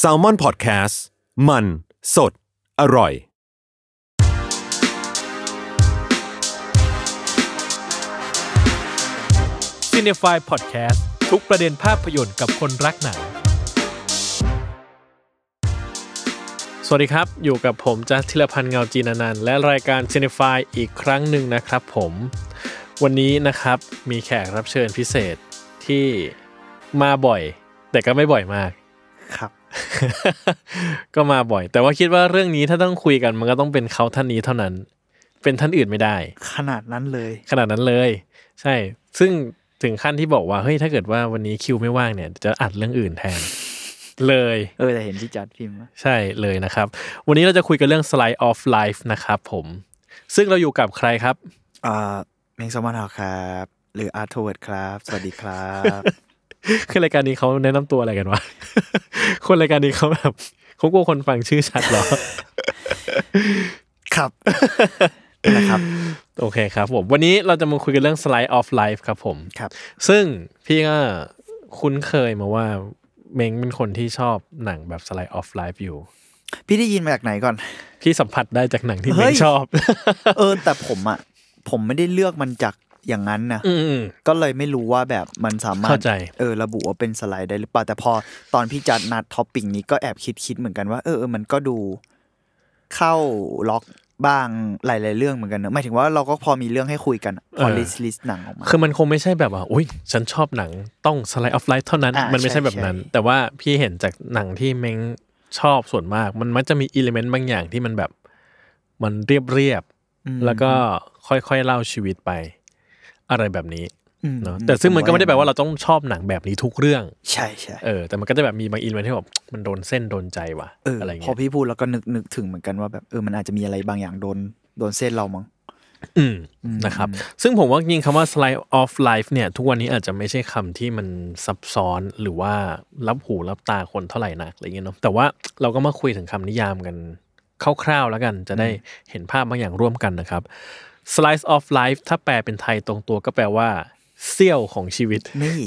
s a l ม o n PODCAST มัน สด อร่อยซเนฟายพอดแคสต์ทุกประเด็นภาพยนตร์กับคนรักหนังสวัสดีครับอยู่กับผม จัสทิลพันธ์เงาจีนานันและรายการซีเนฟายอีกครั้งหนึ่งนะครับผม วันนี้นะครับมีแขกรับเชิญพิเศษที่มาบ่อยแต่ก็ไม่บ่อยมากครับ ก็มาบ่อย แต่ว่าคิดว่าเรื่องนี้ถ้าต้องคุยกันมันก็ต้องเป็นเขาท่านนี้เท่านั้น เป็นท่านอื่นไม่ได้ ขนาดนั้นเลย ขนาดนั้นเลย ใช่ซึ่งถึงขั้นที่บอกว่าเฮ้ยถ้าเกิดว่าวันนี้คิวไม่ว่างเนี่ย จะอัดเรื่องอื่นแทน เลย เออแต่เห็นที่จัดพิมพ์ ใช่เลยนะครับ วันนี้เราจะคุยกันเรื่อง slide of life นะครับ ผม ซึ่งเราอยู่กับใครครับอ่าเมงสมานครับ หรืออาร์ทเวิร์ดครับ สวัสดีครับคือรายการนี้เขาแนะนำตัวอะไรกันวะ คนรายการนี้เขาแบบเขากลัวคนฟังชื่อชัดหรอ ครับ นะครับ โอเคครับผม วันนี้เราจะมาคุยกันเรื่อง slide of life ครับ ผม ครับ ซึ่งพี่ก็คุ้นเคยมาว่า เม้งเป็นคนที่ชอบหนังแบบ slide of life อยู่ พี่ได้ยินมาจากไหนก่อน พี่สัมผัสได้จากหนังที่เม้งชอบ เออ แต่ผมอ่ะผมไม่ได้เลือกมันจากอย่างนั้นนะ ก็เลยไม่รู้ว่าแบบมันสามารถ เออ ระบุว่าเป็นสไลด์ได้หรือเปล่า แต่พอตอนพี่จัดนัดท็อปปิ้งนี้ก็แอบคิดคิดเหมือนกันว่า เออมันก็ดูเข้าล็อกบ้างหลายๆเรื่องเหมือนกันเนอะหมายถึงว่าเราก็พอมีเรื่องให้คุยกันพอลิสต์ลิสต์หนังออกมา คือมันคงไม่ใช่แบบว่า อุ้ยฉันชอบหนังต้องสไลด์ออฟไลท์เท่านั้น มันไม่ใช่แบบนั้น แต่ว่าพี่เห็นจากหนังที่เม้งชอบส่วนมาก มันมักจะมีอิเลเมนต์บางอย่างที่มันแบบ มันเรียบเรียบแล้วก็ค่อยๆเล่าชีวิตไปอะไรแบบนี้เนาะแต่ซึ่งมันก็ไม่ได้แปลว่าเราต้องชอบหนังแบบนี้ทุกเรื่องใช่ใช่เออแต่มันก็จะแบบมีบางอินเวนที่แบบมันโดนเส้นโดนใจว่ะอะไรเงี้ยพอพี่พูด แล้วก็นึกนึกถึงเหมือนกันว่าแบบเออมันอาจจะมีอะไรบางอย่างโดนโดนเส้นเรามั้งอืมนะครับ ซึ่งผมว่าจริงคำว่า slice of life เนี่ย ทุกวันนี้อาจจะไม่ใช่คำที่มันซับซ้อนหรือว่ารับหูรับตาคนเท่าไหร่นักอะไรเงี้ยเนาะแต่ว่าเราก็มาคุยถึงคำนิยามกันคร่าวๆแล้วกันจะได้เห็นภาพบางอย่างร่วมกันนะครับ slice of life ถ้าแปลเป็นไทยตรงตัวก็แปลว่าเซี่ยวของชีวิต นี่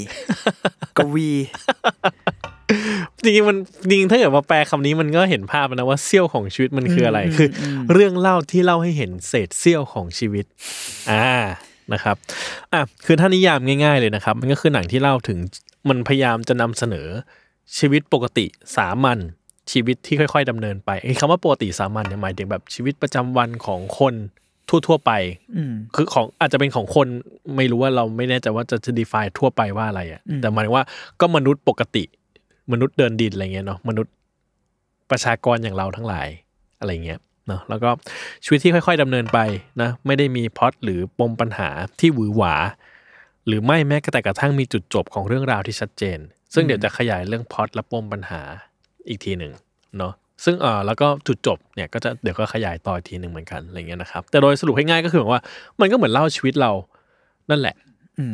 กวีจริงๆมันจริงถ้าเกิดมาแปลคำนี้มันก็เห็นภาพนะว่าเซี่ยวของชีวิตมันคืออะไรคือ เรื่องเล่าที่เล่าให้เห็นเศษเซี่ยวของชีวิต อ่านะครับ อ่ะคือถ้านิยามง่ายๆเลยนะครับ มันก็คือหนังที่เล่าถึงมันพยายามจะนำเสนอ ชีวิตปกติสามัญชีวิตที่ค่อยๆ ดำเนินไปไอ้คำว่าปกติสามัญเนี่ยหมายถึงแบบชีวิตประจำวันของคนทั่วๆไปคือของอาจจะเป็นของคนไม่รู้ว่าเราไม่แน่ใจว่าจะ define ทั่วไปว่าอะไรอ่ะแต่หมายว่าก็มนุษย์ปกติ มนุษย์เดินดินอะไรเงี้ยเนาะมนุษย์ประชากรอย่างเราทั้งหลายอะไรเงี้ยเนาะแล้วก็ชีวิตที่ค่อย ๆดำเนินไปนะ ไม่ได้มีพอดหรือปมปัญหาที่หวือหวา หรือไม่แม้แต่กระทั่งมีจุดจบของเรื่องราวที่ชัดเจน ซึ่งเดี๋ยวจะขยายเรื่องพอดและปมปัญหาอีกทีหนึ่งเนาะซึ่งเออแล้วก็จุดจบเนี่ยก็จะเดี๋ยวก็ขยายต่อทีหนึ่งเหมือนกันอะไรเงี้ยนะครับ แต่โดยสรุปให้ง่ายก็คือว่ามันก็เหมือนเล่าชีวิตเรานั่นแหละ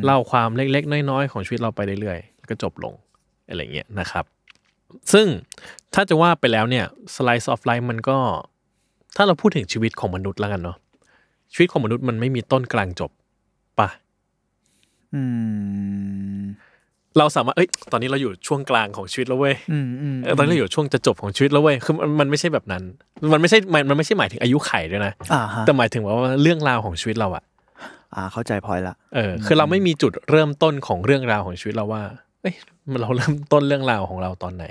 เล่าความเล็กๆ น้อยๆของชีวิตเราไปเรื่อยๆแล้วก็จบลงอะไรเงี้ยนะครับ ซึ่งถ้าจะว่าไปแล้วเนี่ยสไลซ์ออฟไลน์มันก็ ถ้าเราพูดถึงชีวิตของมนุษย์แล้วกันเนาะชีวิตของมนุษย์มันไม่มีต้นกลางจบปะอืมเราสามารถ เอ้ย ตอนนี้เราอยู่ช่วงกลางของชีวิตแล้วเว้ยตอนนี้เราอยู่ช่วงจะจบของชีวิตแล้วเว้ย คือมันไม่ใช่แบบนั้น มันไม่ใช่ มันไม่ใช่หมายถึงอายุไขด้วยนะ แต่หมายถึงว่าเรื่องราวของชีวิตเราอะอ่า เข้าใจพอยละเออ คือเราไม่มีจุดเริ่มต้นของเรื่องราวของชีวิตเราว่า เอ้ย เราเริ่มต้นเรื่องราวของเราตอนไหน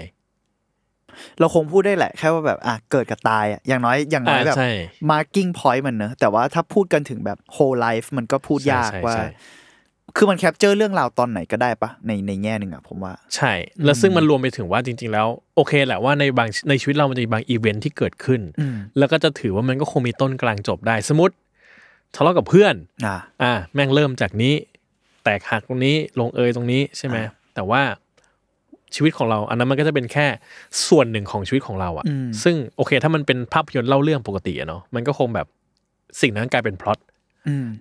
เราคงพูดได้แหละแค่ว่าแบบ อ่ะเกิดกับตายอ่ะอย่างน้อย อย่างน้อยแบบ marking point มันเนอะแต่ว่าถ้าพูดกันถึงแบบ whole life มันก็พูดยากว่าคือมันแคปเจอร์เรื่องราวตอนไหนก็ได้ปะในในแง่หนึ่งอะผมว่าใช่แล้วซึ่งมันรวมไปถึงว่าจริง ๆ แล้ว โอเคแหละว่าในบางในชีวิตเรามันจะมีบางอีเวนท์ที่เกิดขึ้น แล้วก็จะถือว่ามันก็คงมีต้นกลางจบได้สมมติทะเลาะกับเพื่อนอ่าอ่าแม่งเริ่มจากนี้ แตกหักตรงนี้ลงเอยตรงนี้ใช่ไหม แต่ว่าชีวิตของเราอันนั้นมันก็จะเป็นแค่ส่วนหนึ่งของชีวิตของเราอะซึ่งโอเค ถ้ามันเป็นภาพยนตร์เล่าเรื่องปกติเนาะมันก็คงแบบสิ่งนั้นกลายเป็นพล็อต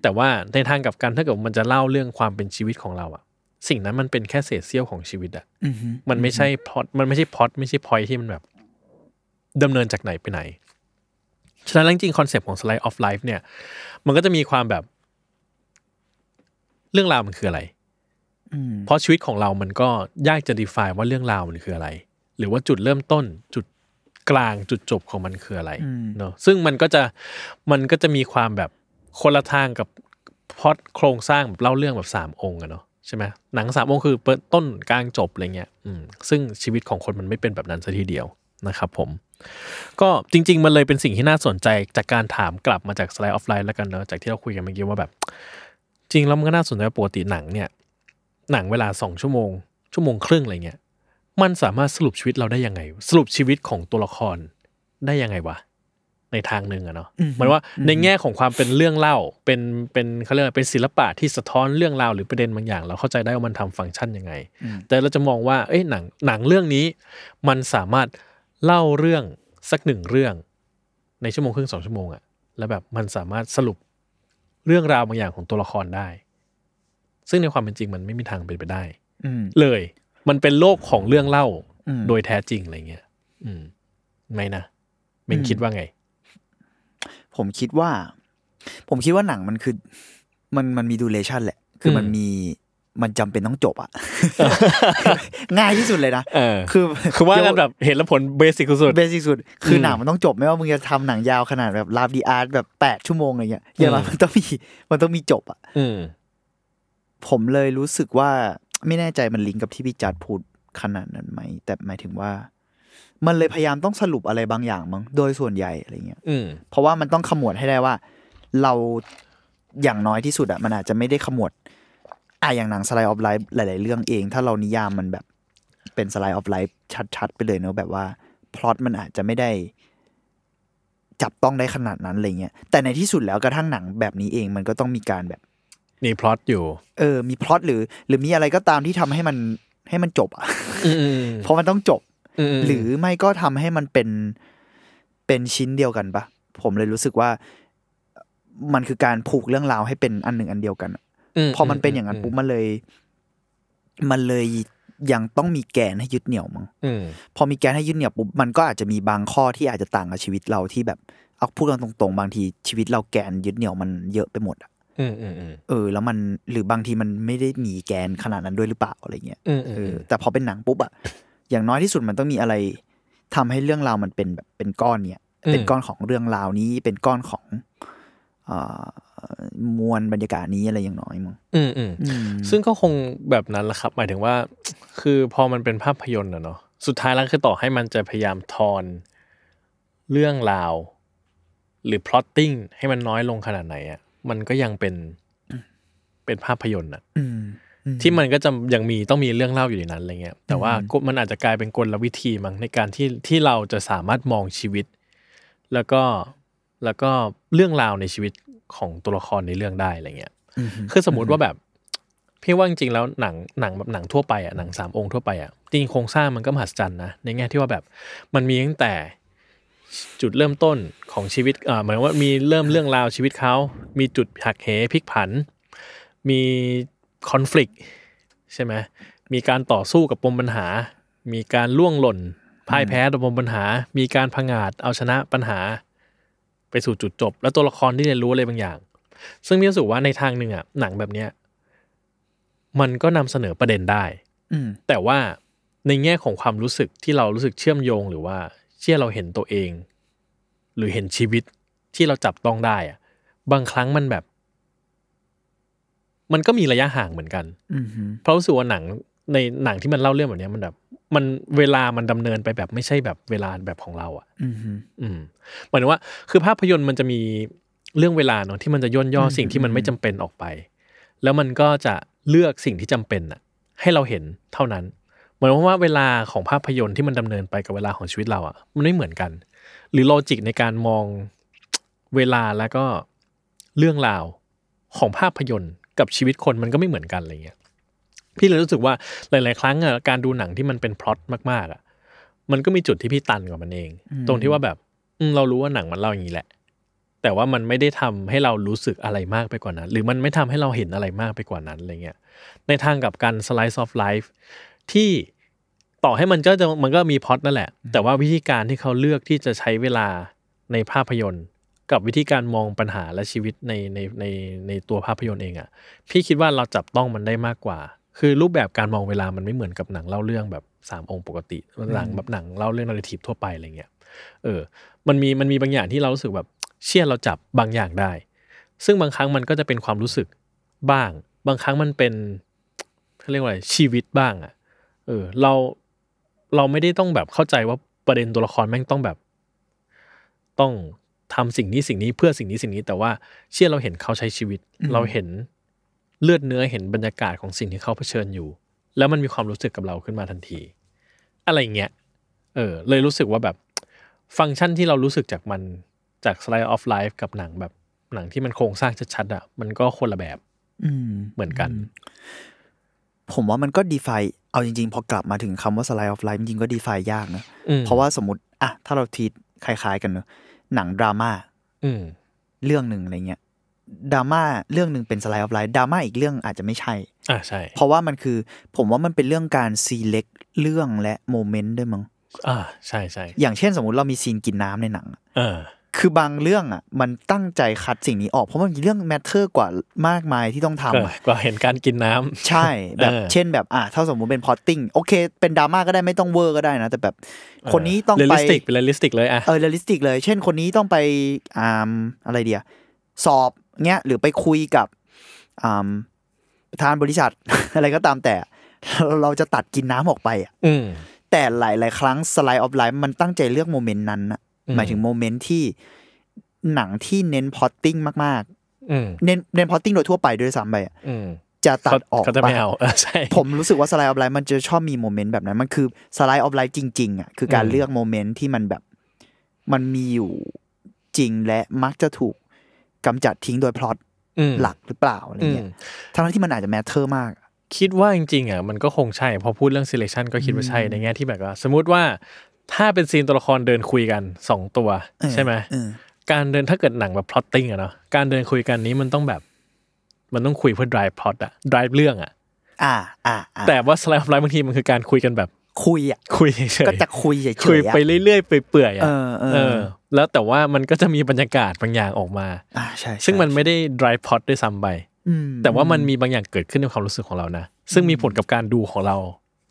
แต่ว่าในทางกับการถ้าเกิดมันจะเล่าเรื่องความเป็นชีวิตของเราอะสิ่งนั้นมันเป็นแค่เศษเสี้ยวของชีวิตอะมันไม่ใช่พอดมันไม่ใช่พอดไม่ใช่พอยที่มันแบบ ดำเนินจากไหนไปไหนฉะนั้นจริงคอนเซปต์ของสไลด์ออฟไลฟ์เนี่ย มันก็จะมีความแบบ เรื่องราวมันคืออะไรเพราะชีวิตของเรามันก็ยากจะ define ว่าเรื่องราวมันคืออะไร หรือว่าจุดเริ่มต้นจุดกลางจุดจบของมันคืออะไรเนาะซึ่งมันก็จะมันก็จะมีความแบบคนละทางกับพอดโครงสร้างแบบเล่าเรื่องแบบสามองค์อะเนาะใช่ไหมหนังสามองค์คือเปิดต้นกลางจบอะไรเงี้ยอืมซึ่งชีวิตของคนมันไม่เป็นแบบนั้นซะทีเดียวนะครับ ผม ก็จริง ๆมันเลยเป็นสิ่งที่น่าสนใจจากการถามกลับมาจากสไลด์ออฟไลน์แล้วกันเนาะจากที่เราคุยกันเมื่อกี้ว่าแบบ จริงแล้วมันก็น่าสนใจว่าปกติหนังเนี่ย หนังเวลาสองชั่วโมงชั่วโมงครึ่งอะไรเงี้ยมันสามารถสรุปชีวิตเราได้ยังไง สรุปชีวิตของตัวละครได้ยังไงวะในทางหนึ่งอะเนาะมันว่าในแง่ของความเป็นเรื่องเล่าเป็นเป็นเขาเรียกเป็นศิลปะที่สะท้อนเรื่องราวหรือประเด็นบางอย่าง เราเข้าใจได้ว่ามันทำฟังก์ชันยังไงแต่เราจะมองว่าเอ้ยหนังหนังเรื่องนี้ มันสามารถเล่าเรื่องสักหนึ่งเรื่อง ในชั่วโมงครึ่งสองชั่วโมงอะแล้วแบบมันสามารถสรุปเรื่องราวบางอย่างของตัวละครได้ ซึ่งในความเป็นจริงมันไม่มีทางเป็นไปได้เลย มันเป็นโลกของเรื่องเล่าโดยแท้จริงอะไรเงี้ยอืมไม่นะเมงคิดว่าไงผมคิดว่า ผมคิดว่าหนังมันคือมันมันมีดูเลชันแหละ คือมันมีมันจำเป็นต้องจบ อ่ะ ง่ายที่สุดเลยนะคือ คือว่ากันแบบเห็นแล้วผลเบสิกสุดเบสิกสุด คือหนังมันต้องจบไม่ว่ามึงจะทำหนังยาวขนาดแบบลาบดีอาร์ตแบบแปดชั่วโมงอะไรเงี้ยอย่างไรมันต้องมีมันต้องมีจบ อ่ะผมเลยรู้สึกว่าไม่แน่ใจมันลิงก์กับที่พี่จัดพูดขนาดนั้นไหมแต่หมายถึงว่ามันเลยพยายามต้องสรุปอะไรบางอย่างมั้งโดยส่วนใหญ่อะไรเงี้ยเพราะว่ามันต้องขมวดให้ได้ว่า เราอย่างน้อยที่สุดอะมันอาจจะไม่ได้ขมวดอ่าอย่างหนังสไลด์ออฟไลฟ์หลาย ๆ เรื่องเอง ถ้าเรานิยามมันแบบเป็นสไลด์ออฟไลฟ์ชัดๆ ไปเลยเนอะแบบว่าพล็อตมันอาจจะไม่ได้ จับต้องได้ขนาดนั้นอะไรเงี้ยแต่ในที่สุดแล้วกระทั่งหนังแบบนี้เองมันก็ต้องมีการแบบ มีพล็อตอยู่เออมีพล็อตหรือ หรือมีอะไรก็ตามที่ทำให้มันให้มันจบ อ่ะเพราะมันต้องจบหรือไม่ก็ทำให้มันเป็นเป็นชิ้นเดียวกันปะผมเลยรู้สึกว่า มันคือการผูกเรื่องราวให้เป็นอันหนึ่งอันเดียวกันพอมันเป็นอย่างนั้น ปุ๊บ มันเลย มันเลยยังต้องมีแกนให้ยึดเหนี่ยวมั้งพอมีแกนให้ยึดเหนี่ยวปุ๊บมันก็อาจจะมีบางข้อที่อาจจะต่างกับชีวิตเราที่แบบเอาพูดกันตรง ๆ บางทีชีวิตเราแกนยึดเหนี่ยวมันเยอะไปหมดอ่ะเออแล้วมันหรือบางทีมันไม่ได้มีแกนขนาดนั้นด้วยหรือเปล่าอะไรเงี้ยเออแต่พอเป็นหนังปุ๊บอ่ะอย่างน้อยที่สุดมันต้องมีอะไรทำให้เรื่องราวมันเป็นแบบเป็นก้อนเนี่ยเป็นก้อนของเรื่องราวนี้ เป็นก้อนของอมวลบรรยากาศนี้อะไรอย่างน้อยมั้งอืมอืมซึ่งก็คงแบบนั้นแหละครับ หมายถึงว่า คือพอมันเป็นภาพยนตร์เนาะสุดท้ายแล้วคือต่อให้มันจะพยายามทอนเรื่องราว หรือพลอตติ้งให้มันน้อยลงขนาดไหนอะมันก็ยังเป็นเป็นภาพยนตร์อะอืมที่มันก็จะยังมีต้องมีเรื่องเล่าอยู่ในนั้นอะไรเงี้ย แต่ว่ามันอาจจะกลายเป็นกลวิธีมั้งในการที่ที่เราจะสามารถมองชีวิต แล้วก็แล้วก็เรื่องราวในชีวิตของตัวละครในเรื่องได้อะไรเงี้ย คือสมมติว่าแบบพี่ว่าจริงๆแล้วหนังหนังแบบหนังทั่วไปอ่ะหนังสามองค์ทั่วไปอ่ะจริงโครงสร้างมันก็มหัศจรรย์นะในแง่ที่ว่าแบบ มันมีตั้งแต่จุดเริ่มต้นของชีวิตอหมายว่ามีเริ่มเรื่องราวชีวิตเขา มีจุดหักเหพลิกผันมีคอน FLICT ใช่ไหมมีการต่อสู้กับปมปัญหา มีการล่วงหล่นพ่ายแพ้ต่อปมปัญหา มีการพังอาจเอาชนะปัญหา ไปสู่จุดจบ แล้วตัวละครที่เรียนรู้อะไรบางอย่าง ซึ่งมีรู้สึกว่าในทางหนึ่งอ่ะ หนังแบบเนี้ย มันก็นำเสนอประเด็นได้ อืแต่ว่า ในแง่ของความรู้สึกที่เรารู้สึกเชื่อมโยง หรือว่าเชื่อเราเห็นตัวเอง หรือเห็นชีวิตที่เราจับต้องได้อ่ะ บางครั้งมันแบบมันก็มีระยะห่างเหมือนกันเพราะูส่ว่หนังในหนังที่มันเล่าเรื่องแบบนี้มันแบบมันเวลามันดำเนินไปแบบไม่ใช่แบบเวลาแบบของเราอ่ะ อืมหมายถึงว่า คือภาพยนตร์มันจะมีเรื่องเวลาเนาะที่มันจะย่นย่อสิ่งที่มันไม่จำเป็นออกไป แล้วมันก็จะเลือกสิ่งที่จำเป็นอ่ะ ให้เราเห็นเท่านั้น เหมือนว่าเวลาของภาพยนตร์ที่มันดำเนินไปกับเวลาของชีวิตเราอ่ะมันไม่เหมือนกัน หรือโลจิกในการมองเวลาแล้วก็เรื่องราวของภาพยนตร์กับชีวิตคนมันก็ไม่เหมือนกันอะไรเงี้ยพี่เลยรู้สึกว่าหลาย ๆ ครั้งอ่ะการดูหนังที่มันเป็นพล็อตมาก ๆ อ่ะ มันก็มีจุดที่พี่ตันกว่ามันเอง ตรงที่ว่าแบบเรารู้ว่าหนังมันเล่าอย่างนี้แหละ แต่ว่ามันไม่ได้ทำให้เรารู้สึกอะไรมากไปกว่านั้น หรือมันไม่ทำให้เราเห็นอะไรมากไปกว่านั้นอะไรเงี้ยในทางกับการ slice of life ที่ต่อให้มันก็จะมันก็มีพอดนั่นแหละ แต่ว่าวิธีการที่เขาเลือกที่จะใช้เวลาในภาพยนตร์กับวิธีการมองปัญหาและชีวิตในในในในตัวภาพยนตร์เองอะ่ะพี่คิดว่าเราจับต้องมันได้มากกว่า คือรูปแบบการมองเวลามันไม่เหมือนกับหนังเล่าเรื่องแบบสามองค์ปกติหนังแบบหนังเล่าเรื่องนาริทีฟทั่วไปอะไรเงี้ยเออ มันมีมันมีบางอย่างที่เรารู้สึกแบบ เชื่อเราจับบางอย่างได้ ซึ่งบางครั้งมันก็จะเป็นความรู้สึกบ้างบางครั้งมันเป็นเรียกว่าอะไรชีวิตบ้างอะ่ะเออเราเราไม่ได้ต้องแบบเข้าใจว่าประเด็นตัวละครแม่งต้องแบบต้องทำสิ่งนี้สิ่งนี้เพื่อสิ่งนี้สิ่งนี้แต่ว่าเชื่อเราเห็นเขาใช้ชีวิต เราเห็นเลือดเนื้อเห็นบรรยากาศของสิ่งที่เขาเผชิญอยู่ แล้วมันมีความรู้สึกกับเราขึ้นมาทันที อะไรเงี้ยเออเลยรู้สึกว่าแบบฟังก์ชันที่เรารู้สึกจากมันจากสไลด์ออฟไลฟ์กับหนังแบบหนังที่มันโครงสร้างชัดๆอ่ะ มันก็คนละแบบ อืเหมือนกัน ผมว่ามันก็ดีไฟเอาจริงๆ พอกลับมาถึงคำว่าสไลด์ออฟไลฟ์จริงก็ดีไฟยากนะเพราะว่าสมมติอ่ะ ถ้าเราทีคล้ายๆ กันเนอะหนังดราม่าเรื่องหนึ่งอะไรเงี้ย ดราม่าเรื่องหนึ่งเป็นสไลด์ออฟไลน์ดราม่าอีกเรื่องอาจจะไม่ใช่ อ่าใช่ เพราะว่ามันคือ ผมว่ามันเป็นเรื่องการซีเล็กเรื่องและโมเมนต์ด้วยมั้ง อ่าใช่ใช่อย่างเช่นสมมติเรามีซีนกินน้ำในหนังเคือบางเรื่องอ่ะมันตั้งใจคัดสิ่งนี้ออก เพราะมันมีเรื่องแมทเทอร์กว่ามากมายที่ต้องทำกว่าเห็นการกินน้ำใช่แบบเช่นแบบอ่ะถ้าสมมุติเป็นพอตติ้งโอเคเป็นดราม่าก็ได้ไม่ต้องเวอร์ก็ได้นะ แต่แบบคนนี้ต้องไปเรียลลิสติกเป็นเรียลลิสติกเลยอ่ะเออเรียลลิสติกเลย เช่นคนนี้ต้องไปอ่าอะไรเดียสอบเงี้ยหรือไปคุยกับอ่าประธานบริษัทอะไรก็ตามแต่เราจะตัดกินน้ำออกไปอ่ะแต่หลายๆครั้งสไลด์ออฟไลน์มันตั้งใจเลือกโมเมนต์นั้นอะหมายถึงโมเมนต์ที่หนังที่เน้นพอตติ้งมากๆเน้นเน้นพอตติ้งโดยทั่วไปด้วยซ้ำไปจะตัดออกไปผมรู้สึกว่าสไลด์ออฟไลน์มันจะชอบมีโมเมนต์แบบนั้นมันคือสไลด์ออฟไลน์จริง ๆอ่ะคือการเลือกโมเมนต์ที่มันแบบมันมีอยู่จริงและมักจะถูกกำจัดทิ้งโดยพล็อตหลักหรือเปล่าอะไรเงี้ยทั้งที่มันอาจจะแมทเทอร์มาก คิดว่าจริงๆอ่ะมันก็คงใช่พอพูดเรื่องเซเลชันก็คิดว่าใช่ในแง่ที่แบบว่า สมมติว่าถ้าเป็นซีนตัวละครเดินคุยกันสองตัวใช่ไหมการเดินถ้าเกิดหนังแบบพล็อตติ้งอะเนาะการเดินคุยกันนี้มันต้องแบบมันต้องคุยเพื่อ drive plot อะ drive เรื่องอะอ่าอ่าแต่ว่าสไลด์ไลน์บางทีมันคือการคุยกันแบบคุยอะคุยเฉยก็จะคุยเฉยคุยไปเรื่อยๆไปเปื่อยอะเออแล้วแต่ว่ามันก็จะมีบรรยากาศบางอย่างออกมาอ่าใช่ซึ่งมันไม่ได้ drive plot ด้วยซ้ำไปแต่ว่ามันมีบางอย่างเกิดขึ้นในความรู้สึกของเรานะซึ่งมีผลกับการดูของเรา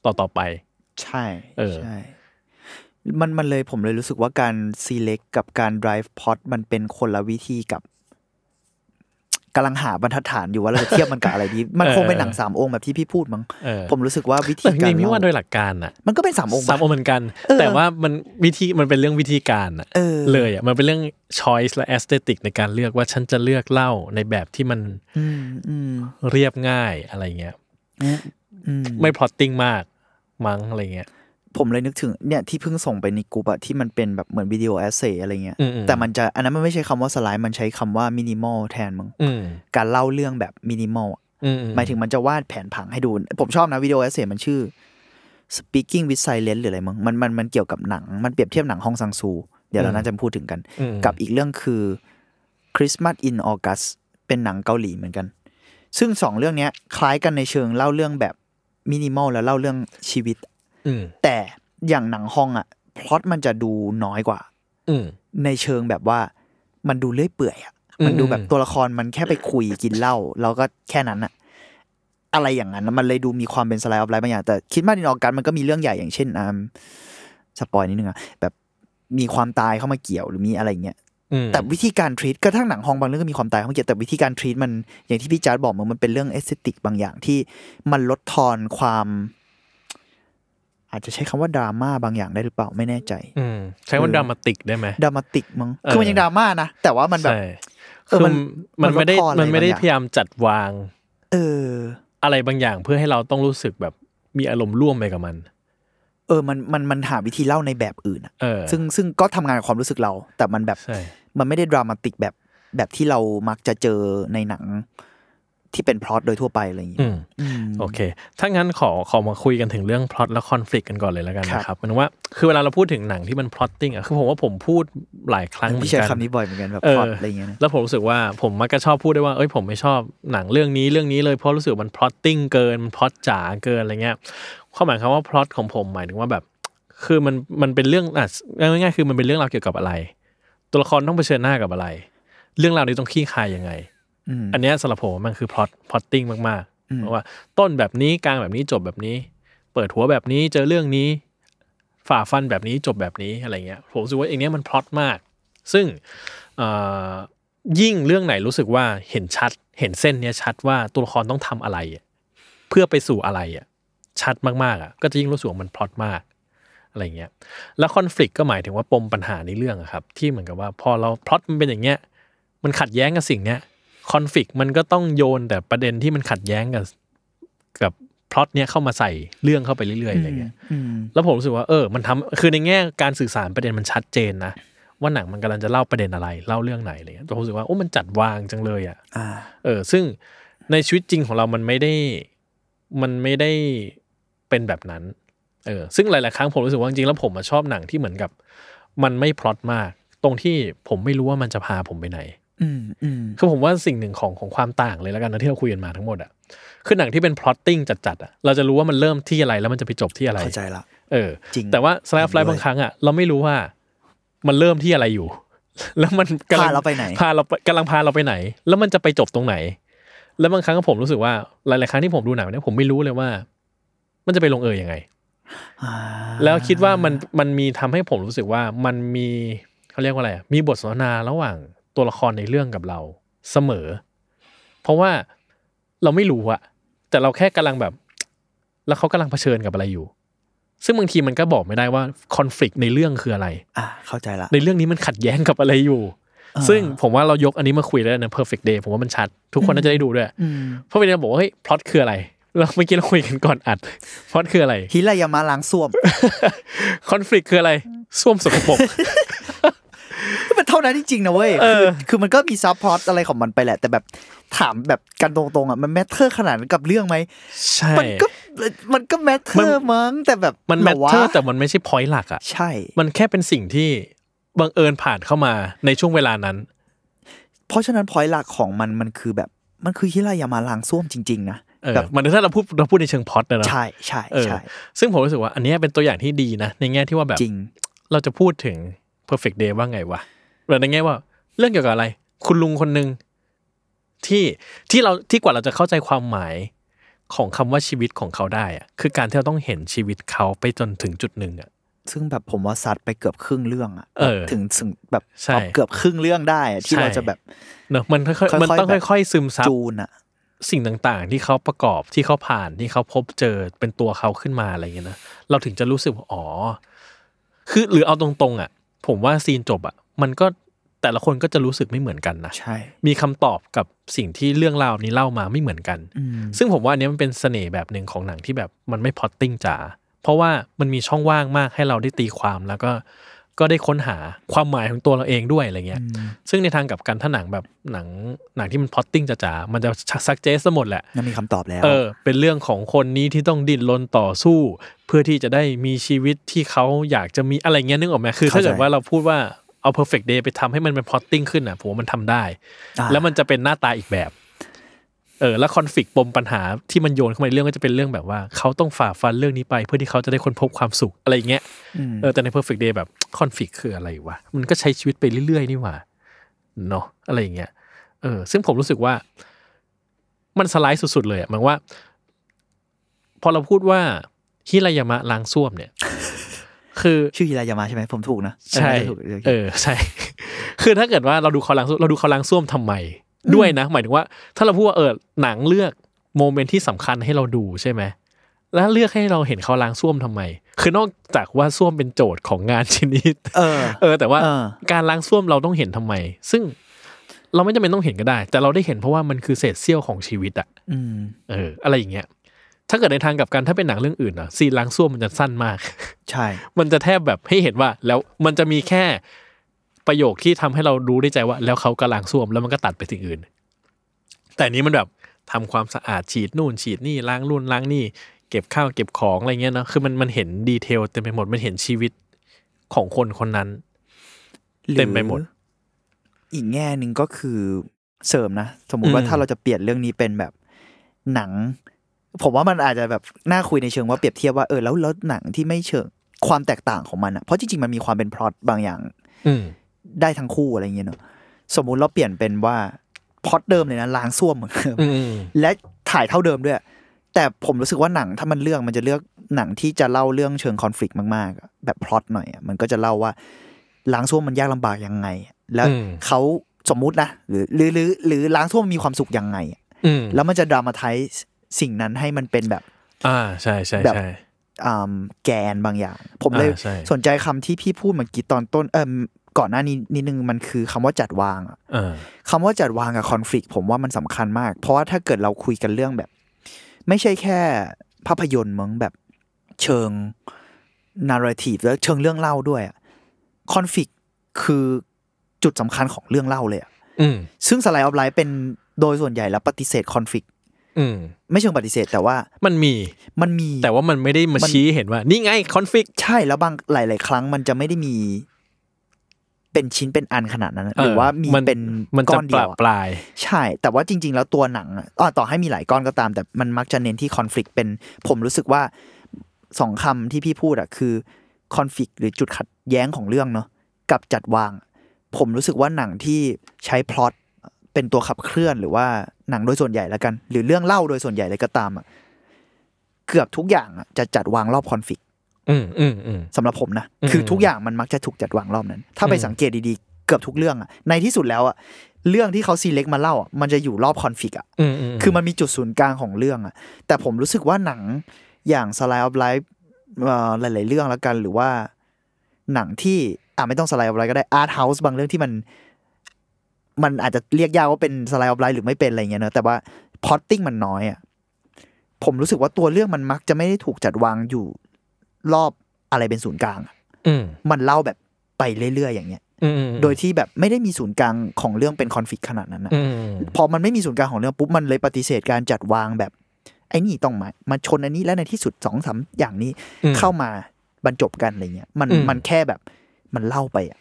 ต่ออไป ใช่เออมันมันเลยผมเลยรู้สึกว่าการ select กับการ drive pot มันเป็นคนละวิธีกับกำลังหาบรรทัดฐานอยู่ว่าเราจะเทียบมันกับอะไรดี มันคงเป็นหนังสามองค์แบบที่พี่พูดมั้ง ผมรู้สึกว่าวิธีการมริงพี่ว่าโดยหลักการอ่ะมันก็เป็นสามองค์สามองค์เหมือนกัน แต่ว่ามันวิธีมันเป็นเรื่องวิธีการอ่ะเลยอ่ะมันเป็นเรื่อง choice และ aesthetic ในการเลือกว่าฉันจะเลือกเล่าในแบบที่มันเรียบง่ายอะไรเงี้ยไม่ plotting มากมั้งอะไรเงี้ยผมเลยนึกถึงเนี่ยที่เพิ่งส่งไปในกลุ่มอะที่มันเป็นแบบเหมือนวิดีโอแอสเซอะไรเงี้ย แต่มันจะอันนั้นมันไม่ใช่คำว่าสไลด์ มันใช้คำว่ามินิมอลแทนมึงการเล่าเรื่องแบบมินิมอลหมายถึงมันจะวาดแผนผังให้ดู ผมชอบนะวิดีโอแอสเซมันชื่อ speaking with silence หรืออะไรมึงมันมัน มันเกี่ยวกับหนังมันเปรียบเทียบหนังฮองซังซู เดี๋ยวเราน่าจะพูดถึงกัน กับอีกเรื่องคือ christmas in august เป็นหนังเกาหลีเหมือนกัน ซึ่งสองเรื่องเนี้ย คล้ายกันในเชิงเล่าเรื่องแบบมินิมอลแล้วเล่าเรื่องชีวิตแต่อย่างหนังฮองอะพล็อตมันจะดูน้อยกว่า อืในเชิงแบบว่า มันดูเลื่อยเปื่อยอะมันดูแบบตัวละครมันแค่ไปคุยกินเหล้าแล้วก็แค่นั้นอะอะไรอย่างนั้นมันเลยดูมีความเป็นสไลด์ออฟไลน์บางอย่าง แต่คิดมากในออกกันมันก็มีเรื่องใหญ่อย่างเช่นอ่าสปอยนิดนึงอะแบบมีความตายเข้ามาเกี่ยวหรือมีอะไรเงี้ยแต่วิธีการทรีตก็ทั้งหนังฮองบางเรื่องก็มีความตายเข้ามาเกี่ยว แต่วิธีการทรีตมันอย่างที่พี่จาร์ดบอกมันมันเป็นเรื่องเอสเตติกบางอย่างที่มันลดทอนความาจจะใช้คำว่าดราม่าบางอย่างได้หรือเปล่าไม่แน่ใจใช้ว่าดรามาติกได้ไหมดรามาติกมั้งคือมันยังดราม่านะแต่ว่ามันแบบคือมันมันไม่ได้มันไม่ได้พยายามจัดวาง เออ อะไรบางอย่างเพื่อให้เราต้องรู้สึกแบบมีอารมณ์ร่วมไปกับมัน เออ มันมันมันหาวิธีเล่าในแบบอื่นอ่ะซึ่งซึ่งก็ทำงานกับความรู้สึกเรา แต่มันแบบมันไม่ได้ดรามาติกแบบ แบบที่เรามักจะเจอในหนังที่เป็นพล็อตโดยทั่วไปอะไรอย่างนี้โอเคถ้างั้นขอขอมาคุยกันถึงเรื่องพล็อตและคอนฟ l i c t กันก่อนเลยแล้วกันนะครับมันว่า คือเวลาเราพูดถึงหนังที่มันพล็อตติ้งอ่ะคือผมว่าผมพูดหลายครั้งเหมือนกันใช้คำนี้บ่อยเหมือนกันแบบพล็อตอะไรเงี้ยแล้วผมรู้สึกว่าผมมักจะชอบพูดได้ว่าเอ้ยผมไม่ชอบหนังเรื่องนี้ เรื่องนี้เลย เพราะรู้สึกมันพล็อตติ้งเกินมันพล็อตจ๋าเกินอะไรเงี้ยความหมายคำว่าพล็อตของผมหมายถึงว่าแบบ คือมันมันเป็นเรื่องอ่ะง่ายๆคือมันเป็นเรื่องราวเกี่ยวกับอะไร ตัวละครต้องเผชิญหน้ากับอะไร เรื่องราวนี้ต้องขี้คายยังไงอันนี้สำหรับผมมันคือพล็อตพล็อตติ้งมากๆเพราะว่าต้นแบบนี้กลางแบบนี้จบแบบนี้ เปิดหัวแบบนี้เจอเรื่องนี้ ฝ่าฟันแบบนี้จบแบบนี้อะไรเงี้ยผมรู้สึกว่าเองเนี้ยมันพล็อตมากซึ่งยิ่งเรื่องไหนรู้สึกว่าเห็นชัดเห็นเส้นเนี้ยชัดว่าตัวละครต้องทำอะไร เพื่อไปสู่อะไรอ่ะชัดมากๆอ่ะก็จะยิ่งรู้สึกว่ามันพล็อตมากอะไรเงี้ย แล้วคอนฟ l i c t ก็หมายถึงว่าปมปัญหาในเรื่องครับ ที่เหมือนกับว่าพอเราพล็อตมันเป็นอย่างเงี้ยมันขัดแย้งกับสิ่งเนี้ยคอนฟ lict มันก็ต้องโยนแต่ประเด็นที่มันขัดแย้ง กับกับพล็อตเนี้ยเข้ามาใส่เรื่องเข้าไปเรื่อยๆอะไรเงี้ยแล้วผมรู้สึกว่าเออมันทำคือในแง่การสื่อสารประเด็นมันชัดเจนนะว่าหนังมันกำลังจะเล่าประเด็นอะไรเล่าเรื่องไหนอะไรเงี้ยผมรู้สึกว่าโอ้มันจัดวางจังเลยอ่ะเออซึ่งในชีวิตจริงของเรามันไม่ได้มันไม่ได้เป็นแบบนั้นเออซึ่งหลายๆครั้งผมรู้สึกว่าจริงแล้วผมชอบหนังที่เหมือนกับมันไม่พล็อตมาก ตรงที่ผมไม่รู้ว่ามันจะพาผมไปไหนคือผมว่าสิ่งหนึ่งของ ของความต่างเลยแล้วกันนะที่เราคุยกันมาทั้งหมดอ่ะคือหนังที่เป็นพลอตติ้งจัดๆอ่ะเราจะรู้ว่ามันเริ่มที่อะไร แล้วมันจะไปจบที่อะไร เข้าใจละ เออจริงแต่ว่าสไลด์ไฟบางครั้งอ่ะเราไม่รู้ว่า มันเริ่มที่อะไรอยู่ แล้วมันกำลังพาเราไปไหนพาเรากำลังพาเราไปไหน แล้วมันจะไปจบตรงไหน แล้วบางครั้งผมรู้สึกว่า หลายๆครั้งที่ผมดูหนังเนี่ยผมไม่รู้เลยว่า มันจะไปลงเอยยังไงแล้วคิดว่ามันมันมีทำให้ผมรู้สึกว่ามันมีเขาเรียกว่าอะไรมีบทสนทนาระหว่างตัวละครในเรื่องกับเราเสมอ เพราะว่าเราไม่รู้อะแต่เราแค่กำลังแบบ แล้วเขากำลังเผชิญกับอะไรอยู่ ซึ่งบางทีมันก็บอกไม่ได้ว่าคอน FliCT ในเรื่องคืออะไร อ่าเข้าใจละในเรื่องนี้มันขัดแย้งกับอะไรอยู่ ซึ่งผมว่าเรายกอันนี้มาคุยแล้วนะ perfect day ผมว่ามันชัด ทุกคนน่าจะได้ดูด้วยเพราะวันนี้บอกว่าเฮ้ยพล็อตคืออะไรเราเมื่อกี้เราคุยกันก่อนอัดพล็อตคืออะไรฮิรายามาล้างส้วมคอนฟ l i c t คืออะไรส้วมสกปรกเท่านั้นจริงๆนะเว้ย คือมันก็มีซับพลอตอะไรของมันไปแหละ แต่แบบถามแบบกันตรงๆอ่ะ มันแมทเทอร์ขนาดกับเรื่องไหมใช่มันก็มันก็แมทเทอร์มั้ง แต่แบบมันแมทเทอร์แต่มันไม่ใช่พอยต์หลักอ่ะ ใช่ มันแค่เป็นสิ่งที่บังเอิญผ่านเข้ามาในช่วงเวลานั้น เพราะฉะนั้นพอยต์หลักของมันมันคือแบบมันคือฮิรายามาลางส้วมจริงๆนะ แบบมันถ้าเราพูดเราพูดในเชิงพอดนะใช่ใช่ใช่ซึ่งผมรู้สึกว่า อันนี้เป็นตัวอย่างที่ดีนะ ในแง่ที่ว่าแบบจริงเราจะพูดถึง perfect day ว่าไงวะในแง่ว่าเรื่องเกี่ยวกับอะไร คุณลุงคนหนึ่งที่ที่เราที่กว่าเราจะเข้าใจความหมายของคำว่าชีวิตของเขาได้อะคือการที่เราต้องเห็นชีวิตเขาไปจนถึงจุดหนึ่งอะซึ่งแบบผมว่าซัดไปเกือบครึ่งเรื่องอะถึงถึงแบบเกือบครึ่งเรื่องได้ที่เราจะแบบเนอะมันค่อยๆมันต้องค่อย ๆ ซึมซับจูนอะสิ่งต่างๆ ที่เขาประกอบที่เขาผ่านที่เขาพบเจอเป็นตัวเขาขึ้นมาอะไรเงี้ยนะเราถึงจะรู้สึกอ๋อคือหรือเอาตรงๆอ่ะผมว่าซีนจบอ่ะมันก็แต่ละคนก็จะรู้สึกไม่เหมือนกันนะใช่มีคำตอบกับสิ่งที่เรื่องราวนี้เล่ามาไม่เหมือนกัน ซึ่งผมว่า อันนี้มันเป็นเสน่ห์แบบหนึ่งของหนังที่แบบมันไม่พอตติ้งจ๋า เพราะว่ามันมีช่องว่างมากให้เราได้ตีความแล้วก็ก็ได้ค้นหาความหมายของตัวเราเองด้วยอะไรเงี้ย ซึ่งในทางกับการถ้าหนังแบบหนัง หนังที่มันพอตติ้งจ๋าๆมันจะซักเจสหมดแหละ มันมีคำตอบแล้ว เออ เป็นเรื่องของคนนี้ที่ต้องดิ้นรนต่อสู้ เพื่อที่จะได้มีชีวิตที่เขาอยากจะมีอะไรเงี้ยนึกออกไหมคือ ถ้าเกิดว่าเราพูดว่าเอา perfect day ไปทำให้มันเป็น plotting ขึ้นอ่ะผมว่า มันทำได้ แล้วมันจะเป็นหน้าตาอีกแบบ เออ แล้วคอนฟ lict ปมปัญหาที่มันโยนเข้ามาเรื่องก็จะเป็นเรื่องแบบว่า เขาต้องฝ่าฟันเรื่องนี้ไป เพื่อที่เขาจะได้ค้นพบความสุขอะไรเงี้ยเออ แต่ใน perfect day แบบคอนฟ lict คืออะไรวะมันก็ใช้ชีวิตไปเรื่อยๆนี่หว่าเนาะอะไรเงี้ยเออ ซึ่งผมรู้สึกว่า มันสไลด์สุด ๆเลยอะมายว่า พอเราพูดว่าฮิรายามะล้างส้วมเนี่ยคือชื่อฮิรายามะใช่ไหมผมถูกนะใช่เออใช่ คือถ้าเกิดว่าเราดูเขาล้างเราดูเขาล้างส้วมทำไมด้วยนะหมายถึงว่าถ้าเราพูดว่าเออหนังเลือกโมเมนต์ที่สำคัญให้เราดูใช่ไหมแล้วเลือกให้เราเห็นเขาล้างส้วมทำไมคือนอกจากว่าส้วมเป็นโจทย์ของงานชนิดเออเออแต่ว่าการล้างส้วมเราต้องเห็นทำไมซึ่ง เราไม่จำเป็นต้องเห็นก็ได้ แต่เราได้เห็นเพราะว่ามันคือเศษเสี้ยวของชีวิตอะเอออะไรอย่างเงี้ยถ้าเกิดในทางกับการถ้าเป็นหนังเรื่องอื่นอ่ะซีล้างซ่วมมันจะสั้นมาก ใช่ มันจะแทบแบบให้เห็นว่าแล้วมันจะมีแค่ประโยคที่ทำให้เรารู้ได้ใจว่า แล้วเขากำลังซ่วม แล้วมันก็ตัดไปสิ่งอื่น แต่นี้มันแบบทำความสะอาดฉีดนู่นฉีดนี่ล้างรุ่นล้างนี่เก็บข้าวเก็บของอะไรเงี้ยเนาะคือมันมันเห็นดีเทลเต็มไปหมด มันเห็นชีวิตของคนคนนั้นเต็มไปหมดอีกแง่หนึ่งก็คือเสริมนะ สมมุติว่าถ้าเราจะเปลี่ยนเรื่องนี้เป็นแบบหนังผมว่ามันอาจจะแบบน่าคุยในเชิงว่าเปรียบเทียบว่าเออแล้วแล้วหนังที่ไม่เชิงความแตกต่างของมันอ่ะเพราะจริงๆมันมีความเป็นพล็อตบางอย่างอืได้ทั้งคู่อะไรเงี้ยเนาะสมมุติเราเปลี่ยนเป็นว่าพล็อตเดิมเลยนะล้างส้วมเหมือนเดิมและถ่ายเท่าเดิมด้วย แต่ผมรู้สึกว่าหนังถ้ามันเลือกมันจะเลือกหนังที่จะเล่าเรื่องเชิงคอนฟ lict มากๆแบบพล็อตหน่อยมันก็จะเล่าว่าล้างส้วมมันยากลำบากยังไง แล้วเขาสมมุตินะหรือหรือหรือล้างส้วมมีความสุขยังไงแล้วมันจะดรามาไทส์สิ่งนั้นให้มันเป็นแบบ อ่าใช่ใช่แบบแกนบางอย่าง ผมเลยสนใจคำที่พี่พูดเมื่อกี้ตอนต้น เออก่อนหน้านี้นิดนึงมันคือ คำว่าจัดวางอคำว่าจัดวางกับคอนฟ lict ผมว่ามันสำคัญมาก เพราะว่าถ้าเกิดเราคุยกันเรื่องแบบ ไม่ใช่แค่ภาพยนตร์มองแบบเชิงนาราทีฟแล้วเชิงเรื่องเล่าด้วยอะคอนฟ lict คือจุดสำคัญของเรื่องเล่าเลยอ่ะซึ่งสไลด์ออฟไลน์เป็นโดยส่วนใหญ่แล้วปฏิเสธคอนฟ lict อืไม่เชิงปฏิเสธแต่ว่ามันมีมันมี แต่ว่ามันไม่ได้มาชี้เห็นว่า นี่ไงคอนฟ lict ใช่แล้วบางหลาย ๆ ครั้ง มันจะไม่ได้มีเป็นชิ้นเป็นอันขนาดนั้นหรือว่ามีเป็นก้อนเดียวปลาย ใช่ แต่ว่าจริง ๆ แล้วตัวหนังอ๋อต่อให้มีหลายก้อนก็ตาม แต่มันมักจะเน้นที่คอนฟ lict เป็นผมรู้สึกว่าสองคำที่พี่พูดอ่ะคือคอนฟ lict หรือจุดขัดแย้งของเรื่องเนาะกับจัดวาง ผมรู้สึกว่าหนังที่ใช้พล็อตเป็นตัวขับเคลื่อนหรือว่าหนังโดยส่วนใหญ่แล้วกัน หรือเรื่องเล่าโดยส่วนใหญ่เลยก็ตามอ่ะเกือบทุกอย่างอ่ะจะจัดวางรอบคอนฟ lict สำหรับผมนะคือทุกอย่างมันมักจะถูกจัดวางรอบนั้น ถ้าไปสังเกตดีๆ เกือบทุกเรื่องอ่ะในที่สุดแล้วอ่ะเรื่องที่เขาซีเล็กมาเล่าอ่ะมันจะอยู่รอบคอนฟ lict อ่ะคือ มันมีจุดศูนย์กลางของเรื่องอ่ะแต่ผมรู้สึกว่าหนังอย่างสไลด์ออฟไลฟ์หลายๆเรื่องแล้วกัน หรือว่า หนังที่อ่าไม่ต้องสไลด์ออฟไลฟ์ก็ได้อาร์ตเฮาส์บางเรื่องที่มันมันอาจจะเรียกยากว่าเป็นสไลด์ออฟไลน์หรือไม่เป็นอะไรเงี้ยเนอะแต่ว่าพอตติ้งมันน้อยอ่ะผมรู้สึกว่าตัวเรื่องมันมักจะไม่ได้ถูกจัดวางอยู่รอบอะไรเป็นศูนย์กลางอืมันเล่าแบบไปเรื่อยๆอย่างเงี้ยโดยที่แบบไม่ได้มีศูนย์กลางของเรื่องเป็นคอนฟ lict ขนาดนั้นนะพอมันไม่มีศูนย์กลางของเรื่องปุ๊บมันเลยปฏิเสธการจัดวางแบบ ไอ้นี่ต้องมามาชนอันนี้แล้วในที่สุดสองสามอย่างนี้เข้ามาบรรจบกันอะไรเงี้ยมันมันแค่แบบมันเล่าไปอ่ะ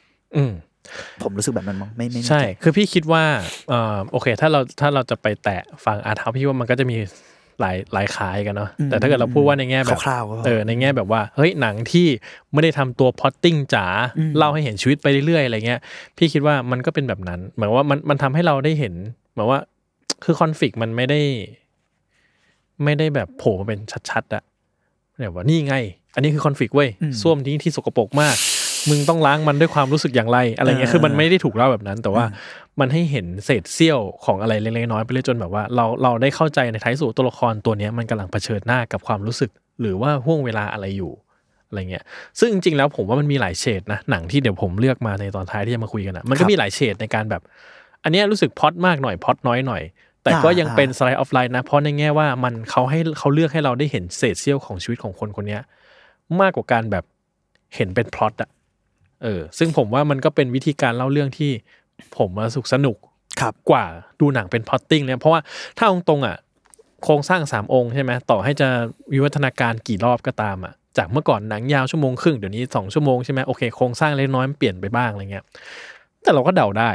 ผมรู้สึกแบบนั้นมั้งไม่ไม่ใช่ คือพี่คิดว่า เออโอเค ถ้าเราถ้าเราจะไปแตะฟังอาร์ทเาพี่ว่ามันก็จะมีหลายหลายขายกันเนาะ แต่ถ้าเกิดเราพูดว่าในแง่แบบเออในแง่ แบบว่า เฮ้ย หนังที่ไม่ได้ทำตัวพอตติ้งจ๋า เล่าให้เห็นชีวิตไปเรื่อยๆอะไรเงี้ย พี่คิดว่ามันก็เป็นแบบนั้น หมายว่ามันมันทำให้เราได้เห็น หมายว่า คือคอนฟ lict มันไม่ได้ไม่ได้แบบโผล่เป็นชัด ๆอะเนี่ยว่านี่ไงอันนี้คือคอนฟ lict เว้ยส้วมที่ที่สกปรกมากมึงต้องล้างมันด้วยความรู้สึกอย่างไรอะไรเงี้ย คือมันไม่ได้ถูกเล่าแบบนั้น แต่ว่ามันให้เห็นเศษเสี้ยวของอะไรเล็กๆน้อยไปเลยจนแบบว่าเราเราได้เข้าใจในท้ายสุดตัวละครตัวนี้มันกำลังเผชิญหน้ากับความรู้สึกหรือว่าห่วงเวลาอะไรอยู่อะไรเงี้ย ซึ่งจริงๆแล้วผมว่ามันมีหลายเฉดนะ หนังที่เดี๋ยวผมเลือกมาในตอนท้ายที่จะมาคุยกันนะมัน ก็มีหลายเฉดในการแบบ อันนี้รู้สึกพอดมากหน่อยพอดน้อยหน่อย แต่ก็ยังเป็นสไลด์ออฟไลน์นะเพราะในแง่ว่ามันเขาให้เขาเลือกให้เราได้เห็นเศษเสี้ยวของชีวิตของคนคนนี้มากกว่าการแบบเห็นเป็นพล็อตอะเออซึ่งผมว่ามันก็เป็นวิธีการเล่าเรื่องที่ผมมาสุขสนุกครับกว่าดูหนังเป็นพอตติ้งเนี่ยเพราะว่าถ้าตรงๆอ่ะโครงสร้างสามองค์ใช่ไหมต่อให้จะวิวัฒนาการกี่รอบก็ตามอ่ะจากเมื่อก่อนหนังยาวชั่วโมงครึ่งเดี๋ยวนี้สองชั่วโมงใช่ไหมโอเคโครงสร้างเล็กน้อยมันเปลี่ยนไปบ้างอะไรเงี้ยแต่เราก็เดาได้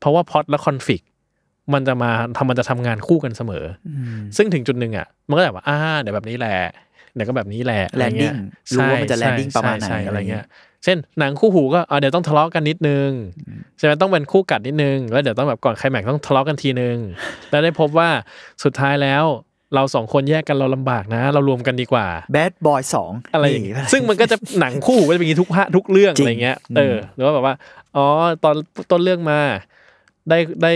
เพราะว่าพอตและคอนฟ lict มันจะมาทำมันจะทำงานคู่กันเสมอซึ่งถึงจุดหนึ่งอ่ะมันก็แบบว่าอ่าเดี๋ยวแบบนี้แหละเดี๋ยวก็แบบนี้แหละแลนดิ้งรู้ว่ามันจะแลนดิ้งประมาณไหนอะไรเงี้ยเช่นหนังคู่หูก็เดี๋ยวต้องทะเลาะกันนิดนึงใช่ไหมต้องเป็นคู่กัดนิดนึง แล้วเดี๋ยวต้องแบบก่อนใครแม็กต้องทะเลาะกันทีนึงแล้วได้พบว่าสุดท้ายแล้วเราสองคนแยกกันเราลำบากนะ เรารวมกันดีกว่าแบดบอยสองอะไรอย่างงี้ซึ่งมันก็จะหนังคู่ก็จะเป็นทุกภาคทุกเรื่องอะไรเงี้ยเออหรือว่าแบบว่าอ๋อตอนต้นเรื่องมาได้ได้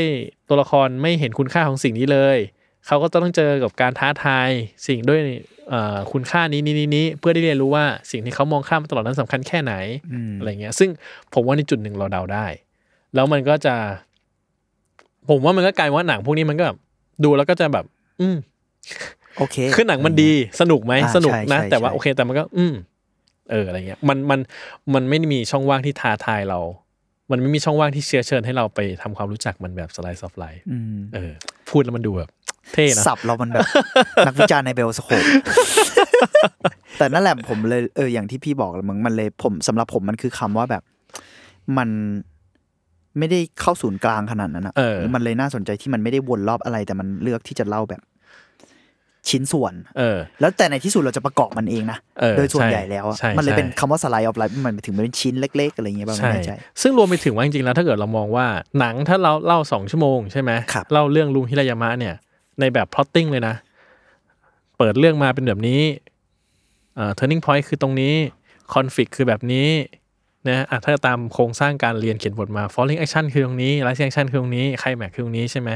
ตัวละครไม่เห็นคุณค่าของสิ่งนี้เลยเขาก็ต้องเจอกับการท้าทายสิ่งด้วยคุณค่านี้นี้นี้เพื่อได้เรียนรู้ว่าสิ่งที่เขามองข้ามตลอดนั้นสำคัญแค่ไหนอะไรเงี้ยซึ่งผมว่าในจุดหนึ่งเราเดาได้ แล้วมันก็จะ ผมว่ามันก็กลายว่าหนังพวกนี้มันก็แบบดูแล้วก็จะแบบ อืมโอเคคือหนังมันดี สนุกไหมสนุกนะ แต่ว่าโอเค แต่มันก็ อืมเอออะไรเงี้ย มันมันมันไม่มีช่องว่างที่ท้าทายเรา มันไม่มีช่องว่างที่เชื้อเชิญให้เราไปทำความรู้จักมันแบบสไลด์ซอฟไลท์เออพูดแล้วมันดูแบบเท่นะสับเรามันแบบนักวิจารณ์ในเบลสโคปแต่นั่นแหละผมเลย เออ อย่างที่พี่บอกมึงมันเลยผม สำหรับผมมันคือคำว่าแบบมันไม่ได้เข้าศูนย์กลางขนาดนั้นอ่ะมัน เลยน่าสนใจที่มันไม่ได้วนรอบอะไร แต่มันเลือกที่จะเล่าแบบ ชิ้นส่วน เออ แล้วแต่ในที่สุดเราจะประกอบมันเองนะโดยส่วนใหญ่แล้วมันเลยเป็นคำว่าสไลด์ออฟไลน์มันถึงเป็นชิ้นเล็กๆอะไรเงี้ยบ้างใช่ใช่ ซึ่งรวมไปถึงว่าจริงๆแล้ว ถ้าเกิดเรามองว่าหนังถ้าเราเล่าสองชั่วโมงใช่ไหมเล่าเรื่องลุงฮิรายามะเนี่ยในแบบ plotting เลยนะ เปิดเรื่องมาเป็นแบบนี้อ่ turning point คือตรงนี้ conflict คือแบบนี้นะอ่ะถ้าตามโครงสร้างการเรียนเขียนบทมา falling action คือตรงนี้ rising action คือตรงนี้ climax คือตรงนี้ใช่ไหม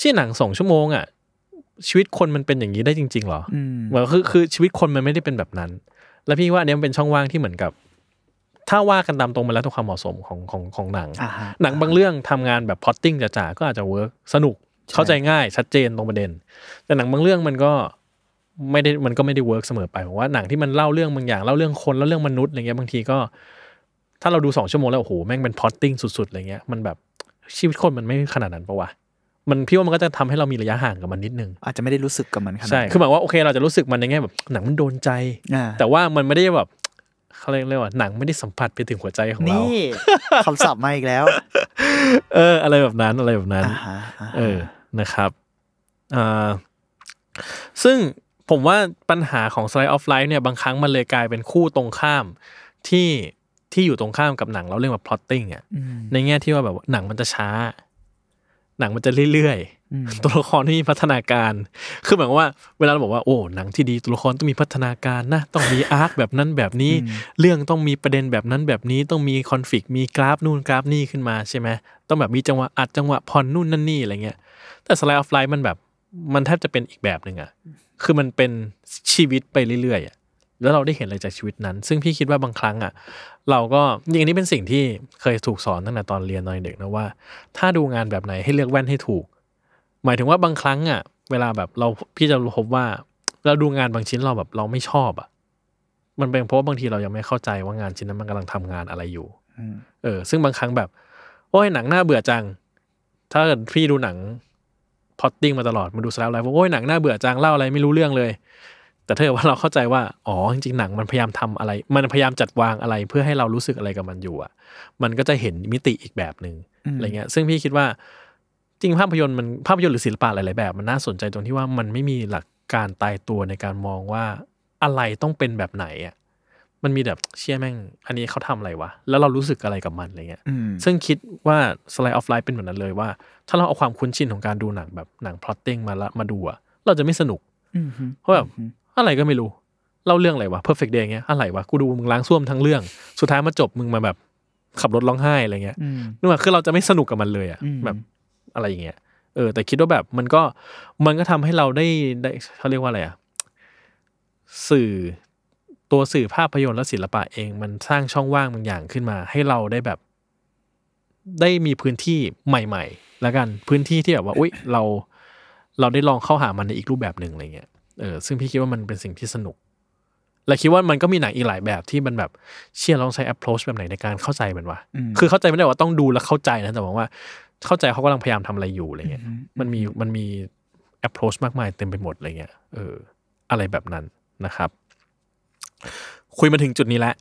ชื่อหนังสองชั่วโมงอะ่ะ ชีวิตคนมันเป็นอย่างนี้ได้จริงๆหรอเหมือนคือคือชีวิตคนมันไม่ได้เป็นแบบนั้น แล้วพี่ว่าเนี้ยมันเป็นช่องว่างที่เหมือนกับ ถ้าว่ากันตามตรงมาแล้วทุกความเหมาะสมของของของหนังหนังบางเรื่องทำงานแบบพอตติ้งจ๋าก็อาจจะเวิร์กสนุกเข้าใจง่ายชัดเจนตรงประเด็น แต่หนังบางเรื่องมันก็ไม่ได้มันก็ไม่ได้เวิร์กเสมอไปว่าหนังที่มันเล่าเรื่องบางอย่างเล่าเรื่องคนเล่าเรื่องมนุษย์อะไรเงี้ยบางทีก็ ถ้าเราดูสองชั่วโมงแล้วโอ้โหแม่งเป็นพอตติ้งสุดๆอะไรเงี้ยมันแบบชีวิตคนมันไม่ขนาดนั้นปะวะมันพี่ว่ามันก็จะทำให้เรามีระยะห่างกับมันนิดนึง อาจจะไม่ได้รู้สึกกับมันขนาดใช่คือหมายว่าโอเค เราจะรู้สึกมันในแง่แบบ หนังมันโดนใจ แต่ว่ามันไม่ได้แบบเขาเรียกเรียกว่าหนังไม่ได้สัมผัสไปถึงหัวใจของเรา นี่คำศัพท์มาอีกแล้ว เออ อะไรแบบนั้น อะไรแบบนั้น เออ นะครับอ่าซึ่งผมว่าปัญหาของสไลด์ออฟไลฟ์เนี่ยบางครั้งมันเลยกลายเป็นคู่ตรงข้ามที่ที่อยู่ตรงข้ามกับหนัง เราเรื่องแบบพลอตติ้งอ่ะ ในแง่ที่ว่าแบบหนังมันจะช้า หนังมันจะเรื่อย ๆตัวละครที่มีพัฒนาการ คือหมายว่าเวลาเราบอกว่าโอ้ หนังที่ดีตัวละครต้องมีพัฒนาการนะต้องมีอาร์คแบบนั้นแบบนี้ เรื่องต้องมีประเด็นแบบนั้นแบบนี้ต้องมีคอนฟ lict มีกราฟนู่นกราฟนี่ขึ้นมาใช่ไหมต้องแบบมีจังหวะ อัดจังหวะพอนนู่นนั่นนี่อะไรเงี้ย แต่สไลด์ออฟไลน์มันแบบมันแทบจะเป็นอีกแบบหนึ่งอะคือมันเป็นชีวิตไปเรื่อยๆแล้วเราได้เห็นอะไรจากชีวิตนั้น ซึ่งพี่คิดว่าบางครั้งอะเราก็อย่างนี้เป็นสิ่งที่เคยถูกสอนตั้งแต่ตอนเรียนตอนเด็กนะว่า ถ้าดูงานแบบไหนให้เลือกแว่นให้ถูกหมายถึงว่าบางครั้งอ่ะ เวลาแบบเราพี่จะพบว่าเราดูงานบางชิ้นเราแบบเราไม่ชอบอ่ะมันเป็นเพราะบางทีเรายังไม่เข้าใจว่างานชิ้นนั้นมันกำลังทำงานอะไรอยู่เออซึ่งบางครั้งแบบโอ้ยหนังน่าเบื่อจัง ถ้าเกิดพี่ดูหนังพอตติ้งมาตลอดมาดูสแลปไลฟ์โอ้ยหนังน่าเบื่อจังเล่าอะไรไม่รู้เรื่องเลย แต่ถ้าว่าเราเข้าใจว่าอ๋อจริงๆหนังมันพยายามทำอะไร มันพยายามจัดวางอะไรเพื่อให้เรารู้สึกอะไรกับมันอยู่ อ่ะ มันก็จะเห็นมิติอีกแบบหนึง่งอะไรเงี้ย ซึ่งพี่คิดว่าจริงภาพยนตร์มันภาพยนตร์หรือศิลปะหลาย ๆ แบบมันน่าสนใจตรงที่ว่ามันไม่มีหลักการตายตัวในการมองว่า อะไรต้องเป็นแบบไหนอ่ะมันมีแบบเชี่ยแม่ง อันนี้เขาทำอะไรวะแล้วเรารู้สึกอะไรกับมันอะไรเงี้ยซึ่งคิดว่าสไลด์ออฟไลน์เป็นแบบนั้นเลยว่า ถ้าเราเอาความคุ้นชินของการดูหนังแบบหนังพลอตติ้งมาละมาดูอะเราจะไม่สนุกเพราะแบบอะไรก็ไม่รู้เล่าเรื่องอะไรวะเพอร์เฟกต์เงี้ยอะไรวะกูดูมึงล้างส้วมทั้งเรื่องสุดท้ายมาจบมึงมาแบบ ขับรถร้องไห้อะไรเงี้ยนึกว่าคือเราจะไม่สนุกกับมันเลยอะแบบอะไรอย่างเงี้ย เออแต่คิดว่าแบบมันก็มันก็ทำให้เราได้ได้เขาเรียกว่าอะไรอะสื่อตัวสื่อภาพยนตร์และศิลปะเองมันสร้างช่องว่างบางอย่างขึ้นมา ให้เราได้แบบ ได้มีพื้นที่ใหม่ๆ แล้วกัน พื้นที่ที่แบบว่าอุ้ยเราเราได้ลองเข้าหามันในอีกรูปแบบหนึ่งอะไรเงี้ยเออซึ่งพี่คิดว่ามันเป็นสิ่งที่สนุก และคิดว่ามันก็มีหนังอีกหลายแบบที่มันแบบเชี่ยลองใช้ approach แบบไหนในการเข้าใจมันวะคือเข้าใจไม่ได้ว่าต้องดูแล้วเข้าใจนะแต่บอกว่าเข้าใจเขากำลังพยายามทำอะไรอยู่อะไรเงี้ย มันมีมันมี approach มากมายเต็มไปหมดอะไรเงี้ย เออ อะไรแบบนั้นนะครับ คุยมาถึงจุดนี้แล้ว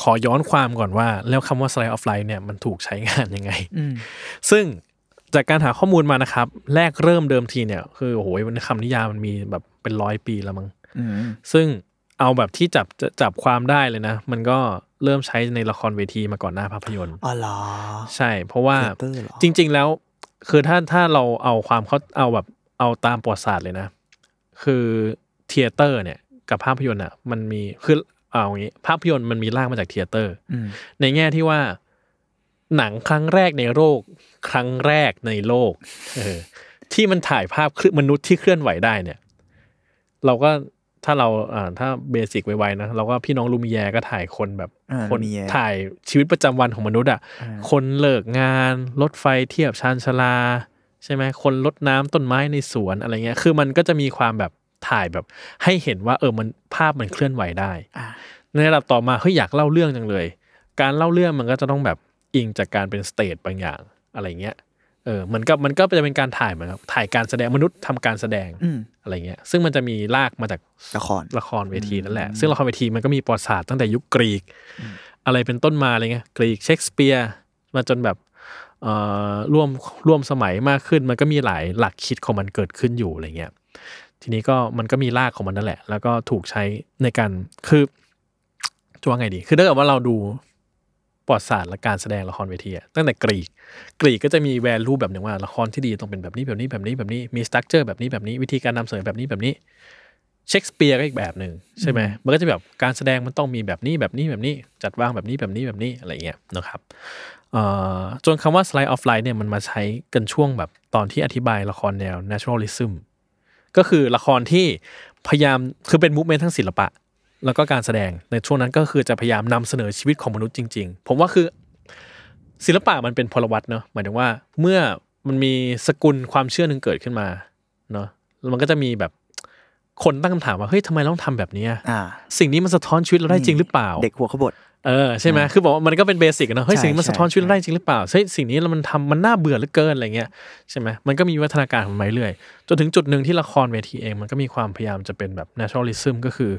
ขอย้อนความก่อนว่าแล้วคำว่า slide of life เนี่ยมันถูกใช้งานยังไง ซึ่งจากการหาข้อมูลมานะครับ แรกเริ่มเดิมทีเนี่ย คือโอ้โหคำนิยามมันมีแบบเป็นร้อยปีแล้วมั้งซึ่งเอาแบบที่จับจับความได้เลยนะ มันก็เริ่มใช้ในละครเวทีมาก่อนหน้าภาพยนตร์อ๋อเหรอใช่ เพราะว่า จริงๆแล้ว คือถ้าถ้าเราเอาความเขาเอาแบบเอาตามประวัติศาสตร์เลยนะ คือเทเตอร์ เนี่ย กับภาพยนตร์อ่ะ มันมีคือเอาอย่างนี้ ภาพยนตร์มันมีล่างมาจากเทเตอร์ในแง่ที่ว่า หนังครั้งแรกในโลกครั้งแรกในโลกเออที่มันถ่ายภาพมนุษย์ที่เคลื่อนไหวได้เนี่ย เราก็ถ้าเราอ่าถ้าเบสิกไวๆนะ เราก็พี่น้องลูมิแยก็ถ่ายคนแบบคนถ่ายชีวิตประจำวันของมนุษย์อ่ะ คนเลิกงาน รถไฟเทียบชานชลาใช่ไหม คนลดน้ำต้นไม้ในสวนอะไรเงี้ย คือมันก็จะมีความแบบถ่ายแบบให้เห็นว่าเออมันภาพมันเคลื่อนไหวได้ ในระดับต่อมาเฮ้ยอยากเล่าเรื่องจังเลย การเล่าเรื่องมันก็จะต้องแบบอิงจากการเป็นสเตจบางอย่างอะไรเงี้ยเออมันก็มันก็จะเป็นการถ่ายเหมือนกับถ่ายการแสดงมนุษย์ทำการแสดงอะไรเงี้ยซึ่งมันจะมีลากมาจากละครละครเวทีนั่นแหละ ซึ่งละครเวทีมันก็มีประวัติศาสตร์ตั้งแต่ยุคกรีก อะไรเป็นต้นมาอะไรเงี้ยกรีกเชคสเปียร์มาจนแบบร่วมร่วมสมัยมากขึ้นมันก็มีหลายหลักคิดของมันเกิดขึ้นอยู่อะไรเงี้ย ทีนี้ก็มันก็มีลากของมันนั่นแหละแล้วก็ถูกใช้ในการคือจะว่าไงดี คือถ้าเกิดว่าเราดูประวัติศาสตร์และการแสดงละครเวทีตั้งแต่กรีกกรีกก็จะมีแวลูแบบหนึ่งว่า ละครที่ดีต้องเป็นแบบนี้แบบนี้แบบนี้แบบนี้มีสตั๊กเจอร์แบบนี้แบบนี้ วิธีการนำเสนอแบบนี้แบบนี้เชคสเปียร์ก็อีกแบบหนึ่งใช่ไหมมันก็จะแบบการแสดงมันต้องมีแบบนี้แบบนี้แบบนี้จัดวางแบบนี้แบบนี้แบบนี้อะไรเงี้ยนะครับจนคำว่า slide of l i น e เนี่ยมันมาใช้กันช่วงแบบตอนที่อธิบายละครแนว naturalism ก็คือละครที่พยายามคือเป็นมูฟเมนต์ทั้งศิลปะแล้วก็การแสดงในช่วงนั้นก็คือจะพยายามนำเสนอชีวิตของมนุษย์จริงๆ ผมว่าคือศิลปะมันเป็นพลวัตเนาะหมายถึงว่าเมื่อมันมีสกุลความเชื่อหนึ่งเกิดขึ้นมาเนาะมันก็จะมีแบบคนตั้งคำถามว่าเฮ้ยทำไมต้องทำแบบนี้สิ่งนี้มันสะท้อนชีวิตเราได้จริงหรือเปล่า เด็กหัวขบวเออใช่ไหมคือบอกมันก็เป็นเบสิกนะเฮ้ยสิ่งนี้มันสะท้อนชีวิตเราได้จริงหรือเปล่าเฮ้ยสิ่งนี้มันทำมันน่าเบื่อเหลือเกินอะไรเงี้ยใช่ไหมมันก็มีวัฒนาการของมันเรื่อยจนถึงจุดหนึ่งที่ละครเวทีเองมันก็มีความพยายามจะเป็นแบบ naturalism ก็คือ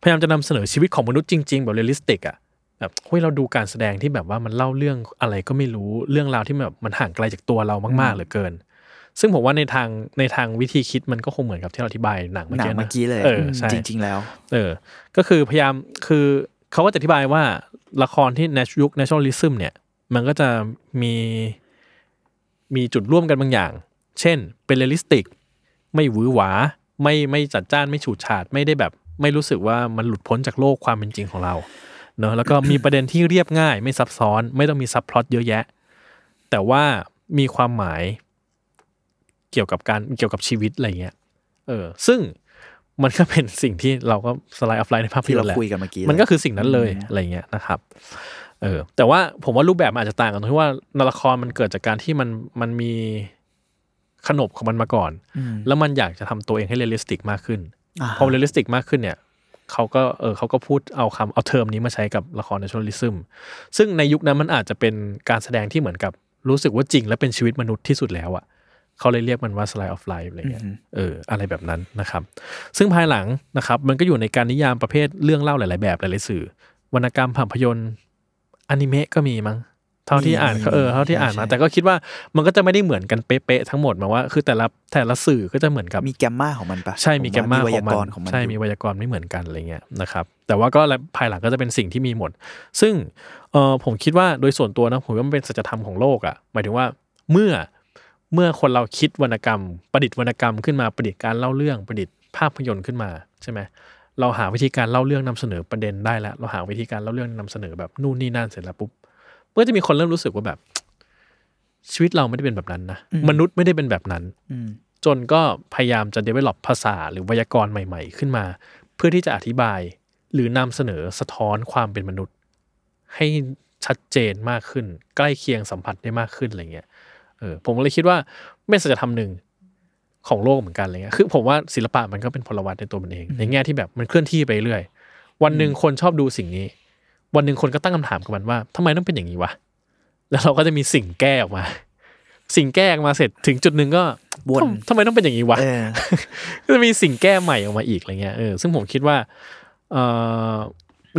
พยายามจะนำเสนอชีวิตของมนุษย์จริงๆแบบเรียลิสติกอะแบบเฮ้ยเราดูการแสดงที่แบบว่ามันเล่าเรื่องอะไรก็ไม่รู้เรื่องราวที่แบบมันห่างไกลจากตัวเรามากๆเหลือเกินซึ่งผมว่าในทางในทางวิธีคิดมันก็คงเหมือนกับที่เราอธิบายหนังเมื่อกี้นะเอลยเออจริง ๆ แล้วเออ ก็คือพยายามคือเขาก็จะอธิบายว่าละครที่ในยุค nationalism เนี่ย มันก็จะมีมีจุดร่วมกันบางอย่าง เช่นเป็นเรลิสติก ไม่หวือหวาไม่ไม่จัดจ้านไม่ฉูดฉาดไม่ได้แบบไม่รู้สึกว่ามันหลุดพ้นจากโลกความเป็นจริงของเราเนอะแล้วก็มีประเด็นที่เรียบง่าย ไม่ซับซ้อนไม่ต้องมีซับพลอตเยอะแยะแต่ว่ามีความหมายเกี่ยวกับการเกี่ยวกับชีวิตอะไรเงี้ย เออ ซึ่งมันก็เป็นสิ่งที่เราก็สไลด์ออฟไลน์ในภาพยนตร์แหละมันก็คือสิ่งนั้นเลยอะไรเงี้ยนะครับ เออ แต่ว่าผมว่ารูปแบบอาจจะต่างกันตรงที่ว่านละครมันเกิดจากการที่มันมันมีขนบของมันมาก่อน แล้วมันอยากจะทำตัวเองให้เรียลลิสติกมากขึ้น พอเรียลลิสติกมากขึ้นเนี่ย เขาก็เออเขาก็พูดเอาคำเอาเทอมนี้มาใช้กับละครในชลลิซึม ซึ่งในยุคนั้นมันอาจจะเป็นการแสดงที่เหมือนกับรู้สึกว่าจริงและเป็นชีวิตมนุษย์ที่สุดแล้วอะเขาเลยเรียกมันว่า s l i ์ e of life อะไรเงี้ย เออ อะไรแบบนั้นนะครับ ซึ่งภายหลังนะครับ มันก็อยู่ในการนิยามประเภทเรื่องเล่าหลายๆ แบบหลายๆสื่อ วรรณกรรมภาพยนตร์อนิเมะก็มีมั้งเท่าที่อ่านเออเท่าที่อ่านมาแต่ก็คิดว่ามันก็จะไม่ได้เหมือนกันเป๊ะๆ ทั้งหมดมาว่าคือแต่ละแต่ละสื่อก็จะเหมือนกับมีแกมมาของมันปะใช่มีแกมมาของมันใช่มีไวยากรณ์ไม่เหมือนกันอะไรเงี้ยนะครับแต่ว่าก็ภายหลังก็จะเป็นสิ่งที่มีหมด ซึ่งเออผมคิดว่าโดยส่วนตัวนะผมว่ามันเป็นสัจธรรมของโลกอ่ะหมายถึงว่าเมื่อเมื่อคนเราคิดวรรณกรรม ประดิษฐ์วรรณกรรมขึ้นมา ประดิษฐ์การเล่าเรื่อง ประดิษฐ์ภาพยนตร์ขึ้นมา ใช่ไหม เราหาวิธีการเล่าเรื่องนำเสนอประเด็นได้แล้ว เราหาวิธีการเล่าเรื่องนำเสนอแบบนู่นนี่นั่นเสร็จแล้วปุ๊บก็จะมีคนเริ่มรู้สึกว่าแบบชีวิตเราไม่ได้เป็นแบบนั้นนะมนุษย์ไม่ได้เป็นแบบนั้นจนก็พยายามจะ develop ภาษาหรือไวยากรณ์ใหม่ ๆ ขึ้นมา เพื่อที่จะอธิบายหรือนำเสนอสะท้อนความเป็นมนุษย์ ให้ชัดเจนมากขึ้น ใกล้เคียงสัมผัสได้มากขึ้นอะไรเงี้ยเออผมเลยคิดว่าไม่ใสัจธรรมหนึ่งของโลกเหมือนกันเงี้ยคือผมว่าศิลปะมันก็เป็นพลวัตในตัวมันเอง ในแง่ที่แบบมันเคลื่อนที่ไปเรื่อยวันหนึ่งคนชอบดูสิ่งนี้ วันหนึ่งคนก็ตั้งคำถามกับมันว่า ทำไมต้องเป็นอย่างนี้วะแล้วเราก็จะมีสิ่งแก้ออกมาสิ่งแก้ออกมาเสร็จถึงจุดหนึ่งก็วนทาไมต้องเป็นอย่างนี้วะก็จะมีสิ่งแก้ใหม่ออกมาอีกอะไรเงี้ยเออซึ่งผมคิดว่าเออ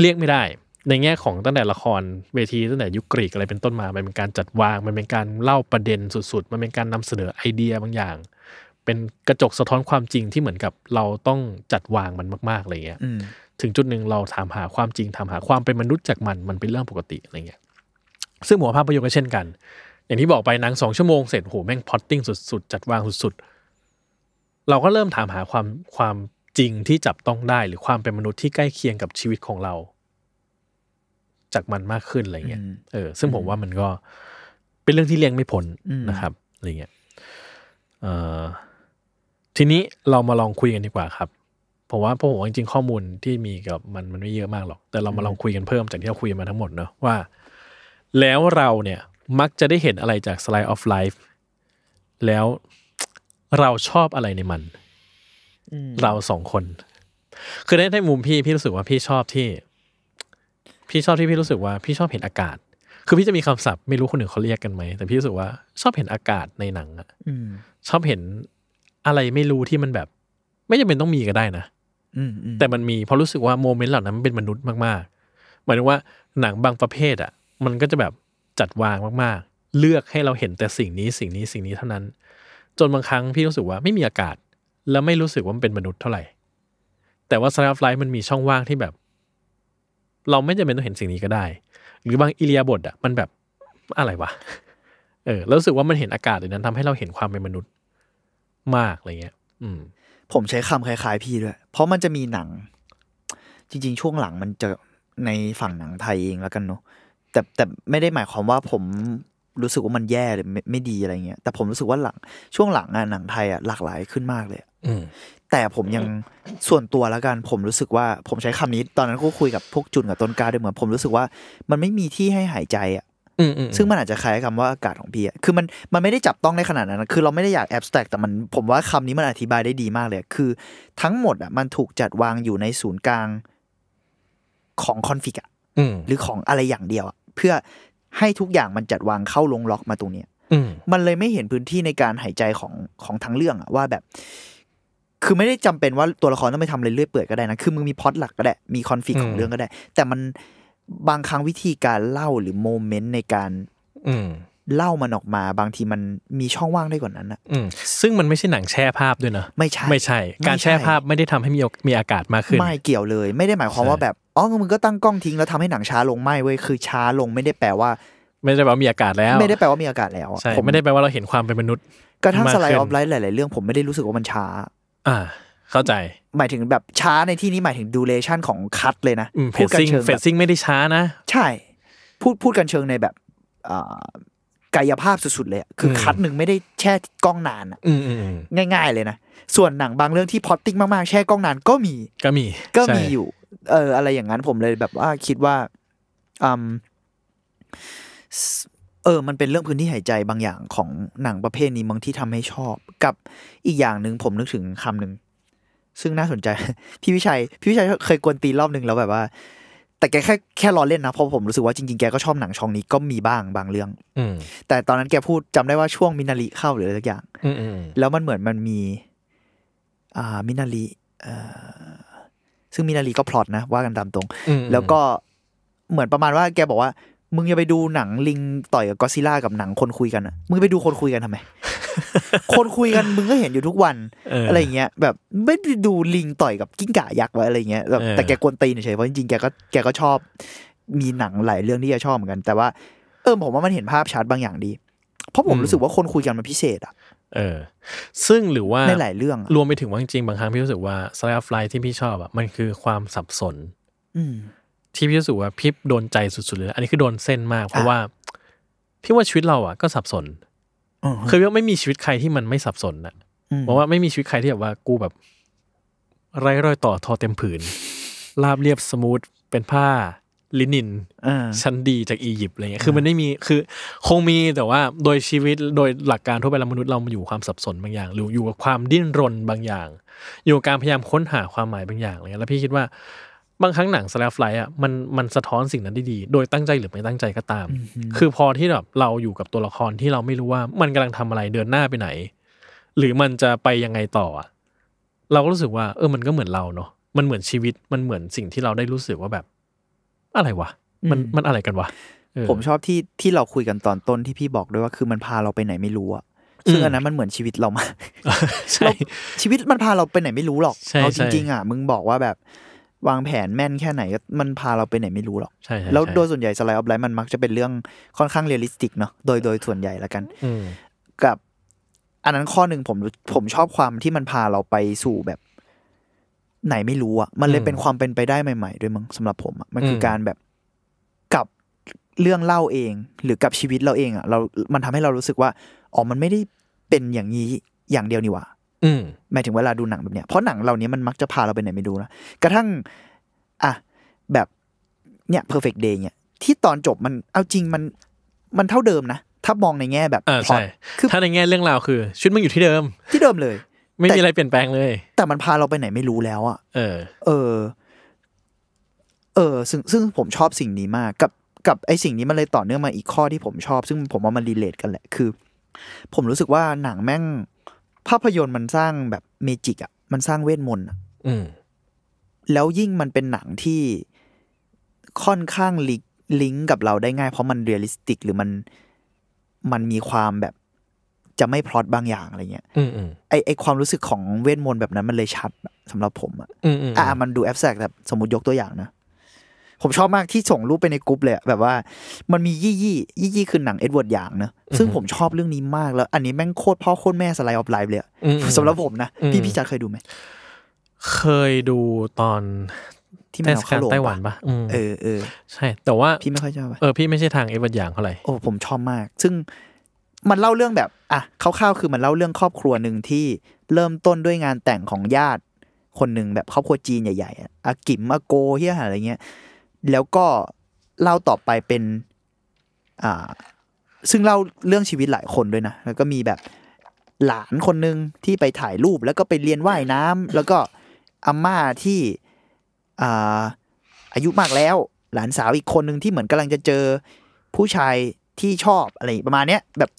เรียกไม่ได้ในแง่ของตั้งแต่ละครเวที ตั้งแต่ยุคกรีกอะไรเป็นต้นมา มันเป็นการจัดวาง มันเป็นการเล่าประเด็นสุด ๆ มันเป็นการนำเสนอไอเดียบางอย่าง เป็นกระจกสะท้อนความจริงที่เหมือนกับเราต้องจัดวางมันมากๆอะไรเงี้ยถึงจุดหนึ่งเราถามหาความจริง ถามหาความเป็นมนุษย์จากมัน มันเป็นเรื่องปกติอะไรเงี้ย ซึ่งหัวภาพยนตร์ก็เช่นกัน อย่างที่บอกไปนางสองชั่วโมงเสร็จโหแม่งพอตติ้งสุดๆจัดวางสุดๆ เราก็เริ่มถามหาความความจริงที่จับต้องได้หรือความเป็นมนุษย์ที่ใกล้เคียงกับชีวิตของเราจากมันมากขึ้นอะไรเงี้ย เออ ซึ่งผมว่ามันก็เป็นเรื่องที่เลี่ยงไม่พ้นนะครับ อะไรเงี้ยเออทีนี้เรามาลองคุยกันดีกว่าครับเพราะว่าพวกผมจริงๆข้อมูลที่มีกับมันมันไม่เยอะมากหรอก แต่เรามาลองคุยกันเพิ่มจากที่เราคุยมาทั้งหมดเนาะว่า แล้วเราเนี่ยมักจะได้เห็นอะไรจากสไลด์ออฟไลฟ์แล้วเราชอบอะไรในมันเราสองคน คือในในมุมพี่พี่รู้สึกว่าพี่ชอบที่พี่ชอบที่พี่รู้สึกว่าพี่ชอบเห็นอากาศ คือพี่จะมีคำศัพท์ไม่รู้คนอื่นเขาเรียกกันไหม แต่พี่รู้สึกว่าชอบเห็นอากาศในหนังอะชอบเห็นอะไรไม่รู้ที่มันแบบ ไม่จำเป็นต้องมีก็ได้นะ แต่มันมี เพราะรู้สึกว่าโมเมนต์เหล่านั้นมันเป็นมนุษย์มากๆ หมายถึงว่าหนังบางประเภทอ่ะมันก็จะแบบจัดวางมากๆ เลือกให้เราเห็นแต่สิ่งนี้สิ่งนี้สิ่งนี้เท่านั้น จนบางครั้งพี่รู้สึกว่าไม่มีอากาศ แล้วไม่รู้สึกว่ามันเป็นมนุษย์เท่าไหร่แต่ว่าสไลฟ์ไลฟ์มันมีช่องว่างที่แบบเราไม่จำเป็นต้องเห็นสิ่งนี้ก็ได้ หรือบางอิเลียบท อ่ะ มันแบบอะไรวะ เออรู้สึกว่ามันเห็นอากาศเลยนั้น ทำให้เราเห็นความเป็นมนุษย์มากอะไรเงี้ยอืม ผมใช้คำคล้ายๆ พี่ด้วย เพราะมันจะมีหนัง จริงๆช่วงหลังมันจะในฝั่งหนังไทยเองแล้วกันเนาะ แต่แต่ไม่ได้หมายความว่า ผมรู้สึกว่ามันแย่หรือไม่ไม่ดีอะไรเงี้ย แต่ผมรู้สึกว่าหลัง ช่วงหลังอะหนังไทยอะหลากหลายขึ้นมากเลยอืแต่ผมยังส่วนตัวแล้วกันผมรู้สึกว่า ผมใช้คำนี้ตอนนั้นก็คุยกับพวกจุนกับต้นกาด้วยเหมือนผมรู้สึกว่ามันไม่มีที่ให้หายใจอ่ะซึ่งมันอาจจะคล้ายคำว่าอากาศของพี่อ่ะคือมันมันไม่ได้จับต้องได้ขนาดนั้น คือเราไม่ได้อยากแอบสแต็กแต่มันผมว่าคำนี้มันอธิบายได้ดีมากเลยคือ ทั้งหมดอ่ะมันถูกจัดวางอยู่ในศูนย์กลางของคอนฟิกอ่ะหรือของอะไรอย่างเดียวอ่ะเพื่อให้ทุกอย่างมันจัดวางเข้าลงล็อกมาตรงเนี้ยมันเลยไม่เห็นพื้นที่ในการหายใจของของทั้งเรื่องอ่ะว่าแบบคือไม่ได้จำเป็นว่าตัวละครต้องไปทำอะไรเรื่อยเปื่อยก็ได้นะ คือมึงมีพอดหลักก็ได้มีคอนฟ lict ของเรื่องก็ได้ แต่มันบางครั้งวิธีการเล่าหรือโมเมนต์ในการอืเล่ามันออกมา บางทีมันมีช่องว่างได้กว่านั้นอืะซึ่งมันไม่ใช่หนังแช่ภาพด้วยนะไม่ใช่ไม่ใช่ การแช่ภาพไม่ได้ทำให้มีมีอากาศมากขึ้น ไม่เกี่ยวเลย ไม่ได้หมายความว่าแบบอ๋อมึงก็ตั้งกล้องทิ้งแล้วทำให้หนังช้าลงไม่เว้ยคือช้าลงไม่ได้แปลว่า ไม่ได้แปลว่ามีอากาศแล้ว ไม่ได้แปลว่ามีอากาศแล้วผมไม่ได้แปลว่าเราเห็นความเป็นมนุษย์กระทั่งสไลด์ออฟไลท์หลายๆเรื่องผมไม่ได้รู้สึกว่ามันช้าอ่าเข้าใจหมายถึงแบบช้าในที่นี้หมายถึงดูเลชันของคัดเลยนะพูดกันเชิงเฟซซิ่งไม่ได้ช้านะ ใช่ พูดพูดกันเชิงในแบบกายภาพสุด ๆ เลย คือคัดหนึ่งไม่ได้แช่กล้องนานอะง่าย ๆเลยนะ ส่วนหนังบางเรื่องที่พอตติ้งมาก ๆ แช่กล้องนานก็มี ก็มี ก็มีอยู่เอออะไรอย่างนั้นผมเลยแบบว่าคิดว่าอืมเออ มันเป็นเรื่องพื้นที่หายใจบางอย่างของหนังประเภทนี้บางที่ทำให้ชอบกับอีกอย่างหนึ่งผมนึกถึงคำนึงซึ่งน่าสนใจ พี่วิชัยพี่วิชัยเคยกวนตีรอบนึง แล้วแบบว่า แต่แกแค่แค่ล้อเล่นนะเพราะผมรู้สึกว่าจริงๆแกก็ชอบหนังช่องนี้ก็มีบ้างบางเรื่อง อืแต่ตอนนั้นแกพูดจำได้ว่าช่วงมินาริเข้าหรืออะไรสักอย่างแล้วมันเหมือนมันมี อ่ามินาริซึ่งมินาริก็พลอตนะว่ากันตามตรงแล้วก็เหมือนประมาณว่าแกบอกว่ามึงอย่าไปดูหนังลิงต่อยกับก็ซิล่ากับหนัง คนคุยกันอะมึงไปดูคนคุยกันทำไม คนคุยกันมึงก็เห็นอยู่ทุกวันอะไรเงี้ยแบบไม่ได้ดูลิงต่อยกับกิ้งก่ายักษ์ไว้อะไรเงี้ยแบบแต่แกกวนตีนเฉยเพราะจริงๆแกก็แกก็ชอบมีหนังหลายเรื่องที่แกชอบเหมือนกัน แต่ว่าเออผมว่ามันเห็นภาพชัดบางอย่างดี เพราะผมรู้สึกว่าคนคุยกันมันพิเศษอะเออ ซึ่งหรือว่าในหลายเรื่องรวมไปถึงว่าจริงบางครั้งพี่รู้สึกว่าสไลด์ไฟที่พี่ชอบอะมันคือความสับสน อืที่พี่รู้สึกว่าพี่โดนใจสุดๆเลยอันนี้คือโดนเส้นมากเพราะว่าพี่ว่าชีวิตเราอ่ะก็สับสนคือว่าไม่มีชีวิตใครที่มันไม่สับสนนะบอกว่าไม่มีชีวิตใครที่แบบว่ากูแบบ ไร้รอย ต่อทอเต็มผืนราบเรียบสมูทเป็นผ้า ลินินชั้นดีจากอียิปต์อะไรเงี้ยคือมันไม่มีคือ คงมีแต่ว่าโดยชีวิตโดยหลักการทั่วไปเรามนุษย์เรามาอยู่ความสับสนบางอย่าง หรืออยู่กับความดิ้นรนบางอย่าง อยู่กับการพยายามค้นหาความหมายบางอย่างอะไรเงี้ยแล้วพี่คิดว่าบางครั้งหนังสแลฟไลท์อ่ะมันมันสะท้อนสิ่งนั้นได้ดี โดยตั้งใจหรือไม่ตั้งใจก็ตาม คือพอที่แบบเราอยู่กับตัวละครที่เราไม่รู้ว่า มันกำลังทำอะไรเดินหน้าไปไหน หรือมันจะไปยังไงต่ออ่ะเราก็รู้สึกว่าเออ มันก็เหมือนเราเนาะมันเหมือนชีวิตมันเหมือนสิ่งที่เราได้รู้สึกว่าแบบ อะไรวะมันมันอะไรกันวะผมชอบที่ที่เราคุยกันตอนต้นที่พี่บอกด้วยว่าคือมันพาเราไปไหนไม่รู้อะซึ่งอันนั้นมันเหมือนชีวิตเรามากชีวิตมันพาเราไปไหนไม่รู้หรอกเอาจริงๆอ่ะมึงบอกว่าแบบวางแผนแม่นแค่ไหน มันพาเราไปไหนไม่รู้หรอกใช่แล้วโดยส่วนใหญ่สไลด์ออฟไลน์มันมักจะเป็นเรื่องค่อนข้างเรียลลิสติกเนาะ โดยโดยส่วนใหญ่ละกันกับอันนั้นข้อหนึ่งผมผมชอบความที่มันพาเราไปสู่แบบไหนไม่รู้อะมันเลยเป็นความเป็นไปได้ใหม่ๆด้วยมั้งสำหรับผมอะมันคือการแบบกับเรื่องเล่าเอง หรือกับชีวิตเราเองอะเรา มันทำให้เรารู้สึกว่า อ๋อมันไม่ได้เป็นอย่างนี้อย่างเดียวนี่หว่าหมายถึงเวลาดูหนังแบบเนี้ยเพราะหนังเหล่านี้มันมักจะพาเราไปไหนไม่ดูนะกระทั่งอ่ะแบบเนี่ย perfect day เนี่ย ที่ตอนจบมันเอาจริงมัน มันเท่าเดิมนะถ้ามองในแง่ แบบพอคือถ้าในแง่เรื่องราวคือชุดมันอยู่ที่เดิม ที่เดิมเลย ไม่มีอะไรเปลี่ยนแปลงเลย แต่มันพาเราไปไหนไม่รู้แล้วอ่ะเออเออเออซึ่งซึ่งผมชอบสิ่งนี้มากกับกับไอสิ่งนี้มันเลยต่อเนื่องมาอีกข้อที่ผมชอบ ซึ่งผมว่ามันรีเลทกันแหละคือ ผมรู้สึกว่าหนังแม่งภาพยนตร์มันสร้างแบบเมจิกอ่ะมันสร้างเวทมนต์อแล้วยิ่งมันเป็นหนังที่ค่อนข้างลิลงก์กับเราได้ง่ายเพราะมันเรียลลิสติก หรือมันมันมีความแบบจะไม่พลอตบางอย่างอะไรเงี้ยไอไอความรู้สึกของเวทมนต์แบบนั้นมันเลยชัด สำหรับผมอ่ะอ่ามันดูแอบแสกแต่สมมติยกตัวอย่างนะผมชอบมากที่ส่งรูปไปในกรุ๊ปเลยแบบว่า มันมียี่ยี่ยี่ยี่คือหนังเอ็ดเวิร์ดยางเนอะซึ่งผมชอบเรื่องนี้มากแล้ว อันนี้แม่งโคตรพ่อโคตรแม่สไลด์ออฟไลฟ์เลยสำหรับผมนะ พี่พี่จัดเคยดูไหม เคยดูตอนที่แมวเอาข้าไต้หวันปะเออเออใช่ แต่ว่าพี่ไม่ค่อยชอบเออพี่ไม่ใช่ทางเอ็ดเวิร์ดยางเท่าไหร่โอ้ผมชอบมาก ซึ่งมันเล่าเรื่องแบบ อ่ะคร่าวๆคือมันเล่าเรื่องครอบครัวหนึ่งที่เริ่มต้นด้วยงานแต่งของญาติคนหนึ่งแบบครอบครัวจีนใหญ่ๆอากิมอาโกเฮียอะไรเงี้ยแล้วก็ เล่าต่อไปเป็นอ่าซึ่งเล่าเรื่องชีวิตหลายคนด้วยนะ แล้วก็มีแบบหลานคนหนึ่งที่ไปถ่ายรูปแล้วก็ไปเรียนว่ายน้ำ แล้วก็อาม่าที่อ่าอายุมากแล้ว หลานสาวอีกคนหนึ่งที่เหมือนกำลังจะเจอผู้ชายที่ชอบอะไรประมาณเนี้ยแบบ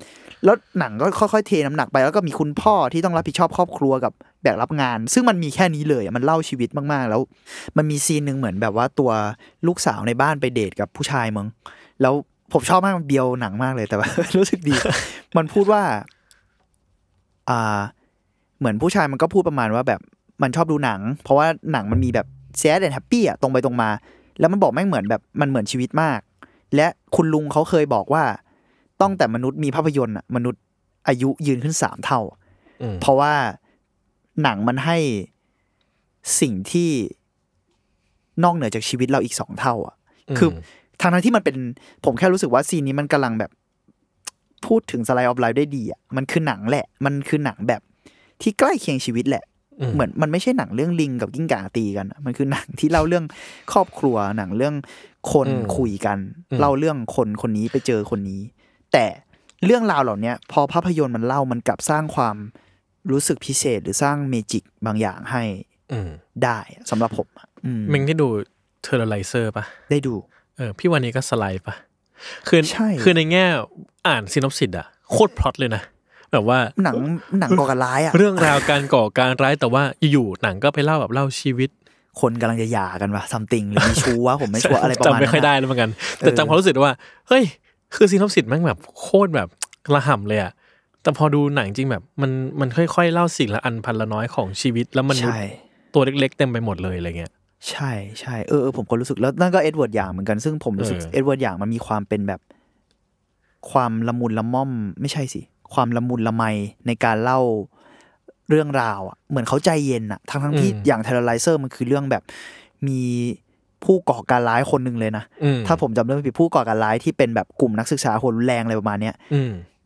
แล้วหนังก็ค่อยๆเทน้ำหนักไปแล้วก็มีคุณพ่อที่ต้องรับผิดชอบครอบครัวกับแบกรับงาน ซึ่งมันมีแค่นี้เลยมันเล่าชีวิตมากๆ แล้ว มันมีซีนหนึ่งเหมือนแบบว่าตัวลูกสาวในบ้านไปเดทกับผู้ชายมึงแล้วผมชอบมากเบียวหนังมากเลยแต่ว่ารู้สึกดี มันพูดว่า อ่า เหมือนผู้ชายมันก็พูดประมาณว่าแบบมันชอบดูหนัง เพราะว่าหนังมันมีแบบแซดแอนแฮปปี้อะตรงไปตรงมา แล้วมันบอกแม่งเหมือนแบบมันเหมือนชีวิตมาก และคุณลุงเขาเคยบอกว่าต้องแต่มนุษย์มีภาพยนตร์อะมนุษย์อายุยืนขึ้นสามเท่าเพราะว่าหนังมันให้สิ่งที่นอกเหนือจากชีวิตเราอีกสองเท่า อ่ะ คือ ทางทั้นที่มันเป็นผมแค่รู้สึกว่าซีนนี้มันกำลังแบบพูดถึงสไลด์ออฟไลฟ์ได้ดีอ่ะมันคือหนังแหละ มันคือหนังแบบที่ใกล้เคียงชีวิตแหละเหมือนมันไม่ใช่หนังเรื่องลิงกับกิ้งก่าตีกัน มันคือหนังที่เล่าเรื่องครอบครัวหนังเรื่องคนคุยกันเล่าเรื่องคนคนนี้ไปเจอคนนี้แต่เรื่องราวเหล่านี้พอภาพยนตร์มันเล่ามันกลับสร้างความรู้สึกพิเศษ หรือสร้างเมจิกบางอย่างให้ได้สำหรับผมมึงที่ดูเทอร์ไรเซอร์ปะได้ดูเออพี่วันนี้ก็สไลด์ปะคือใช่คือในแง่อ่านซีนอปสิดอะโคตรพล็อตเลยนะแบบว่าหนังหนังก่อการร้ายอะเรื่องราวการก่อการร้าย แต่ว่าอยู่หนังก็ไปเล่าแบบเล่าชีวิต คนกำลังจะหย่ากันวะซัมติงหรือมีชู้วะผมไม่ชัวอะไรประมาณนั้นจำไม่ค่อยได้แล้วเหมือนกัน แต่จำความรู้สึกว่าเฮ้ยคือซีนอปสิ์แม่งแบบ โคตรแบบระห่ำเลยอะแต่พอดูหนังจริงแบบมันมันค่อยๆเล่าสิ่งละอันพันละน้อยของชีวิต แล้วมันตัวเล็กๆ เต็มไปหมดเลยอะไรเงี้ยใช่ใช่เออผมก็รู้สึก แล้วนั่นก็เอ็ดเวิร์ดอย่างเหมือนกัน ซึ่งผมรู้สึกเอ็ดเวิร์ดอย่างมันมีความเป็นแบบ ความละมุนละม่อม ไม่ใช่สิ ความละมุนละไมในการเล่าเรื่องราวอ่ะเหมือนเขาใจเย็นอ่ะทั้งทั้งที่อย่างเทเลไลเซอร์ มันคือเรื่องแบบมีผู้ก่อการร้ายคนหนึ่งเลยนะ ถ้าผมจำเรื่องผิดผู้ก่อการร้ายที่เป็นแบบกลุ่มนักศึกษาหัรุนแรงอะไรประมาณเนี้ย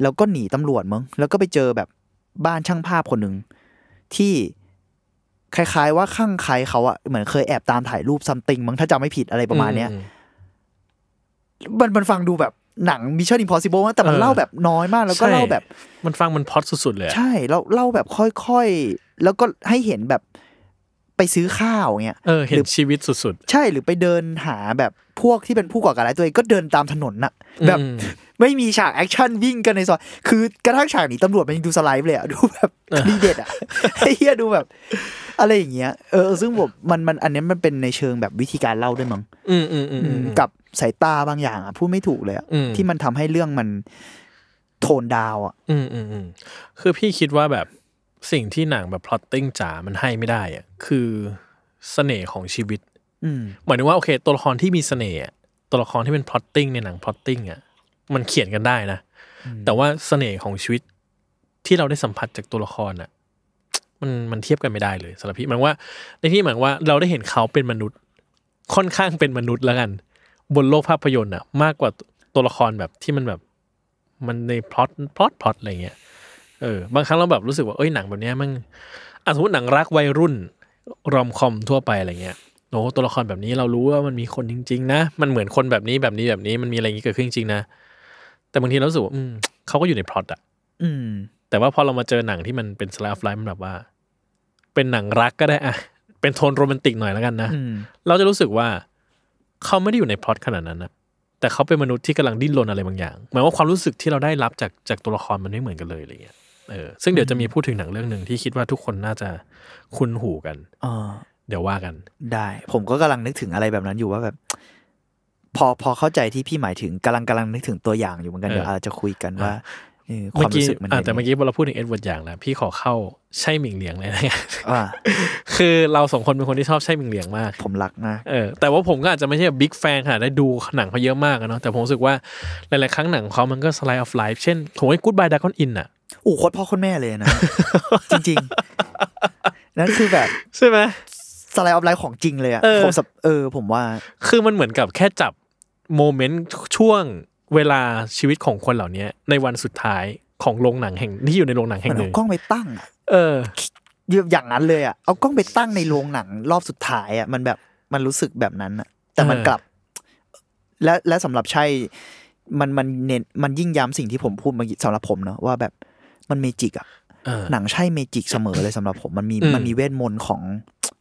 แล้วก็หนีตำรวจมั้งแล้วก็ไปเจอแบบบ้านช่างภาพคนหนึ่ง ที่คล้ายๆว่าข้างใครเขาอะเหมือนเคยแอบตามถ่ายรูปซัมติงมั้งถ้าจำไม่ผิดอะไรประมาณ เนี้ยมันมันฟังดูแบบหนังมิชชั่นอิมพอสิเบิลแต่มันเล่าแบบน้อยมาก แล้วก็เล่าแบบมันฟังมันพอดสุดๆเลยใช่แล้วเล่าแบบ ค่อยๆแล้วก็ให้เห็นแบบไปซื้อข้าวเงี้ย เออเห็นชีวิตสุดๆ ใช่หรือไปเดินหาแบบพวกที่เป็นผู้ก่อการร้ายตัวเอง ก็เดินตามถนนน่ะ แบบ ไม่มีฉากแอคชั่นวิ่งกันในซอยคือ กระทั่งฉากนี้ตำรวจ มันยงดูสไลด์เลยอะดูแบบดีเด็ดอะไอ้เฮียดูแบบ อะไรอย่างเงี้ยเออซึ่งผมมันมันอันนี้มันเป็นในเชิงแบบวิธีการเล่าด้วยมั้งอืมอืมอืมกับสายตาบางอย่างอะพูดไม่ถูกเลยอะที่มันทำให้เรื่องมันโทนดาวอะอืมอืมอืมคือพี่คิดว่าแบบสิ่งที่หนังแบบพล็อตติ้งจ๋ามันให้ไม่ได้อะคือเสน่ห์ของชีวิตหมายถึงว่าโอเค ตัวละครที่มีเสน่ห์ตัวละครที่เป็นพล็อตติ้งในหนังพล็อตติ้งอ่ะมันเขียนกันได้นะแต่ว่าเสน่ห์ของชีวิตที่เราได้สัมผัสจากตัวละครอ่ะมันมันเทียบกันไม่ได้เลยสำหรับพี่หมายว่า ในที่หมายว่าเราได้เห็นเขาเป็นมนุษย์ค่อนข้างเป็นมนุษย์แล้วกัน บนโลกภาพยนตร์อ่ะ มากกว่าตัวละครแบบที่มันแบบมันในพล็อตพล็อตพล็อตอะไรเงี้ยเออบางครั้งเราแบบรู้สึกว่าเอ้ยหนังแบบนี้มันอสมมติหนังรักวัยรุ่นรอมคอมทั่วไปอะไรเงี้ยโอ้ตัวละครแบบนี้เรารู้ว่ามันมีคนจริงๆนะมันเหมือนคนแบบนี้แบบนี้แบบนี้ มันมีอะไรงนี้เกิดขึ้นจริงนะแต่บางทีเราสูบว่าเขาก็อยู่ในพล็อตอะแต่ว่าพอเรามาเจอหนังที่มันเป็นสลาฟไลฟ์มันแบบว่า เป็นหนังรักก็ได้อะเป็นโทนโรแมนติกหน่อยแล้วกัน นะเราจะรู้สึกว่า เขาไม่ได้อยู่ในพล็อตขนาดนั้นนะแต่เขาเป็นมนุษย์ที่กำลังดิ้นรนอะไรบางอย่าง หมายว่าความรู้สึกที่เราได้รับจากจากตัวละครมันไม่เหมือนกันเลยอะไรเงี้ยเออ ซึ่งเดี๋ยวจะมีพูดถึงหนังเรื่องหนึ่งที่คิดว่าทุกคนน่าจะคุ้นหูกันอเดี๋ยวว่ากัน ได้ ผมก็กำลังนึกถึงอะไรแบบนั้นอยู่ว่าแบบพอพอเข้าใจที่พี่หมายถึงกำลังกำลังนึกถึงตัวอย่างอยู่เหมือนกัน เดี๋ยวอาจจะคุยกันว่าเมื่อกี้แต่เมื่อกี้เราพูดถึงเอ็ดเวิร์ดอย่างแล้วพี่ขอเข้าใช่หมิงเหลียงเลยนะคือเราสองคนเป็นคนที่ชอบใช่หมิงเหลียงมาก ผมรักนะเออแต่ว่าผมก็อาจจะไม่ใช่บิ๊กแฟนค่ะได้ดูหนังเขาเยอะมากนะแต่ผมรู้สึกว่า หลายๆครั้งหนังเขามันก็สไลด์ออฟไลฟ์เช่น ผมไอ้กู๊ดบายดักคอนอินอ่ะอู้โคตรพ่อคุณแม่เลยนะ จริงๆ นั่นคือแบบใช่ไหมสไลด์ออฟไลฟ์ของจริงเลยอ่ะผมเออผมว่า คือมันเหมือนกับแค่จับโมเมนต์ช่วงเวลาชีวิตของคนเหล่านี้ในวันสุดท้ายของโรงหนัง แห่งที่อยู่ในโรงหนังแห่งหนึ่งกล้องไปตั้งเออยอย่างนั้นเลยอ่ะเอากล้องไปตั้งในโรงหนัง รอบสุดท้ายอ่ะมันแบบมันรู้สึกแบบนั้นอ่ะ แต่มันกลับ และและสำหรับใช่ มันมันเน้นมันยิ่งย้ำสิ่งที่ผมพูดมาสำหรับผมเนาะว่าแบบมันเมจิกอ่ะหนังใช่เมจิกเสมอเลยสำหรับผม มันมีมันมีเวทมนต์ของ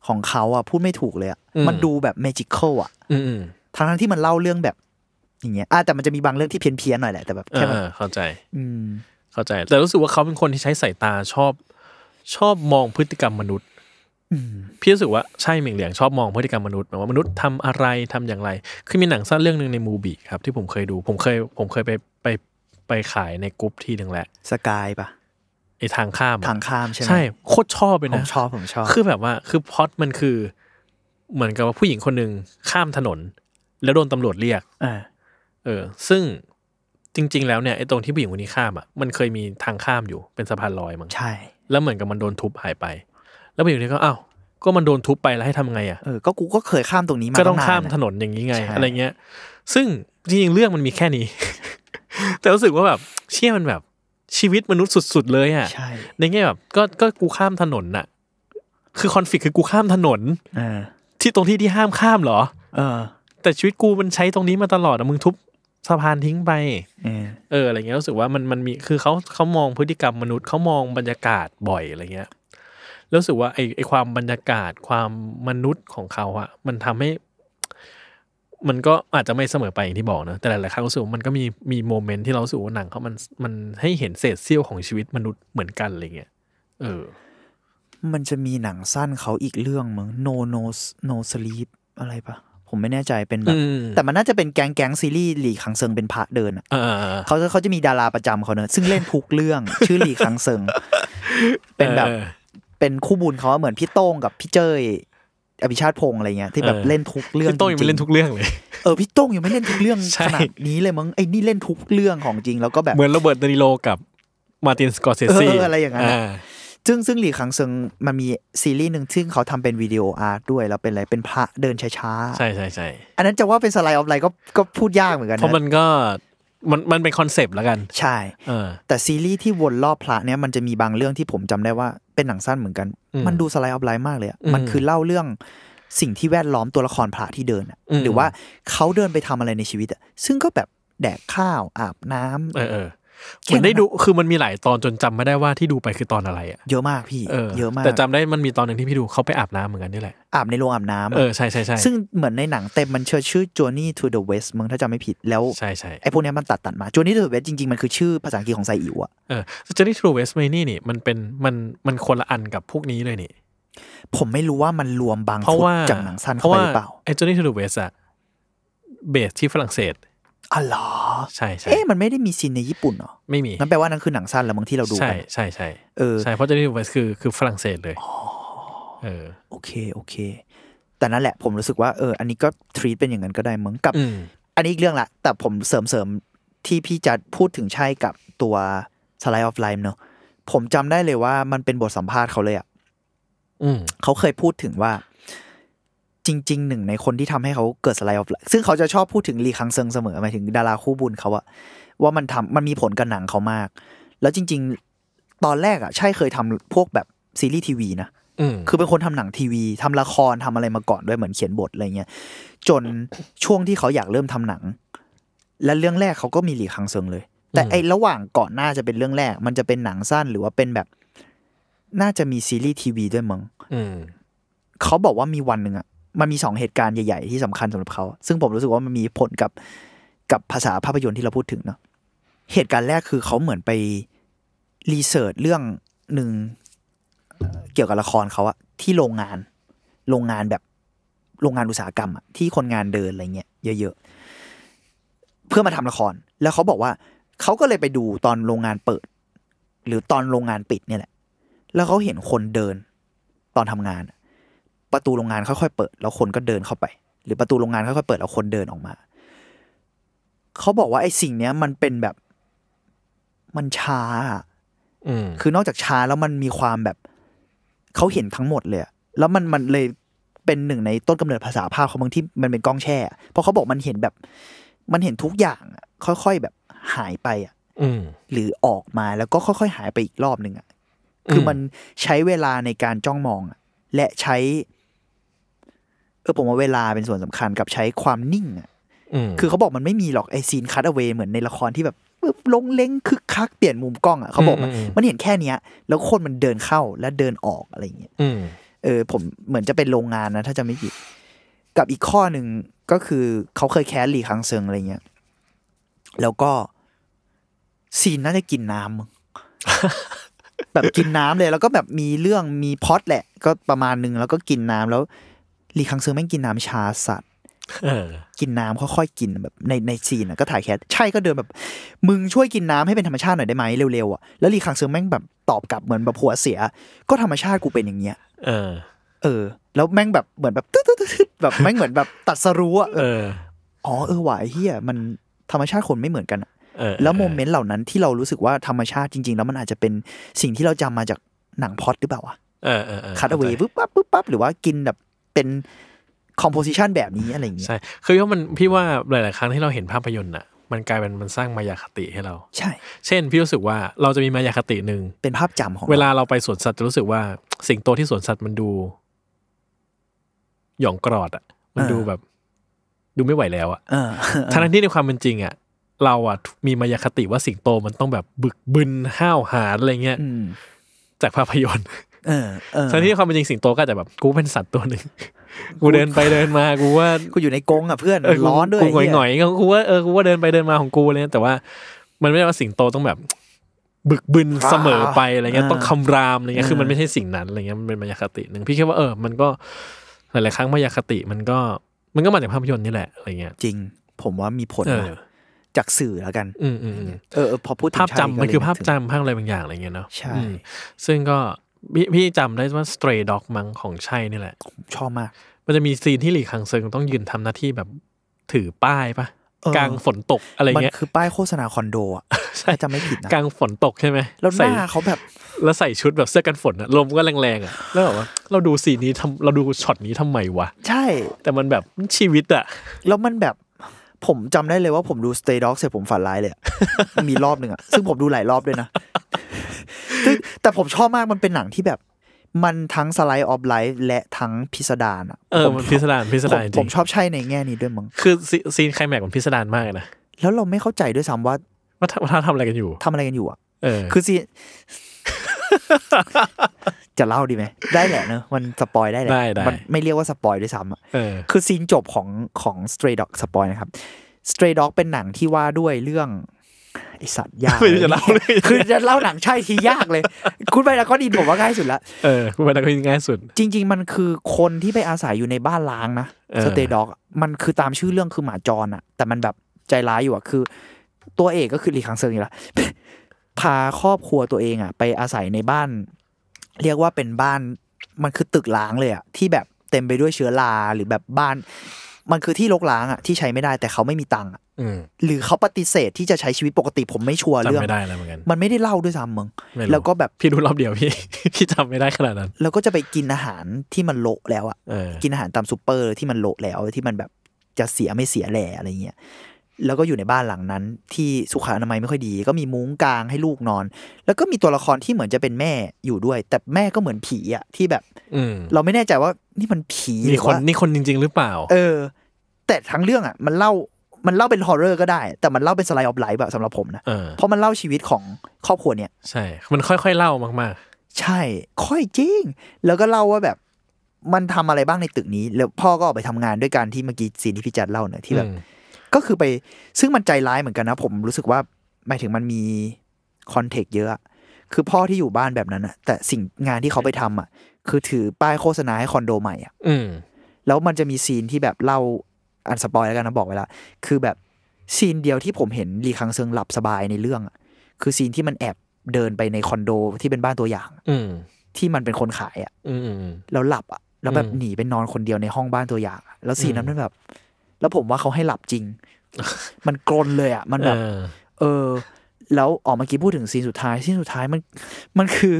ของเขา อ่ะพูดไม่ถูกเลยอ่ะมันดูแบบเมจิคอลอ่ะทั้งที่มันเล่าเรื่องแบบอย่างเงี้ยอ่ะแต่มันจะมีบางเรื่องที่เพี้ยนเพี้ยนหน่อยแหละ แต่แบบแค่แบบเข้าใจอืมเข้าใจ แต่รู้สึกว่าเขาเป็นคนที่ใช้สายตาชอบชอบมองพฤติกรรมมนุษย์พี่รู้สึกว่าใช่เหม่งเหลียงชอบมองพฤติกรรมมนุษย์แบบว่ามนุษย์ทำอะไรทำอย่างไร คือมีหนังสั้นเรื่องหนึ่งในมูบีครับที่ผมเคยดู ผมเคยผมเคยไปไปไปขายในกรุ๊ปที่หนึ่งแหละ สกายปะไอทางข้าม ทางข้ามใช่ไหมใช่ โคตรชอบเลยนะ ผมชอบ ผมชอบ คือแบบว่า คือพอดมันคือ เหมือนกับว่าผู้หญิงคนหนึ่งข้ามถนน แล้วโดนตำรวจเรียกเออซึ่งจริง ๆ แล้วเนี่ยไอ้ตรงที่ผู้หญิงคนนี้ข้ามอ่ะมันเคยมีทางข้ามอยู่เป็นสะพานลอยมั้งใช่แล้วเหมือนกับมันโดนทุบหายไป แล้วผู้หญิงคนนี้ก็อ้าวก็มันโดนทุบไปแล้วให้ทำไงอ่ะเออก็กูก็เคยข้ามตรงนี้มาก็ต้องข้ามถนนอย่างนี้ไงอะไรเงี้ยซึ่งจริงๆ เรื่องมันมีแค่นี้ แต่รู้สึกว่าแบบเชี่ยมันแบบชีวิตมนุษย์สุดๆ เลยอ่ะใช่ในแง่แบบก็ก็กูข้ามถนนน่ะคือคอนฟ lict คือกูข้ามถนนอที่ตรงที่ที่ห้ามข้ามเหรอเออแต่ชีวิตกูมันใช้ตรงนี้มาตลอดอะมึงทุบสะพานทิ้งไป เออ อะไรเงี้ยรู้สึกว่ามันมันมี คือเขาเขามองพฤติกรรมมนุษย์ เขามองบรรยากาศบ่อยอะไรเงี้ยรู้สึกว่าไอไอความบรรยากาศความมนุษย์ของเขาอะ มันทำให้ มันก็อาจจะไม่เสมอไปอย่างที่บอกนะ แต่หลายๆครั้งรู้สึกมันก็มีมีโมเมนต์ที่เราสูว่าหนังเขามันมันให้เห็นเศษเสี้ยวของชีวิตมนุษย์เหมือนกันอะไรเงี้ย เออ มันจะมีหนังสั้นเขาอีกเรื่องม้ง no no no sleep อะไรปะผมไม่แน่ใจเป็นแบบแต่มันน่าจะเป็นแก๊งแก๊งซีรีส์หลีขังเซิงเป็นพระเดินอ่ะเขาเขาจะมีดาราประจำเขาเนอะซึ่งเล่นทุกเรื่องชื่อหลีขังเซิง เป็นแบบ เป็นคู่บุญเขาเหมือนพี่โต้งกับพี่เจ้ยอภิชาติพงศ์อะไรเงี้ยที่แบบเล่นทุกเรื่องพี่โต้งยังไม่เล่นทุกเรื่องเลยเออพี่โต้งยังไม่เล่นทุกเรื่องขนาดนี้เลยมั้งไอ้นี่เล่นทุกเรื่องของจริงแล้วก็แบบ เหมือนโรเบิร์ตดนิโลกับมาตินสกอร์เซซีอะไรอย่างเงี้ยซึ่งซึ่งหลีขังเซิงมันมีซีรีส์หนึ่งซึ่งเขาทำเป็นวิดีโออาร์ตด้วยแล้วเป็นอะไรเป็นพระเดินช้าๆใช่ใช่ใช่อันนั้นจะว่าเป็นสไลด์ออฟไลน์ก็ก็พูดยากเหมือนกันเพราะมันก็มันมันเป็นคอนเซปต์แล้วกันใช่เออแต่ซีรีส์ที่วนรอบพระเนี้ยมันจะมีบางเรื่องที่ผมจำได้ว่าเป็นหนังสั้นเหมือนกัน มันดูสไลด์ออฟไลน์มากเลยมันคือเล่าเรื่องสิ่งที่แวดล้อมตัวละครพระที่เดินหรือว่าเขาเดินไปทำอะไรในชีวิตอ่ะซึ่งก็แบบแดกข้าวอาบน้ำเหมือนได้ดูคือมันมีหลายตอนจนจำไม่ได้ว่าที่ดูไปคือตอนอะไรอ่ะเยอะมากพี่เยอะมากแต่จำได้มันมีตอนหนึ่งที่พี่ดูเขาไปอาบน้ำเหมือนกันนี่แหละอาบในโรงอาบน้ำเออใช่ใช่ใช่ซึ่งเหมือนในหนังเต็มมันเชื่อชื่อ Journey to the West มึงถ้าจำไม่ผิดแล้วใช่ใช่ไอพวกนี้มันตัดตัดมา Journey to the West จริง ๆ มันคือชื่อภาษาอังกฤษของไซอิวอ่ะเออ Journey to the West ไม่นี่นี่ มันเป็นมันมันคนละอันกับพวกนี้เลยนี่ ผมไม่รู้ว่ามันรวมบางฟุตจากหนังสั้นเข้าไปหรือเปล่าไอ Journey to the West อะเบสที่ฝรั่งเศสอ๋อเหรอใช่ใช่เอ๊ะมันไม่ได้มีซีนในญี่ปุ่นเหรอ ไม่มีนั่นแปลว่านั่นคือหนังสั้น แล้วบางที่เราดูใช่ใช่ใช่เออใช่เพราะจะนี่คือคือฝรั่งเศสเลยอเออโอเคโอเค แต่นั่นแหละผมรู้สึกว่าเออ อันนี้ก็ ทรีตเป็นอย่างนั้นก็ได้เหมือนกับอันนี้อีกเรื่องละแต่ผมเสริมเสริมที่พี่จะพูดถึงใช่กับตัวสไลด์ออฟไลน์เนอะผมจำได้เลยว่ามันเป็นบทสัมภาษณ์เขาเลยอะ่ะเขาเคยพูดถึงว่าจริงๆหนึ่งในคนที่ทำให้เขาเกิดสไลด์ออฟซึ่งเขาจะชอบพูดถึงลีคังเซิงเสมอหมายถึงดาราคู่บุญเขาอะว่ามันทำมันมีผลกับหนังเขามาก แล้วจริง ๆตอนแรกอะใช่เคยทำพวกแบบซีรีส์ทีวีนะคือเป็นคนทำหนังทีวี ทำละครทำอะไรมาก่อนด้วยเหมือนเขียนบทอะไรเงี้ยจนช่วงที่เขาอยากเริ่มทำหนัง และเรื่องแรกเขาก็มีหลีคังเซิงเลย แต่ไอระหว่างก่อนหน้าจะเป็นเรื่องแรก มันจะเป็นหนังสั้นหรือว่าเป็นแบบน่าจะมีซีรีส์ทีวีด้วยมั้งเขาบอกว่ามีวันหนึ่งอะมันมีสองเหตุการณ์ใหญ่ ๆ ที่สำคัญสำหรับเขา ซึ่งผมรู้สึกว่ามันมีผลกับกับภาษาภาพยนตร์ที่เราพูดถึงเนาะ เหตุการณ์แรกคือเขาเหมือนไปรีเสิร์ชเรื่องหนึ่งเกี่ยวกับละครเขาอะที่โรงงาน โรงงานแบบโรงงานอุตสาหกรรมอะที่คนงานเดินอะไรเงี้ยเยอะๆ เพื่อมาทำละคร แล้วเขาบอกว่าเขาก็เลยไปดูตอนโรงงานเปิด หรือตอนโรงงานปิดเนี่ยแหละ แล้วเขาเห็นคนเดินตอนทำงานประตูโรงงานค่อยๆเปิด แล้วคนก็เดินเข้าไป หรือประตูโรงงานค่อยๆเปิดแล้วคนเดินออกมา เขาบอกว่าไอ้สิ่งเนี้ย มันเป็นแบบมันช้าคือนอกจากช้าแล้วมันมีความแบบ เขาเห็นทั้งหมดเลยแล้วมันมันเลยเป็นหนึ่งในต้นกำเนิดภาษาภาพของบางที่มันเป็นกล้องแช่เพราะเขาบอกมันเห็นแบบ มันเห็นทุกอย่าง ค่อยๆ แบบหายไป อ่ะหรือออกมาแล้วก็ค่อยๆหายไปอีกรอบหนึ่งอ่ะคือมันใช้เวลาในการจ้องมองและใช้อผมว่าเวลาเป็นส่วนสำคัญกับใช้ความนิ่งอ่ะคือเขาบอกมันไม่มีหรอกไอซีนคัตเอาไว้เหมือนในละครที่แบบลงเล้งคึกคักเปลี่ยนมุมกล้องอ่ะเขาบอกมันเห็นแค่เนี้ยแล้วคนมันเดินเข้าและเดินออกอะไรอย่างเงี้ยเออ ผมเหมือนจะเป็นโรงงานนะถ้าจะไม่ผิดกับอีกข้อหนึ่งก็คือ เขาเคยแคสหลีคังเซิงอะไรเงี้ยแล้วก็ซีนน่าจะกินน้ำแบบกินน้ำเลย แล้วก็แบบมีเรื่องมีพอดแหละก็ประมาณนึงแล้วก็กินน้ำแล้วลีคังซึงแม่งกินน้ำชาสัตว์กินน้ำค่อยๆกินแบบในในซีนก็ถ่ายแคสใช่ก็เดินแบบ มึงช่วยกินน้ำให้เป็นธรรมชาติหน่อยได้ไหมเร็วๆอ่ะแล้วลีคังซึงแม่งแบบตอบกลับเหมือนแบบหัวเสีย ก็ธรรมชาติกูเป็นอย่างเงี้ยเออ เออแล้วแม่งแบบเหมือนแบบตึ๊ดแบบแม่งเหมือนแบบตัดสรู้อ่ะอ๋อเออหวายเฮียมันธรรมชาติคนไม่เหมือนกันแล้วโมเมนต์เหล่านั้นที่เรารู้สึกว่าธรรมชาติจริง ๆ แล้วมันอาจจะเป็นสิ่งที่เราจำมาจากหนังพอดหรือเปล่าวะคัตเอาไว้ปุ๊บปั๊บปุ๊บปั๊บหรือว่ากินแบบเป็นคอมโพสิชันแบบนี้ อะไรอย่างเงี้ยใช่ คือว่ามันพี่ว่าหลาย ๆ ครั้งที่เราเห็นภาพยนตร์อะมันกลายเป็นมันสร้างมายาคติให้เราใช่ เช่น พี่รู้สึกว่าเราจะมีมายาคติหนึ่ง เป็นภาพจำของเวลาเราไปสวนสัตว์จะรู้สึกว่า สิ่งโตที่สวนสัตว์มันดู หย่องกรอดอะมันดูแบบ ดูไม่ไหวแล้วอะทั้งที่ในความเป็นจริงอะเราอะมีมายาคติว่าสิ่งโตมันต้องแบบบึกบึนห้าวหาญอะไรเงี้ยจากภาพยนตร์เออทั้งที่ความเป็นจริงสิงโตก็จะแบบกูเป็นสัตว์ตัวหนึ่งกูเดินไปเดินมา กูว่ากูอยู่ในกรงอ่ะเพื่อนร้อนด้วยกูหงอยหงอยกูว่าเออกูว่าเดินไปเดินมาของกูเลยแต่ว่า มันไม่ได้ว่าสิงโตต้องแบบ บึกบึนเสมอไปอะไรเงี้ยต้องคำรามอะไรเงี้ย คือมันไม่ใช่สิ่งนั้นอะไรเงี้ยมันเป็นมายาคติหนึ่งพี่คิดว่าเออมันก็หลายๆครั้งมายาคติมันก็มันก็มาจากภาพยนตร์นี่แหละอะไรเงี้ย จริงผมว่ามีผลจากสื่อแล้วกันอืมเออ พอพูดภาพจำมันคือภาพจำภาพอะไรบางอย่างอะไรเงี้ยเนาะใช่ซึ่งก็พี่พี่จำได้ว่าสเตรดอกมังของใช่นี่แหละ ชอบมาก มันจะมีซีนที่หลีคังเซิงต้องยืนทำหน้าที่แบบถือป้ายปะกลางฝนตกอะไรเงี้ยมันคือป้ายโฆษณาคอนโดอ่ะใช่จะไม่ผิดนะกลางฝนตกใช่ไหม แล้วหน้าเขาแบบแล้วใส่ชุดแบบเสื้อกันฝนอะลมก็แรงๆอะแล้วแบบว่า เราดูสีนี้ทำเราดูช็อตนี้ทำไมวะ ใช่ แต่มันแบบชีวิตอะแล้วมันแบบ ผมจำได้เลยว่าผมดูสเตย์ด็อกเสร็จผมฝันร้ายเลยมีรอบหนึ่งอะซึ่งผมดูหลายรอบด้วยนะซึ่งแต่ผมชอบมากมันเป็นหนังที่แบบ มันทั้งสไลด์ออฟไลฟ์และทั้งพิสดารอ่ะเออมพิสดารพิสดารจริงผมชอบใช่ในแง่นี้ด้วยมั้งคือซีนไคลแม็กมันพิสดารมากนะแล้วเราไม่เข้าใจด้วยซ้ำว่าว่าท่าทำอะไรกันอยู่ ทำอะไรกันอยู่อ่ะเออคือซีนจะเล่าดีไหมได้แหละเนอะมันสปอยได้แหละมันไม่เรียกว่าสปอยด้วยซ้ำอ่ะคือซีนจบของของ Stray Dog สปอยนะครับ Stray Dog เป็นหนังที่ว่าด้วยเรื่องไอสัตว์ยากจะเล่าเลยคือจะเล่าหนังใช่ที่ยากเลย คุณไปดากอนอินผมว่าง่ายสุดละเออคุณไปดากอนอินง่ายสุดจริง ๆ มันคือคนที่ไปอาศัยอยู่ในบ้านล้างนะสเตด็อกมันคือตามชื่อเรื่องคือหมาจรอ่ะ แต่มันแบบใจร้ายอยู่อ่ะคือ ตัวเอกก็คือลีคังเซิงอยู่ละพาครอบครัวตัวเองอ่ะไปอาศัยในบ้าน เรียกว่าเป็นบ้าน มันคือตึกล้างเลยอ่ะที่แบบเต็มไปด้วยเชื้อราหรือแบบบ้านมันคือที่ลกล้างอ่ะ ที่ใช้ไม่ได้แต่เขาไม่มีตังค์อ่ะหรือเขาปฏิเสธที่จะใช้ชีวิตปกติผมไม่ชัวร์เรื่องไม่ได้เลยเหมือนกันมันไม่ได้เล่าด้วยซ้ำมึงแล้วก็แบบพี่ดูรอบเดียวพี่พี่จำไม่ได้ขนาดนั้นแล้วก็จะไปกินอาหารที่มันโละแล้วอ่ะกินอาหารตามซูเปอร์ที่มันโละแล้วที่มันแบบจะเสียไม่เสียแหล่อะไรเงี้ยแล้วก็อยู่ในบ้านหลังนั้น ที่สุขอนามัยไม่ค่อยดี ก็มีมุ้งกลางให้ลูกนอน แล้วก็มีตัวละครที่เหมือนจะเป็นแม่อยู่ด้วย แต่แม่ก็เหมือนผีอะที่แบบเราไม่แน่ใจว่านี่มันผีมีคนนี่คนจริงๆ หรือเปล่า เแต่ทั้งเรื่องอ่ะมันเล่ามันเล่าเป็นฮอร์เรอร์ก็ได้ แต่มันเล่าเป็นสไลด์ออฟไลฟ์แบบสำหรับผมนะเพราะมันเล่าชีวิตของครอบครัวเนี่ยใช่ มันค่อยๆเล่ามากๆ ใช่ค่อยจริง แล้วก็เล่าว่าแบบมันทำอะไรบ้างในตึกนี้ แล้วพ่อก็ออกไปทำงานด้วยการที่เมื่อกี้ซีนที่พี่จัดเล่าเนี่ยที่แบบก็คือไปซึ่งมันใจร้ายเหมือนกันนะ ผมรู้สึกว่าหมายถึงมันมีคอนเทกต์เยอะ คือพ่อที่อยู่บ้านแบบนั้นอะแต่สิ่งงานที่เขาไปทำอ่ะ คือถือป้ายโฆษณาให้คอนโด ใหม่อ่ะแล้วมันจะมีซีนที่แบบเล่าอันสปอยแล้วกันนะ บอกไว้ละคือแบบซีนเดียวที่ผมเห็นรีคังเซิงหลับสบายในเรื่องอะคือซีนที่มันแอบเดินไปในคอนโดที่เป็นบ้านตัวอย่างอืที่มันเป็นคนขายอะแล้วหลับอ่ะแล้วแบบหนีไปนอนคนเดียวในห้องบ้านตัวอย่าง แล้วซีนนั้นมันแบบ แล้วผมว่าเขาให้หลับจริงมันกลนเลยอะมันแบบเออ แล้วออกเมื่อกี้พูดถึงซีนสุดท้ายซีนสุดท้ายมันมันคือ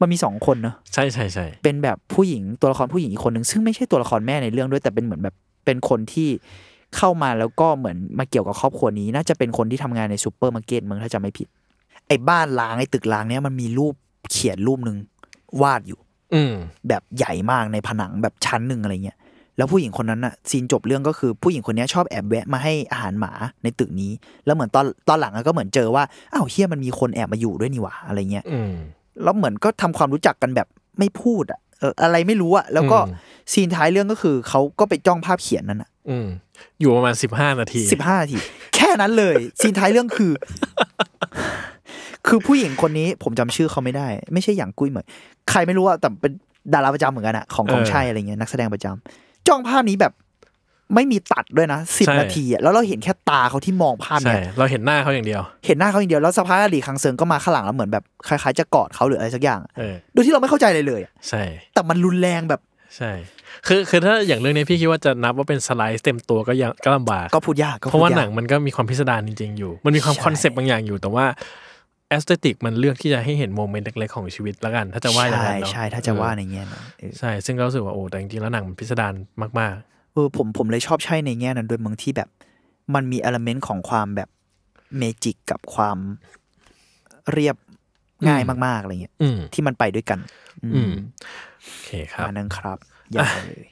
มันมีสองคนเนอะใช่ใช่ใช่เป็นแบบผู้หญิงตัวละครผู้หญิงอีกคนหนึ่งซึ่งไม่ใช่ตัวละครแม่ในเรื่องด้วยแต่เป็นเหมือนแบบเป็นคนที่เข้ามาแล้วก็เหมือนมาเกี่ยวกับครอบครัวนี้ น่าจะเป็นคนที่ทำงานในซูเปอร์มาร์เก็ตมึงถ้าจำไม่ผิด ไอ้บ้านล้าง ไอ้ตึกล้างเนี้ยมันมีรูปเขียนรูปหนึ่งวาดอยู่ อืแบบใหญ่มากในผนังแบบชั้นหนึ่งอะไรเงี้ยแล้วผู้หญิงคนนั้นอะซีนจบเรื่องก็คือผู้หญิงคนนี้ชอบแอบแวะมาให้อาหารหมาในตึกนี้ แล้วเหมือนตอนตอนหลังก็เหมือนเจอว่าอ้าวเฮียมันมีคนแอบมาอยู่ด้วยนี่หว่าอะไรเงี้ยแล้วเหมือนก็ทำความรู้จักกันแบบไม่พูดอะอะไรไม่รู้อะแล้วก็ซีนท้ายเรื่องก็คือเขาก็ไปจ้องภาพเขียนนั้นอะอยู่ประมาณสิบห้านาที สิบห้านาที แค่นั้นเลยซีนท้ายเรื่องคือ คือผู้หญิงคนนี้ ผมจำชื่อเขาไม่ได้ ไม่ใช่อย่างกุ้ยเหมยใครไม่รู้อะแต่เป็นดาราประจำเหมือนกันอะของของชัยอะไรเงี้ย นักแสดงประจำ จ้องภาพนี้แบบไม่มีตัดด้วยนะสิบนาทีแล้วเราเห็นแค่ตาเขาที่มองภาพเนี่ยเราเห็นหน้าเขาอย่างเดียว เห็นหน้าเขาอย่างเดียวแล้วสภาพอดีคังเซิงก็มาข้างหลังแล้วเหมือนแบบคล้ายๆ จะกอดเขาหรืออะไรสักอย่างโดยที่เราไม่เข้าใจเลยเลยใช่แต่มันรุนแรงแบบใช่คือคือถ้าอย่างเรื่องนี้พี่คิดว่าจะนับว่าเป็นสไลด์เต็มตัวก็ยังก็ลำบากก็พูดยากเพราะว่าหนังมันก็มีความพิสดารจริง ๆอยู่ มันมีความคอนเซปต์บางอย่างอยู่ แต่ว่าแอสเตติกมันเลือกที่จะให้เห็นโมเมนต์เล็กๆของชีวิตละกันถ้าจะว่าอย่างนั้นเนาะใช่ใช่ถ้าจะว่าในเงี้ยใช่ซึ่งเราสึกว่าโอ้แต่จริงๆแล้วหนังมันพิสดารมากๆเออผมผมเลยชอบใช่ในแง่นั้นด้วยมึงที่แบบ มันมีเอลเมนต์ของความแบบเมจิกกับความเรียบง่ายมากๆอะไรเงี้ยที่มันไปด้วยกัน อืมโอเคครับนั่นครับยาวเลย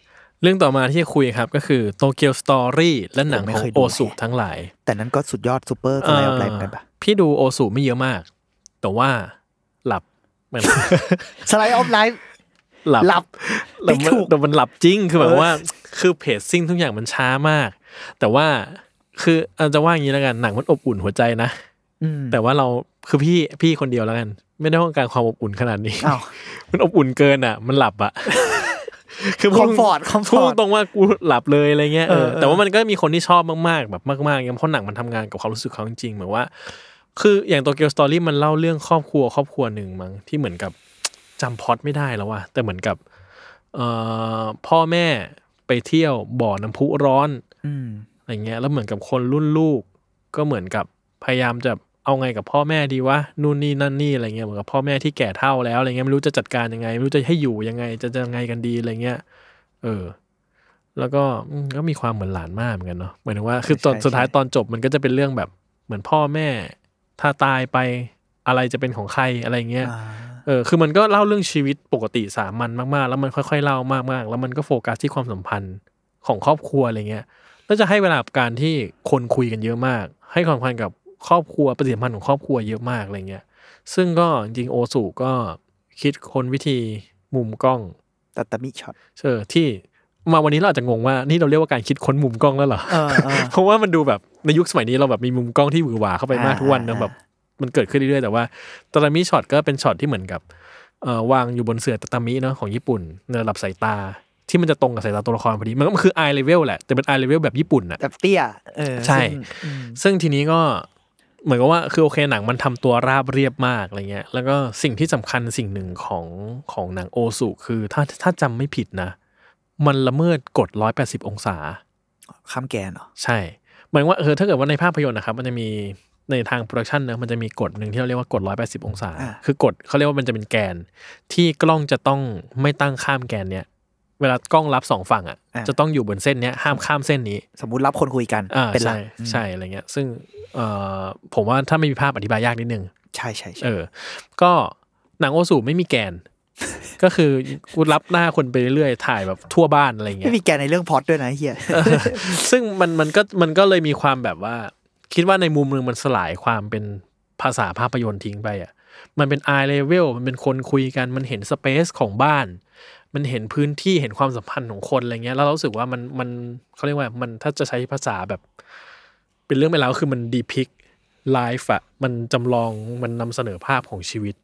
เรื่องต่อมาที่จะคุยครับ ก็คือโตเกียวสตอรี่และหนังของโอสุทั้งหลาย แต่นั้นก็สุดยอดซูเปอร์อะไรอะไรกันปะพี่ดูโอสุไม่เยอะมาก แต่ว่าหลับสไลด์ออฟไลฟ์หลับแต่มันแต่มัน หลับจริงคือ แบบ ว่า คือ เพจซิ่งทุก อย่าง มัน ช้า มาก แต่ว่า คืออาจจะ ว่า อย่างนี้แล้วกัน หนัง มัน อบอุ่น หัวใจ นะแต่ว่า เรา คือ พี่ พี่ คน เดียวแล้วกัน ไม่ ได้ ต้องการ ความ อบอุ่น ขนาด นี้มัน อบอุ่น เกินอ่ะ มัน หลับอ่ะคือคอมฟอร์ตคอมฟอร์ตตรงว่า กู หลับ เลย อะไร เงี้ยเออแต่ว่า มัน ก็ มี คน ที่ ชอบ มาก ๆ แบบ มากๆเงี้ยเพราะ หนัง มันทำงาน กับ ความ รู้สึกเขาจริงๆเหมือนว่า คือ อย่างตัวเกียวสตอรี่มันเล่าเรื่องครอบครัวครอบครัวหนึ่งมั้งที่เหมือนกับจาพอดไม่ได้แล้วว่ะแต่เหมือนกับพ่อแม่ไปเที่ยวบ่อน้ำพุร้อนอะไรเงี้ย แล้วเหมือนกับคนรุ่นลูก ก็เหมือนกับพยายามจะเอาไงกับพ่อแม่ดีวะนู่นนี่นั่นนี่อะไรเงี้ยเหมือนกับพ่อแม่ที่แก่เท่าแล้วอะไรเงี้ยไม่รู้จะจัดการยังไงไม่รู้จะให้อยู่ยังไง จะจะยังไงกันดีอะไรเงี้ย เออ แล้วก็ก็มีความเหมือนหลานมากเหมือนกันเนาะหมายถึงว่า คือตอนสุดท้ายตอนจบมันก็จะเป็นเรื่องแบบเหมือนพ่อแม่ ถ้าตายไปอะไรจะเป็นของใครอะไรเงี้ยเออคือมันก็เล่าเรื่องชีวิตปกติสามัญมากๆ แล้วมันค่อยๆเล่ามากๆ แล้วมันก็โฟกัสที่ความสัมพันธ์ของครอบครัวอะไรเงี้ย แล้วจะให้เวลาการที่คนคุยกันเยอะมาก ให้ความสำคัญกับครอบครัวปฏิสัมพันธ์ของครอบครัวเยอะมากอะไรเงี้ย ซึ่งก็จริงโอสุก็คิดคนวิธีมุมกล้อง ตัตมิช็อตเออ ที่มาวันนี้เราอาจจะงงว่า นี่เราเรียกว่าการคิดค้นมุมกล้องแล้วเหรอเพราะว่ามันดูแบบในยุคสมัยนี้เราแบบมีมุมกล้องที่หวือหวาเข้าไปมากทุกวันนะแบบมันเกิดขึ้นเรื่อยๆแต่ว่าตาตามิช็อตก็เป็นช็อตที่เหมือนกับวางอยู่บนเสื่อตาตามิเนาะของญี่ปุ่นในระดับสายตา ที่มันจะตรงกับสายตาตัวละครพอดี มันก็คืออายเลเวลแหละแต่เป็นอายเลเวลแบบญี่ปุ่นอะแบบเตี้ยใช่ ซึ่งทีนี้ก็เหมือนกับว่าคือโอเคหนังมันทำตัวราบเรียบมากอะไรเงี้ยแล้วก็สิ่งที่สำคัญสิ่งหนึ่งของของหนังโอสุคือถ้าถ้าจำไม่ผิดนะ มันละเมิดกฎร้อยแปดสิบองศาข้ามแกนเหรอใช่หมายว่าเออถ้าเกิดว่าในภาพยนตร์นะครับ มันจะมีในทางโปรดักชันนะมันจะมีกฎหนึ่งที่เราเรียกว่ากฎ180 องศา คือกฎเขาเรียกว่ามันจะเป็นแกน ที่กล้องจะต้องไม่ตั้งข้ามแกนเนี้ย เวลากล้องรับสองฝั่งอ่ะจะต้องอยู่บนเส้นเนี้ย ห้ามข้ามเส้นนี้ สมมติรับคนคุยกัน เป็นหลัก ใช่อะไรเงี้ยซึ่งเออผมว่าถ้าไม่มีภาพอธิบายยากนิดนึง ใช่ใช่เออ ก็หนังโอสูไม่มีแกน ก็คือกูรับหน้าคนไปเรื่อยๆถ่ายแบบทั่วบ้านอะไรเงี้ยไม่มีแกนในเรื่องพอดด้วยนะเฮียซึ่งมันมันก็มันก็เลยมีความแบบว่าคิดว่าในมุมหนึ่งมันสลายความเป็นภาษาภาพยนตร์ทิ้งไปอ่ะ มันเป็นไอเลเวล มันเป็นคนคุยกัน มันเห็นสเปซของบ้าน มันเห็นพื้นที่ เห็นความสัมพันธ์ของคนอะไรเงี้ย แล้วเราสึกว่ามันมันเขาเรียกว่า มันถ้าจะใช้ภาษาแบบ เป็นเรื่องไปแล้วคือมันดีพิกไลฟ์อะมันจำลองมันนำเสนอภาพของชีวิต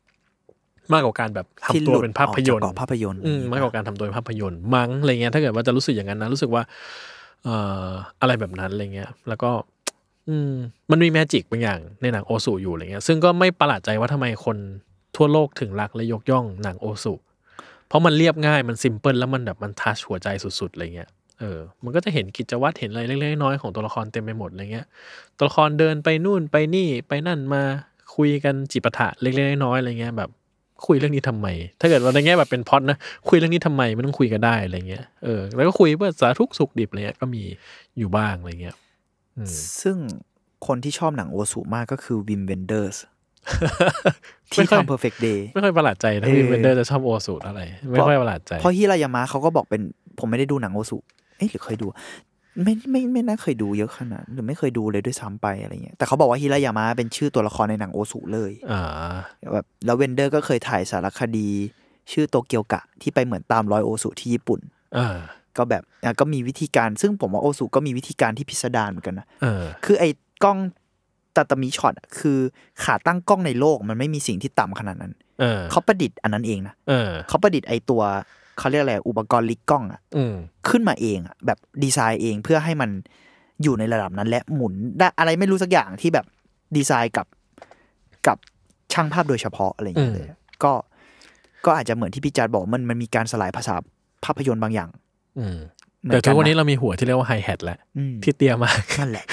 มากกว่าการแบบทำตัวเป็นภาพยนตร์ภาพยนตร์มากกว่าการทำตัวเป็นภาพยนตร์มั้งอะไรเงี้ย ถ้าเกิดว่าจะรู้สึกอย่างนั้นนะรู้สึกว่าเอ่ออะไรแบบนั้นอะไรเงี้ย แล้วก็อืมมันมีแมจิกบางอย่างในหนังโอสุอยู่อะไรเงี้ยซึ่งก็ไม่ประหลาดใจว่าทำไมคนทั่วโลกถึงรักและยกย่องหนังโอสุเพราะมันเรียบง่ายมันซิมเพิลแล้วมันแบบมันทัชหัวใจสุดๆอะไรเงี้ยเออมันก็จะเห็นกิจวัตรเห็นอะไรเล็กๆน้อยๆของตัวละครเต็มไปหมดอะไรเงี้ยตัวละครเดินไปนู่นไปนี่ไปนั่นมาคุยกันจิปะทะเล็กๆน้อยๆอะไรเงี้ยแบบคุยเรื่องนี้ทำไม ถ้าเกิดเราในแง่แบบเป็นพอดนะคุยเรื่องนี้ทำไมไม่ต้องคุยกันได้อะไรเงี้ยเออแล้วก็คุยเพื่อสาทุกสุขดิบอะไรเงี้ยก็มีอยู่บ้างอะไรเงี้ยซึ่งคนที่ชอบหนังโอสุมากก็คือวิมเวนเดอร์สที่ทำ perfect day ไม่ค่อยประหลาดใจนะวิมเวนเดอร์จะชอบโอสุอะไรไม่ค่อยประหลาดใจเพราะฮิรายามะเขาก็บอกเป็นผมไม่ได้ดูหนังโอสุเอ๊ะหรือเคยดูไม่ไม่ไม่น่าเคยดูเยอะขนาด หรือไม่เคยดูเลยด้วยซ้ำไปอะไรเงี้ยแต่เขาบอกว่าฮิรายามะเป็นชื่อตัวละครในหนังโอสุเลยอ่าแบบแล้วเวนเดอร์ก็เคยถ่ายสารคดี ชื่อโตเกียวกะที่ไปเหมือนตามรอยโอสุที่ญี่ปุ่นอ่าก็แบบก็มีวิธีการ ซึ่งผมว่าโอสุก็มีวิธีการที่พิสดารเหมือนกันนะคือไอ้กล้องตาตมิช็อตคือ ขาตั้งกล้องในโลก มันไม่มีสิ่งที่ต่ำขนาดนั้น เขาประดิษฐ์อันนั้นเองนะเขาประดิษฐ์ไอ้ตัวเขาเรียกอะไร อุปกรณ์ลิกกล้องอ่ะขึ้นมาเองอ่ะแบบดีไซน์เองเพื่อให้มันอยู่ในระดับนั้น และหมุนได้อะไรไม่รู้สักอย่างที่แบบดีไซน์กับกับช่างภาพโดยเฉพาะอะไรอย่างเงี้ยเลย ก็ก็อาจจะเหมือนที่พี่จาร์บอกมันมันมีการสลายภาษาภาพยนตร์บางอย่างแต่ทุกวันนี้เรามีหัวที่เรียกว่าไฮแฮทแล้วที่เตี้ยมากนั่นแหละ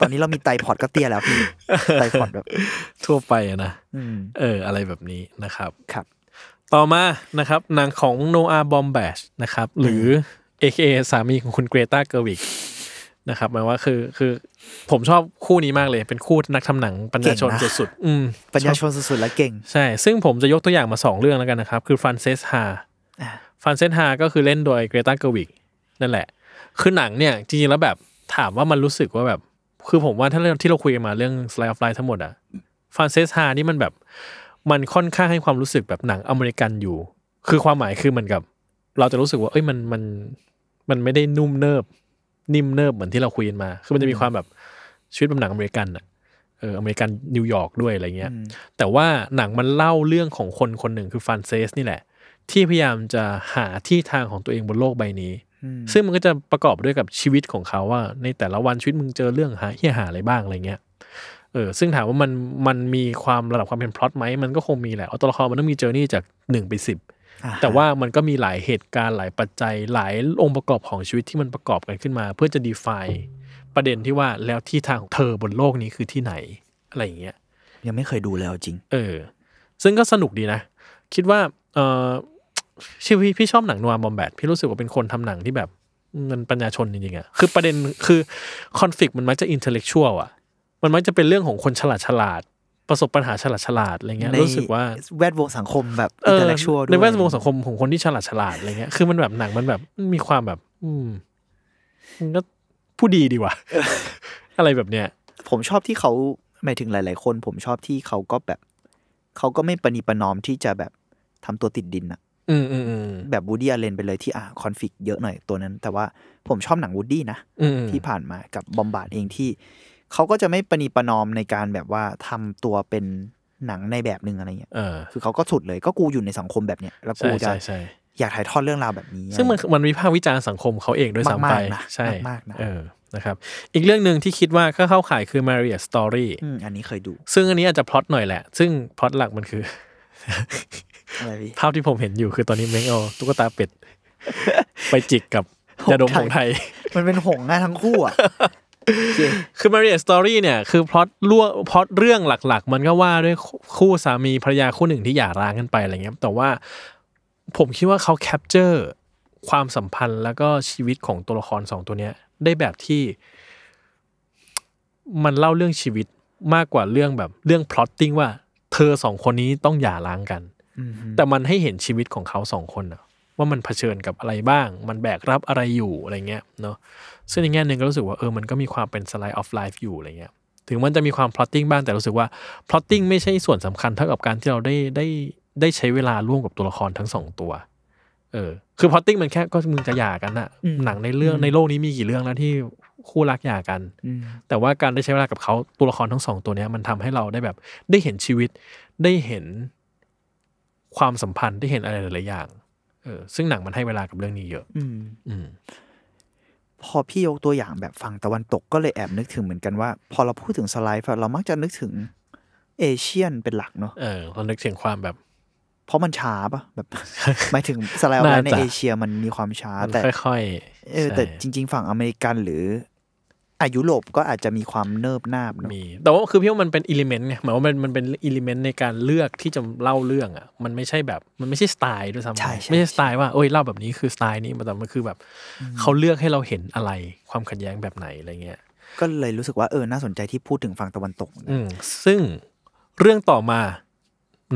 ตอนนี้เรามีไตพอดก็เตี้ยแล้วพี่ไตพอดแบบทั่วไปนะเออ อะไรแบบนี้นะครับครับ ต่อมานะครับหนังของโนอาบอมแบชนะครับหรือ AKA สามีของคุณเกรตาเกอร์วิกนะครับหมายว่าคือคือผมชอบคู่นี้มากเลย เป็นคู่นักทำหนังปัญญาชนสุดๆอืมปัญญาชนสุดๆและเก่งใช่ซึ่งผมจะยกตัวอย่างมาสองเรื่องแล้วกันนะครับ คือฟรานเซสฮาฟันเซนฮา ก็คือเล่นโดยเกรตาเกวิกนั่นแหละ คือหนังเนี่ยจริงๆแล้วแบบถามว่ามันรู้สึกว่าแบบ คือผมว่าถ้าเรื่องที่เราคุยกันมาเรื่องสไลด์ออฟไลน์ทั้งหมดอะฟันเซนฮานี่มันแบบ มันค่อนข้างให้ความรู้สึกแบบหนังอเมริกันอยู่ คือความหมายคือเหมือนกับ เราจะรู้สึกว่าเอ้ยมันมันมันไม่ได้นุ่มเนิบนิ่มเนิบเหมือนที่เราคุยกันมา คือมันจะมีความแบบชีวิตแบบหนังอเมริกันอะเอออเมริกันนิวยอร์กด้วยอะไรเงี้ยแต่ว่าหนังมันเล่าเรื่องของคนคนหนึ่งคือฟันเซสนี่แหละที่พยายามจะหาที่ทางของตัวเองบนโลกใบนี้ ซึ่งมันก็จะประกอบด้วยกับชีวิตของเขาว่า ในแต่ละวันชีวิตมึงเจอเรื่องหาเฮี้ยหาอะไรบ้างอะไรเงี้ย เออ ซึ่งถามว่ามันมันมีความระดับความเป็นพล็อตไหมมันก็คงมีแหละ เอาตัวละคร มันต้องมีเจอร์นี่จากหนึ่งไปสิบแต่ว่ามันก็มีหลายเหตุการณ์หลายปัจจัย หลายองค์ประกอบของชีวิตที่มันประกอบกันขึ้นมา เพื่อจะดีไฟ ประเด็นที่ว่าแล้วที่ทางของเธอบนโลกนี้คือที่ไหนอะไรอย่างเงี้ย ยังไม่เคยดูแล้วจริง เออ ซึ่งก็สนุกดีนะ คิดว่า เออชื่อพี่พี่ชอบหนังนัวบอมแบดพี่รู้สึกว่าเป็นคนทำหนังที่แบบมันปัญญาชนจริงๆอะคือประเด็นคือ คอนฟ lict มันมักจะอินเทลเล็กชวลอะมันมักจะเป็นเรื่องของคนฉลาดฉลาดประสบปัญหาฉลาดฉลาดอะไรเงี้ยรู้สึกว่าแวดวงสังคมแบบอินเทลเล็กชวลในแวดวงสังคมของคนที่ฉลาดฉลาดอะไรเงี้ยคือมันแบบหนังมันแบบมีความแบบ อืมก็ผู้ดีดีว่ะอะไรแบบเนี้ย ผมชอบที่เขาหมายถึงหลายๆคน ผมชอบที่เขาก็แบบ เขาก็ไม่ปณีประนอมที่จะแบบทำตัวติดดินอะอืมอืมแบบวูดดี้อเลนไปเลยที่อ่ะคอนฟ lict เยอะหน่อยตัวนั้น แต่ว่าผมชอบหนังวูดดี้นะ ที่ผ่านมากับบอมบา์ดเองที่เขาก็จะไม่ปณีประนอมในการแบบว่าทำตัวเป็นหนังในแบบหนึ่งอะไรเงี้ยคือเขาก็สุดเลยก็กูอยู่ในสังคมแบบเนี้ยแล้วกูจะอยากถ่ายทอดเรื่องราวแบบนี้ ซึ่งมันมันวิพากษ์วิจารณ์สังคมเขาเองด้วยซ้ำไปใช่มากนะเออนะครับ อีกเรื่องหนึ่งที่คิดว่าก็เข้าข่ายคือ Maria Story อันนี้เคยดูซึ่งอันนี้อาจจะพล็อตหน่อยแหละ ซึ่งพล็อตหลักมันคือภาพที่ผมเห็นอยู่คือตอนนี้เมงเอาตุ๊กตาเป็ด ไปจิกกับยาดมของไทย มันเป็นหงน้าทั้งคู่อ่ะคือมาริเอตสตอรี่เนี่ย คือพล็อตล่วพล็อตเรื่องหลักๆ มันก็ว่าด้วยคู่สามีภรรยาคู่หนึ่งที่หย่าร้างกันไปอะไรเงี้ย แต่ว่าผมคิดว่าเขาแคปเจอร์ความสัมพันธ์แล้วก็ชีวิตของตัวละครสองตัวเนี้ย ได้แบบที่ มันเล่าเรื่องชีวิตมากกว่าเรื่องแบบเรื่องพล็อตติ้งว่า เธอสองคนนี้ต้องหย่าร้างกันแต่มันให้เห็นชีวิตของเขาสองคนอะว่ามันเผชิญกับอะไรบ้าง มันแบกรับอะไรอยู่อะไรเงี้ยเนาะ ซึ่งในแง่หนึ่งก็รู้สึกว่าเออ มันก็มีความเป็นสไลด์ออฟไลฟ์อยู่อะไรเงี้ย ถึงมันจะมีความพลอตติ้งบ้างแต่รู้สึกว่าพลอตติ้งไม่ใช่ส่วนสำคัญเท่ากับการที่เราได้ได้ได้ใช้เวลาร่วมกับตัวละครทั้งสองตัว เออ คือพลอตติ้งมันแค่ก็มึงจะหย่ากันอะหนังในเรื่องในโลกนี้มีกี่เรื่องแล้วที่คู่รักหย่ากัน แต่ว่าการได้ใช้เวลากับเขาตัวละครทั้งสองตัวเนี้ยมันทำให้เราได้แบบได้เห็นชีวิตได้เห็นความสัมพันธ์ได้เห็นอะไรหลายอย่างเออซึ่งหนังมันให้เวลากับเรื่องนี้เยอะอืมพอพี่ยกตัวอย่างแบบฝั่งตะวันตกก็เลยแอบนึกถึงเหมือนกันว่า พอเราพูดถึงสไลฟ์เรา มักจะนึกถึง เอเชียนเป็นหลักเนาะเออเรานึกถึงความแบบ เพราะมันช้าปะแบบหมายถึงสไลฟ์อในเอเชียมันมีความช้า แต่ค่อยๆเออแต่ จริง ๆฝั่งอเมริกันหรืออายุโรปก็อาจจะมีความเนิบนาบเนะมีแต่ว่าคือพี่ว่ามันเป็นอิเลเมนต์ไงหมายว่ามันมันเป็นอิเลเมนต์ในการเลือกที่จะเล่าเรื่อง อ่ะ มันไม่ใช่แบบ มันไม่ใช่สไตล์ด้วยซ้ำไม่ใช่สไตล์ว่าโอ้ยเล่าแบบนี้คือสไตล์นี้แต่มันคือแบบ เขาเลือกให้เราเห็นอะไรความขัดแย้งแบบไหนอะไรเงี้ยก็เลยรู้สึกว่าเออน่าสนใจที่พูดถึงฝั่งตะวันตก อืมซึ่งเรื่องต่อมา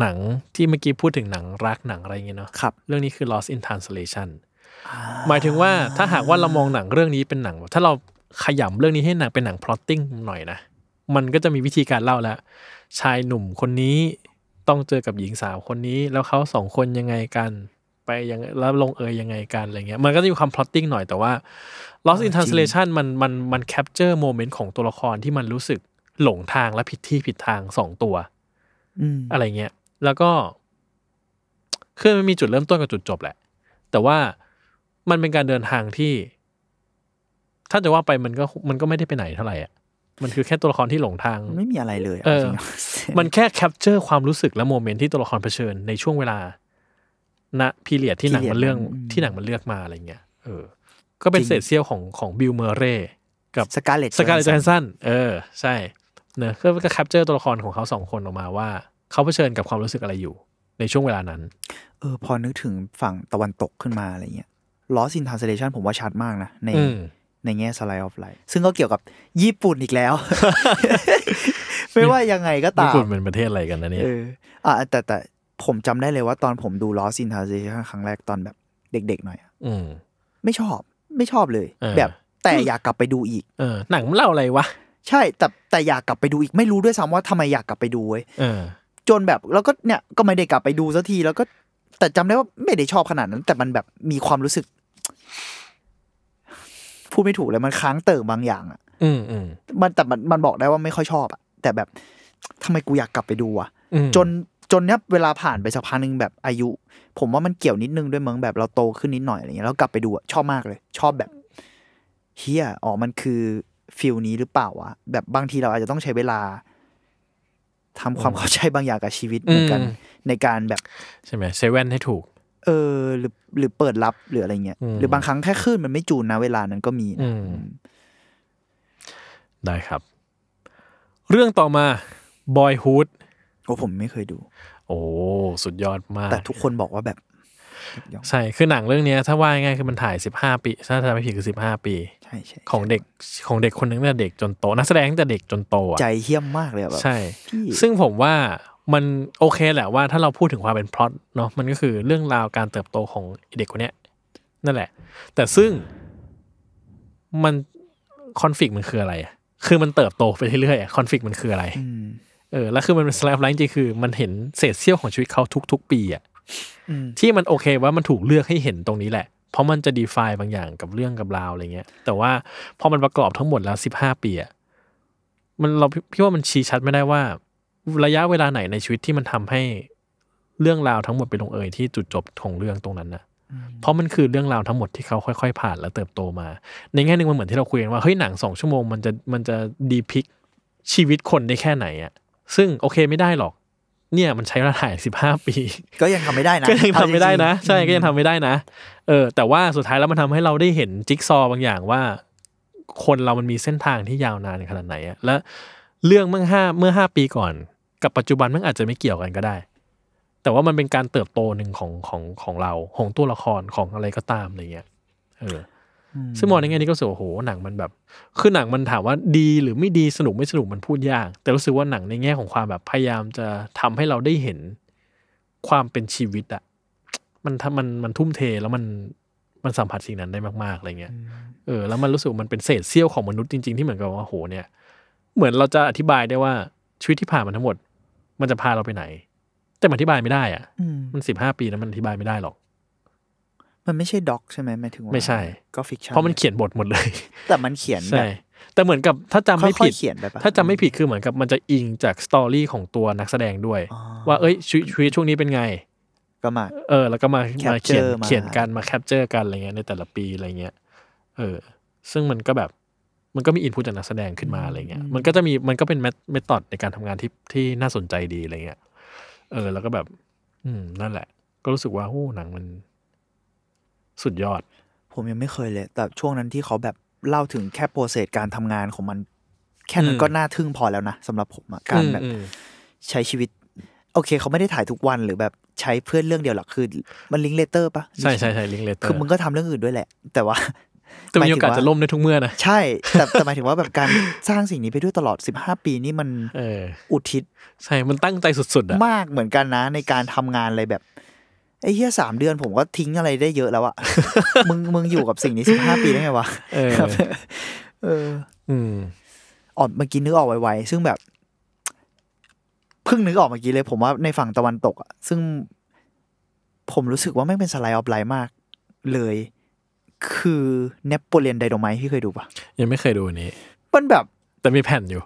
หนังที่เมื่อกี้พูดถึงหนังรักหนังอะไรเงี้ยเนาะครับเรื่องนี้คือ Lost in Translation หมายถึงว่าถ้าหากว่าเรามองหนังเรื่องนี้เป็นหนังถ้าเราขยำเรื่องนี้ให้หนังเป็นหนังพลอตติ้งหน่อยนะ มันก็จะมีวิธีการเล่าแล้วชายหนุ่มคนนี้ต้องเจอกับหญิงสาวคนนี้ แล้วเขาสองคนยังไงกันไปยังแล้วลงเอยยังไงกันอะไรเงี้ย มันก็จะมีความพลอตติ้งหน่อยแต่ว่า Lost in Translation มันมันมันแคปเจอร์โมเมนต์ของตัวละครที่มันรู้สึกหลงทางและผิดที่ผิดทางสองตัวอะไรเงี้ย แล้วก็คือมันมีจุดเริ่มต้นกับจุดจบแหละ แต่ว่ามันเป็นการเดินทางที่ถ้าจะว่าไปมันก็มันก็ไม่ได้ไปไหนเท่าไหร่อ่ะมันคือแค่ตัวละครที่หลงทาง ไม่มีอะไรเลยเออมันแค่แคปเจอร์ความรู้สึกและโมเมนต์ที่ตัวละครเผชิญ ในช่วงเวลา ณพีเรียดที่หนังมันเรื่องที่หนังมันเลือกมาอะไรเงี้ย เออ ก็เป็นเศษเสี้ยวของของบิลเมอร์เร่กับสกาเลตสกาเลตจอห์นสันเออ ใช่เนอะก็แคปเจอร์ตัวละครของเขาสองคนออกมาว่า เขาเผชิญกับความรู้สึกอะไรอยู่ในช่วงเวลานั้น เออ พอนึกถึงฝั่งตะวันตกขึ้นมาอะไรเงี้ยลอสินทานเซเลชันผมว่าชัดมากนะในในแง่สไลด์ออฟไลน์ซึ่งก็เกี่ยวกับ ญี่ปุ่นอีกแล้ว ไม่ว่ายังไงก็ตามญี่ปุ่นเป็นประเทศอะไรกันนะเนี่ยอ่าแต่แต่ผมจำได้เลยว่า ตอนผมดูลอสซินทาเซชั a ครั้งแรกตอนแบบเด็กๆหน่อยอืไม่ชอบไม่ชอบเลยแบบแต่อยากกลับไปดูอีก เออ หนังเล่าอะไรวะใช่ แต่แต่อยากกลับไปดูอีก ไม่รู้ด้วยซ้ำว่าทำไมอยากกลับไปดูเว้ยจนแบบแล้วก็เนี่ยก็ไม่ได้กลับไปดูสักทีแล้วก็แต่จำได้ว่าไม่ได้ชอบขนาดนั้น แต่มันแบบมีความรู้สึกพูดไม่ถูกเลยมันค้างเติมบางอย่างอ่ะอืมอืมมันแต่มันมันบอกได้ว่าไม่ค่อยชอบอ่ะแต่แบบทำไมกูอยากกลับไปดูอ่ะจนจนเนี้ยเวลาผ่านไปสักพักหนึ่งแบบอายุ ผมว่ามันเกี่ยวนิดนึงด้วยมั้งแบบเราโตขึ้นนิดหน่อยอะไรเงี้ยแล้วกลับไปดูอ่ะชอบมากเลย ชอบแบบเฮียอ๋อมันคือฟิลนี้หรือเปล่าวะแบบบางทีเราอาจจะต้องใช้เวลา ทำความเข้าใจบางอย่างกับชีวิตเหมือนกันในการแบบใช่ไหมเซเว่นให้ถูกเออหรือหรือเปิดรับ หรืออะไรเงี้ยหรือบางครั้งแค่คลื่นมันไม่จูนนะเวลานั้นก็มีนะได้ครับ เรื่องต่อมา Boyhood โอ้ผมไม่เคยดู โอ้ สุดยอดมาก แต่ทุกคนบอกว่าแบบ ใช่คือหนังเรื่องนี้ถ้าว่าง่ายคือมันถ่ายสิบห้าปี ถ้าจำไม่ผิดคือสิบห้าปี ใช่ใช่ของเด็กของเด็กคนนึงเนี่ยเด็กจนโต นักแสดงงแต่เด็กจนโตอ่ะใจเฮี้ยมมากเลยแบบใช่ ซึ่งผมว่ามันโอเคแหละว่าถ้าเราพูดถึงความเป็นพล็อตเนาะมันก็คือเรื่องราวการเติบโตของเด็กคนเนี้ยนั่นแหละ แต่ซึ่ง มันคอนฟ lict มันคืออะไรอะคือมันเติบโตไปเรื่อยๆคอนฟ lict มันคืออะไรเออ แล้วคือมันเป็นสไลฟ์ไลน์จริงคือมันเห็นเศษเสี้ยวของชีวิตเขาทุก ๆ ปีอะที่มันโอเคว่ามันถูกเลือกให้เห็นตรงนี้แหละเพราะมันจะดีฟายบางอย่างกับเรื่องกับราวอะไรเงี้ยแต่ว่าพอมันประกอบทั้งหมดแล้วสิบห้าปีอ่ะมันเราพี่ว่ามันชี้ชัดไม่ได้ว่าระยะเวลาไหนในชีวิตที่มันทำให้ เรื่องราวทั้งหมดไปลงเอยที่จุดจบของเรื่องตรงนั้นนะเพราะมันคือเรื่องราวทั้งหมดที่เขาค่อยๆ ผ่านและเติบโตมา ในแง่หนึ่งมันเหมือนที่เราคุยกันว่าเฮ้ยหนังสองชั่วโมงมันจะมันจะดีพิกชีวิตคนได้แค่ไหนอ่ะ ซึ่งโอเคไม่ได้หรอก เนี่ยมันใช้เวลาถ่ายสิบห้าปี ก็ยังทำไม่ได้นะก็ยังทำไม่ได้นะ ใช่ก็ยังทำไม่ได้นะ เออ แต่ว่าสุดท้ายแล้วมันทำให้เราได้เห็นจิ๊กซอบางอย่างว่า คนเรามันมีเส้นทางที่ยาวนานขนาดไหนอะและเรื่องเมื่อห้าเมื่อห้าปีก่อนกับปัจจุบันมันอาจจะไม่เกี่ยวกันก็ได้ แต่ว่ามันเป็นการเติบโตหนึ่งของของของเราของตัวละครของอะไรก็ตามอะไรเงี้ย เออ ซึ่งมองในแง่นี้ก็รู้สึกว่าโห หนังมันแบบ คือหนังมันถามว่าดีหรือไม่ดีสนุกไม่สนุก มันพูดยาก แต่รู้สึกว่าหนังในแง่ของความแบบพยายามจะทำให้เราได้เห็นความเป็นชีวิตอะมันมันมันทุ่มเทแล้วมันมันสัมผัสสิ่งนั้นได้มากๆอะไรเงี้ย เออ แล้วมันรู้สึกมันเป็นเศษเสี้ยวของมนุษย์จริงๆที่เหมือนกับว่าโหเนี่ย เหมือนเราจะอธิบายได้ว่าชีวิตที่ผ่านมาทั้งหมดมันจะพาเราไปไหน แต่มันอธิบายไม่ได้อ่ะ มันสิบห้าปีนะมันอธิบายไม่ได้หรอก มันไม่ใช่ด็อกใช่ไหมหมายถึงว่าไม่ใช่ก็ฟิกชันเพราะมันเขียนบทหมดเลย แต่มันเขียนใช่แต่เหมือนกับ ถ้าจำไม่ผิดถ้าจำไม่ผิดคือเหมือนกับมันจะอิงจากสตอรี่ของตัวนักแสดงด้วย ว่า เอ้ยชีวิตช่วงนี้เป็นไง ก็มา เออ แล้วก็มาเขียนเขียนกันมาแคปเจอร์กันอะไรเงี้ยในแต่ละปีอะไรเงี้ย เออ ซึ่งมันก็แบบมันก็มีอินพุตจากนักแสดงขึ้นมาอะไรเงี้ย มันก็จะมีมันก็เป็นเมทอดในการทำงานที่ที่น่าสนใจดีอะไรเงี้ย เออ แล้วก็แบบ อืม นั่นแหละ ก็รู้สึกว่าหู้หนังมัน สุดยอด ผมยังไม่เคยเลย แต่ช่วงนั้นที่เขาแบบเล่าถึงแค่โปรเซสการทำงานของมัน แค่นั้นก็น่าทึ่งพอแล้วนะสำหรับผมการแบบใช้ชีวิต โอเค เขาไม่ได้ถ่ายทุกวันหรือแบบใช้เพื่อนเรื่องเดียวหลักคือมันลิงเลเตอร์ปะใช่ใช่ใช่ลิงเลเตอร์คือมึงก็ทำเรื่องอื่นด้วยแหละ แต่ว่าจะมีโอกาสจะล่มในทุกเมื่อนะใช่แต่แต่หมายถึงว่าแบบการสร้างสิ่งนี้ไปด้วยตลอดสิบห้าปีนี่มันอุทิศใช่มันตั้งใจสุดๆอะมากเหมือนกันนะ ในการทำงานอะไรแบบ ไอ้เฮียสามเดือนผมก็ทิ้งอะไรได้เยอะแล้วอะมึงมึงอยู่กับสิ่งนี้สิบห้าปีได้ไงวะเออ อืมอ๋อเมื่อกี้นึกออกไวๆ ซึ่งแบบเพิ่งนึกออกเมื่อกี้เลย ผมว่าในฝั่งตะวันตกอะซึ่งผมรู้สึกว่าไม่เป็นสไลด์ออฟไลน์มาก เลยคือเนปโปเลียนไดโดไมที่เคยดูปะยังไม่เคยดูนี้มันแบบแต่มีแผ่นอยู่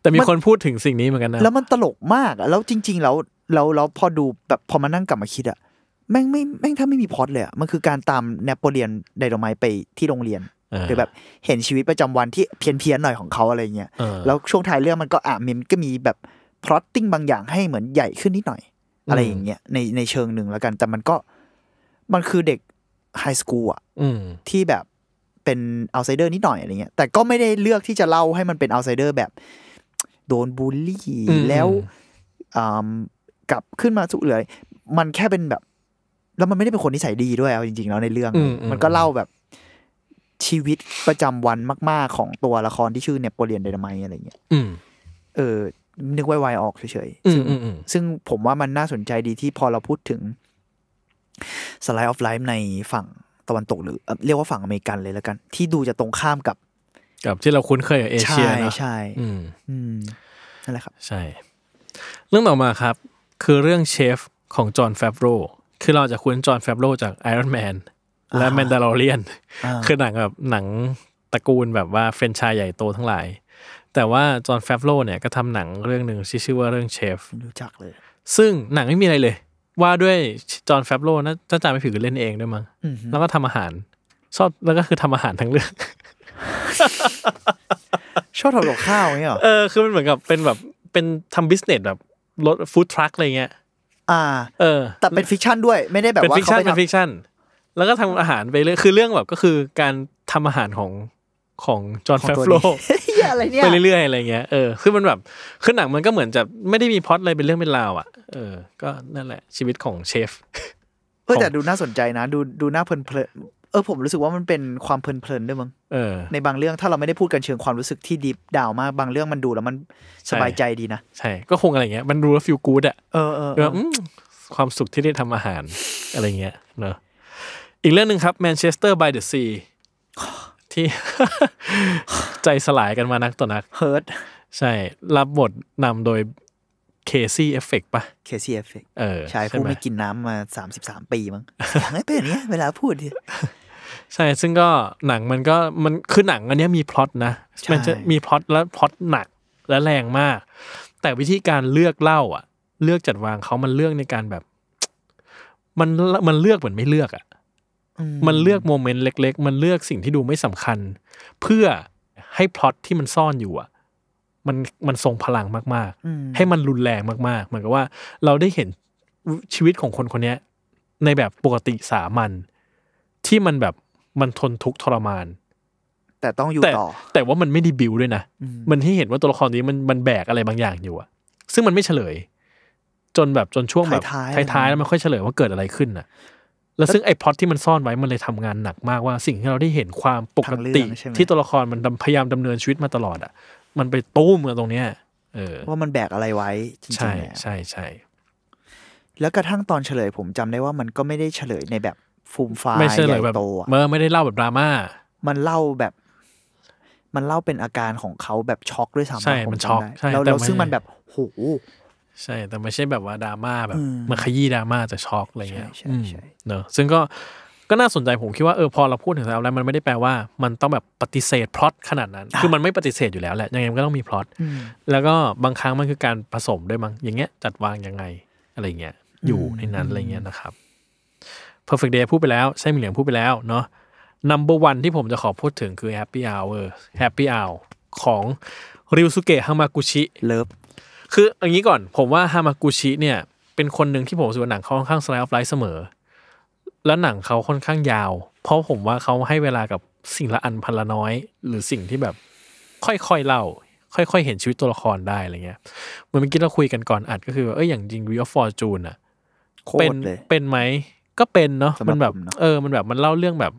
แต่มีคนพูดถึงสิ่งนี้เหมือนกันนะ แล้วมันตลกมากอะแล้วจริง ๆ แล้วแล้วแล้วพอดูแบบพอมานั่งกลับมาคิดอะแม่งไม่แม่งถ้าไม่มีพอดเลยอะมันคือการตามเนปโปเลียนไดโดไมไปที่โรงเรียนหรือแบบเห็นชีวิตประจำวันที่เพี้ยนเพียนหน่อยของเขาอะไรเงี้ยแล้วช่วงท้ายเรื่องมันก็อ่ะมันก็มีแบบพลอตติ้งบางอย่างให้เหมือนใหญ่ขึ้นนิดหน่อยอะไรอย่างเงี้ยในในเชิงหนึ่งแล้วกันแต่มันก็มันคือเด็กไฮสคูลอ่ะที่แบบเป็นเอาไซเดอร์นิดหน่อยอะไรเงี้ยแต่ก็ไม่ได้เลือกที่จะเล่าให้มันเป็นเอาไซเดอร์แบบ โดนบูลลี่แล้วกลับขึ้นมาสุเหลือมันแค่เป็นแบบ แล้วมันไม่ได้เป็นคนที่ใส่ดีด้วยเอาจริง ๆ แล้วในเรื่อง มันก็เล่าแบบชีวิตประจำวันมาก ๆ ของตัวละครที่ชื่อเนปโปเลียนไดนามายอะไรเงี้ยเออนึกไวๆออกเฉยๆซึ่งผมว่ามันน่าสนใจดีที่พอเราพูดถึงสไลด์ออฟไลฟ์ในฝั่งตะวันตกหรือเรียกว่าฝั่งอเมริกันเลยแล้วกันที่ดูจะตรงข้ามกับ กับที่เราคุ้นเคยกับเอเชียนะใช่อืมนั่นแหละครับใช่ เรื่องต่อมาครับ คือเรื่องเชฟของจอห์นแฟบโรคือเราจะคุ้นจอห์นแฟบโรจากไอรอนแมนและแมนดาร์เรียนคือหนังแบบหนังตระกูลแบบว่าเฟรนชายใหญ่โตทั้งหลาย แต่ว่าจอห์นแฟบโรเนี่ยก็ทำหนังเรื่องหนึ่งที่ชื่อว่าเรื่องเชฟรู้จักเลย ซึ่งหนังไม่มีอะไรเลยว่าด้วยจอห์นแฟบโลนะจ้าจ่าไม่ผิดกืเล่นเองด้วยมั้ง แล้วก็ทำอาหาร ชอบ แล้วก็คือทำอาหารทั้งเรื่องชอบทำกับข้าวเนี่ย เออคือมันเหมือนกับเป็นแบบ เป็นทำบิสเนสแบบรถฟู้ดทรัคอะไรเงี้ย อ่าเออแต่เป็นฟิกชันด้วย ไม่ได้แบบว่าเขาเป็นฟิกชันแล้วก็ทำอาหารไปเรื่อยคือเรื่องแบบก็คือการทำอาหารของของจอห์นแฟบโลไปเรื่อยๆอะไรเงี้ย เออ คือมันแบบ คือหนังมันก็เหมือนจะไม่ได้มีพอดอะไรเป็นเรื่องเป็นราวอ่ะเออ ก็นั่นแหละชีวิตของเชฟเออแต่ดูน่าสนใจนะ ดูดูน่าเพลินเพลินเออผมรู้สึกว่ามันเป็นความเพลินเพลินด้วยมั้งเออ ในบางเรื่องถ้าเราไม่ได้พูดกันเชิงความรู้สึกที่ดิฟดาวมากบางเรื่องมันดูแล้วมันสบายใจดีนะใช่ก็คงอะไรเงี้ยมันรู้ว่าฟิลกูดอะเออเออความสุขที่ได้ทำอาหารอะไรเงี้ย เนอะอีกเรื่องหนึ่งครับแมนเชสเตอร์บายเดอะซีที่ ใจสลายกันมานักต่อนักเฮิร์ตใช่รับบทนำโดยเคซี่เอฟเฟกปะเคซี่เอฟเฟกเออชายผู้ไม่กินน้ำมาสามสิบสามปีมั้งอย่างไมเป็นอย่างเนี้ยเวลาพูดใช่ ซึ่งก็หนังมันก็มันคือหนังอันนี้มีพล็อตนะมันจะมีพล็อตแล้วพล็อตหนักและแรงมาก แต่วิธีการเลือกเล่า อ่ะ เลือกจัดวางเขามันเลือกในการแบบ มันมันเลือกเหมือนไม่เลือกอ่ะมันเลือกโมเมนต์เล็กๆ มันเลือกสิ่งที่ดูไม่สำคัญ เพื่อให้พล็อตที่มันซ่อนอยู่อ่ะมันมันทรงพลังมากๆให้มันรุนแรงมากๆเหมือนกับว่าเราได้เห็นชีวิตของคนคนนี้ในแบบปกติสามัญที่มันแบบมันทนทุกข์ทรมาน แต่ต้องอยู่ต่อแต่ว่ามันไม่ดีบิวด้วยนะมันให้เห็นว่าตัวละครนี้มันมันแบกอะไรบางอย่างอยู่อะซึ่งมันไม่เฉลย จนแบบจนช่วงแบบท้ายๆแล้วมันค่อยเฉลยว่าเกิดอะไรขึ้นน่ะ แล้วซึ่งไอ้พอดที่มันซ่อนไว้มันเลยทำงานหนักมากว่า สิ่งที่เราได้เห็นความปกติ ที่ตัวละครมันพยายามดำเนินชีวิตมาตลอดอะมันไปตู้มกับตรงเนี้ยเออว่ามันแบกอะไรไว้จริงๆใช่ใช่ใช่แล้วกระทั่งตอนเฉลยผมจำได้ว่ามันก็ไม่ได้เฉลยในแบบฟูมฟ้าไม่เฉลยแบบโตเมื่อไม่ได้เล่าแบบดราม่ามันเล่าแบบ มันเล่าเป็นอาการของเขาแบบช็อกด้วยซ้ำใช่มันช็อกใช่แล้วซึ่งมันแบบโหใช่ แต่ไม่ใช่แบบว่าดราม่าแบบมนขยี้ดราม่าจะช็อกอะไรเงี้ยเนอะซึ่งก็ก็น่าสนใจผมคิดว่าเออพอเราพูดถึงแล้วแไล้วมันไม่ได้แปลว่ามันต้องแบบปฏิเสธพล็อตขนาดนั้นคือมันไม่ปฏิเสธอยู่แล้วแหละ ยังไงมันก็ต้องมีพล็อตแล้วก็บางครั้งมันคือการผสมด้วยมั้งอย่างเงี้ยจัดวางยังไงอะไรเงี้ยอยู่ในนั้น อะไรเงี้ยนะครับ perfect day พูดไปแล้วใช่มีเหลียงพูดไปแล้วเนาะ number one ที่ผมจะขอพูดถึงคือ happy hour happy hour ของริวสุเกะฮามากุชิเลิฟคืออย่างนี้ก่อนผมว่าฮามากุชิเนี่ยเป็นคนหนึ่งที่ผมสูวนหนังเขาค่อนข้างสไลด์ออฟไลท์เสมอแล้วหนังเขาค่อนข้างยาว เพราะผมว่าเขาให้เวลากับสิ่งละอันพันละน้อย หรือสิ่งที่แบบค่อยๆเล่า ค่อยๆเห็นชีวิตตัวละครได้อะไรเงี้ยเหมือนเมื่อกี้เราคุยกันก่อนอัดก็คือ เอออย่างจริงวิวฟอร์จูนอะเป็นเป็นไหม ก็เป็นเนาะมันแบบ เออ มันแบบมันเล่าเรื่องแบบ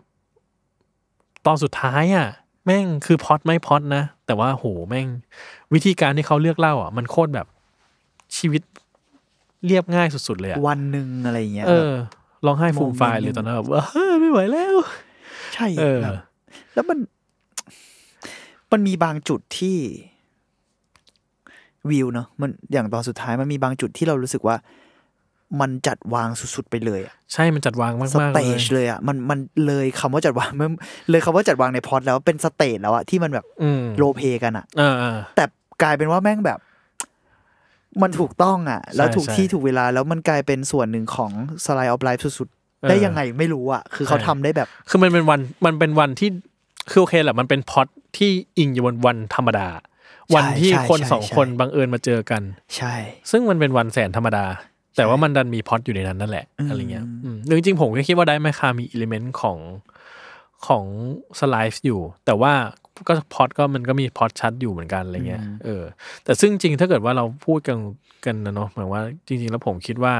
ตอนสุดท้ายอะแม่งคือพอดไม่พอดนะ แต่ว่าโหแม่ง วิธีการที่เขาเลือกเล่า อ่ะ มันโคตรแบบชีวิตเรียบง่ายสุดๆ เลยอะวันหนึ่งอะไรเงี้ย เออร้องไห้ฟูมฟายเลยตอนนั้นแบบว่าไม่ไหวแล้ว ใช่แล้วมัน มันมีบางจุดที่วิวเนาะมันอย่างตอนสุดท้ายมันมีบางจุดที่เรารู้สึกว่า มันจัดวางสุด ๆ ไปเลยอ่ะใช่มันจัดวางมากๆเลยสเตจเลยอ่ะมันมันเลยคำว่าจัดวางเลยคำว่าจัดวางในพอดแล้วเป็นสเตจแล้วอ่ะที่มันแบบโรเพกันอ่ะแต่กลายเป็นว่าแม่งแบบมันถูกต้องอ่ะ แล้วถูกที่ถูกเวลาแล้วมันกลายเป็นส่วนหนึ่งของสไลด์ออฟไลฟ์สุดๆได้ยังไงไม่รู้อ่ะ คือเขาทำได้แบบ คือมันเป็นวันมันเป็นวันที่คือโอเคแหละมันเป็นพอดที่อิงอยู่บนวันธรรมดา วันที่คนสองคนบังเอิญมาเจอกัน ใช่ ซึ่งมันเป็นวันแสนธรรมดา แต่ว่ามันดันมีพอดอยู่ในนั้นนั่นแหละอะไรเงี้ยจริงจริงผมก็คิดว่าได้ไมคามีอิเลเมนต์ของของสไลฟ์อยู่แต่ว่าก็พอดก็มันก็มีพอดชัดอยู่เหมือนกันอะไรเงี้ย เออ แต่ซึ่งจริงถ้าเกิดว่าเราพูดกันกันนะเนาะหมายว่าจริง ๆ แล้วผมคิดว่า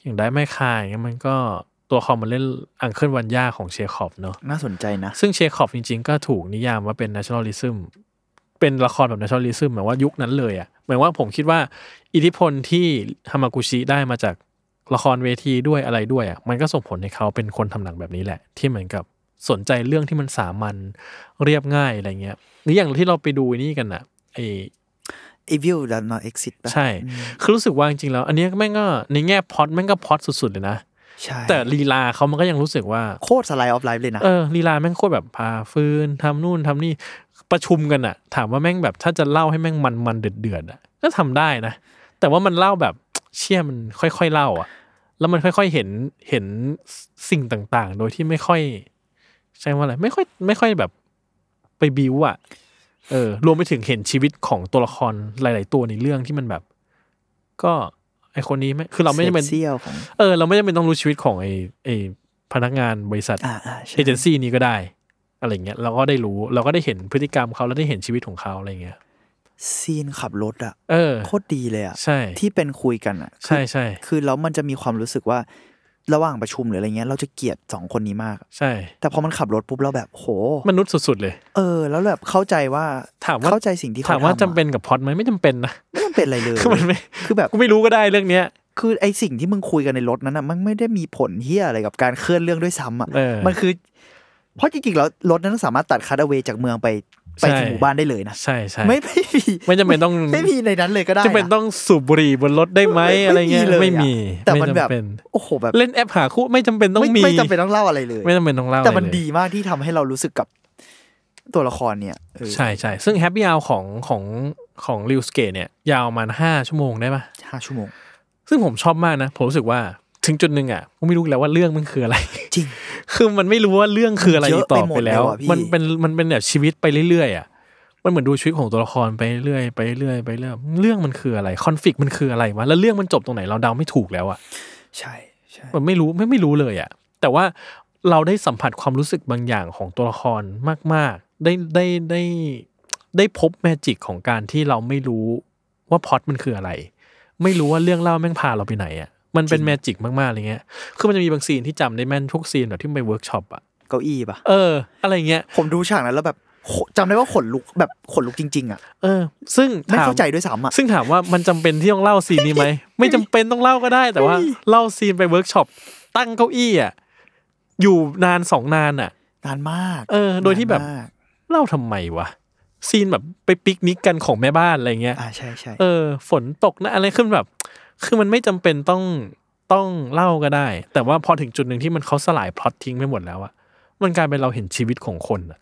อย่างได้ไม่คายเงี้ยมันก็ตัวคอมมันเล่นอังเคิลวันย่าของเชคอฟเนาะน่าสนใจนะ ซึ่งเชคอฟจริง ๆ ก็ถูกนิยามว่าเป็นน a ชชอลลิซึมเป็นละครแบบน a ชชอลลิซึมหมายว่ายุคนั้นเลยอะ่ะหมายว่าผมคิดว่าอิทธิพลที่ฮามากุชิได้มาจากละครเวทีด้วยอะไรด้วยอะ่ะมันก็ส่งผลให้เขาเป็นคนทำหนังแบบนี้แหละ ที่เหมือนกับสนใจเรื่องที่มันสามัญเรียบง่ายอะไรเงี้ยหรืออย่างที่เราไปดูนี่กันอะไอไอวิวดัน s อเอ็กซิสใช่ คือรู้สึกว่าจริงๆแล้ว อันนี้แม่งก็ในแง่พอดแม่งก็พอดสุดๆเลยนะใช่แต่ลีลาเขามันก็ยังรู้สึกว่า โคตรสไลด์ออฟไลฟ์เลยนะเออลีลาแม่งโคตรแบบพาฟืน ทำนู่นทำนี่ประชุมกันอะถามว่าแม่งแบบ ถ้าจะเล่าให้แม่งมันมันเดือดเดือดอะก็ทำได้นะแต่ว่ามันเล่าแบบเชี่ยมันค่อยๆเล่าอะแล้วมันค่อยๆเห็นเห็นสิ่งต่างๆ โดยที่ไม่ค่อยใช่ว่าอะไรไม่ค่อยไม่ค่อยแบบไปบิวอะเออรวมไปถึงเห็นชีวิตของตัวละครหลาย ๆ ตัวในเรื่องที่มันแบบ ก็ ไอคนนี้ไม่คือเราไม่จำเป็นเอเออเราไม่จำเป็นต้องรู้ชีวิตของไอไอพนักงานบริษัทเอเจนซี่นี้ก็ได้อะไรเงี้ยเราก็ได้รู้เราก็ได้เห็นพฤติกรรมเขาแล้วได้เห็นชีวิตของเขาอะไรเงี้ยซีนขับรถอะโคตรดีเลยอะใช่ที่เป็นคุยกันอะใช่ใช่คือแล้วมันจะมีความรู้สึกว่าระหว่างประชุมหรืออะไรเงี้ย เราจะเกลียดสองคนนี้มากใช่ แต่พอมันขับรถ ปุ๊บเราแบบโห มนุษย์สุด ๆ เลย เออ แล้วแบบเข้าใจว่าถามว่าเข้าใจสิ่งที่ถามว่าจำเป็นกับพอดไหมไม่จำเป็นนะไม่จำเป็นอะไรเลยคือมันไม่คือแบบกูไม่รู้ก็ได้เรื่องเนี้ยคือไอสิ่งที่มึงคุยกันในรถนั้นอ่ะมันไม่ได้มีผลเฮียอะไรกับการเคลื่อนเรื่องด้วยซ้ำอ่ะมันคือเพราะจริงๆแล้วรถนั้นสามารถตัดคัตเอเวจากเมืองไปไปถึงหมู่บ้านได้เลยนะใช่ใช่ไม่ไม่มีไม่จำเป็นต้องไม่มีในนั้นเลยก็ได้จำเป็นต้องสูบบุหรี่บนรถได้ไหมอะไรเงี้ยไม่มีแต่มันแบบโอ้โหแบบเล่นแอปหาคู่ไม่จำเป็นต้องมีไม่จำเป็นต้องเล่าอะไรเลย ไม่จำเป็นต้องเล่าแต่มันดีมากที่ทำให้เรารู้สึกกับตัวละครเนี่ยใช่ใช่ซึ่งแฮปปี้ยาวของของของริวสเกตเนี่ย ยาวประมาณห้าชั่วโมงได้ปะห้าชั่วโมง ซึ่งผมชอบมากนะ ผมรู้สึกว่าถึงจุดหนึ่งอ่ะผมไม่รู้แล้วว่าเรื่องมันคืออะไร จริง คือมันไม่รู้ว่าเรื่องคืออะไรต่อไปแล้ว มันเป็นมันเป็นแบบชีวิตไปเรื่อยๆอ่ะมันเหมือนดูชีวิตของตัวละครไปเรื่อยไปเรื่อยไปเรื่อยเรื่องมันคืออะไรคอนฟ lict มันคืออะไรวะแล้วเรื่องมันจบตรงไหนเราเดาไม่ถูกแล้วอ่ะใช่ใช่มันไม่รู้ไม่ไม่รู้เลยอ่ะแต่ว่าเราได้สัมผัสความรู้สึกบางอย่างของตัวละครมากๆ ได้ได้ได้ได้พบแมจิกของการที่เราไม่รู้ว่าพอดมันคืออะไรไม่รู้ว่าเรื่องเล่าแม่งพาเราไปไหนอ่ะมันเป็นแมจิกมากๆอะไรเงี้ย คือมันจะมีบางซีนที่จำได้แม่นทุกซีนแบบที่ไปเวิร์กช็อปอะเก้าอี้ปะเออ อะไรเงี้ย ผมดูฉากนั้นแล้วแบบจำได้ว่าขนลุก แบบขนลุกจริงๆ อ่ะ เออ ซึ่งไม่เข้าใจด้วยซ้ำอะซึ่งถามว่ามันจำเป็นที่ต้องเล่าซีนนี้ไหม ไม่จำเป็นต้องเล่าก็ได้ แต่ว่า เล่าซีนไปเวิร์กช็อปตั้งเก้าอี้อะอยู่นานสองนานอะนานมาก เออ โดยที่แบบเล่าทำไมวะซีนแบบไปปิกนิกกันของแม่บ้านอะไรเงี้ยอ่าใช่ใช่เออ ฝนตกนะ อะไรขึ้นแบบคือมันไม่จำเป็นต้องต้องเล่าก็ได้ แต่ว่าพอถึงจุดหนึ่งที่มันเขาสลายพล็อตทิ้งไปหมดแล้วอะมันกลายเป็นเราเห็นชีวิตของคนอะ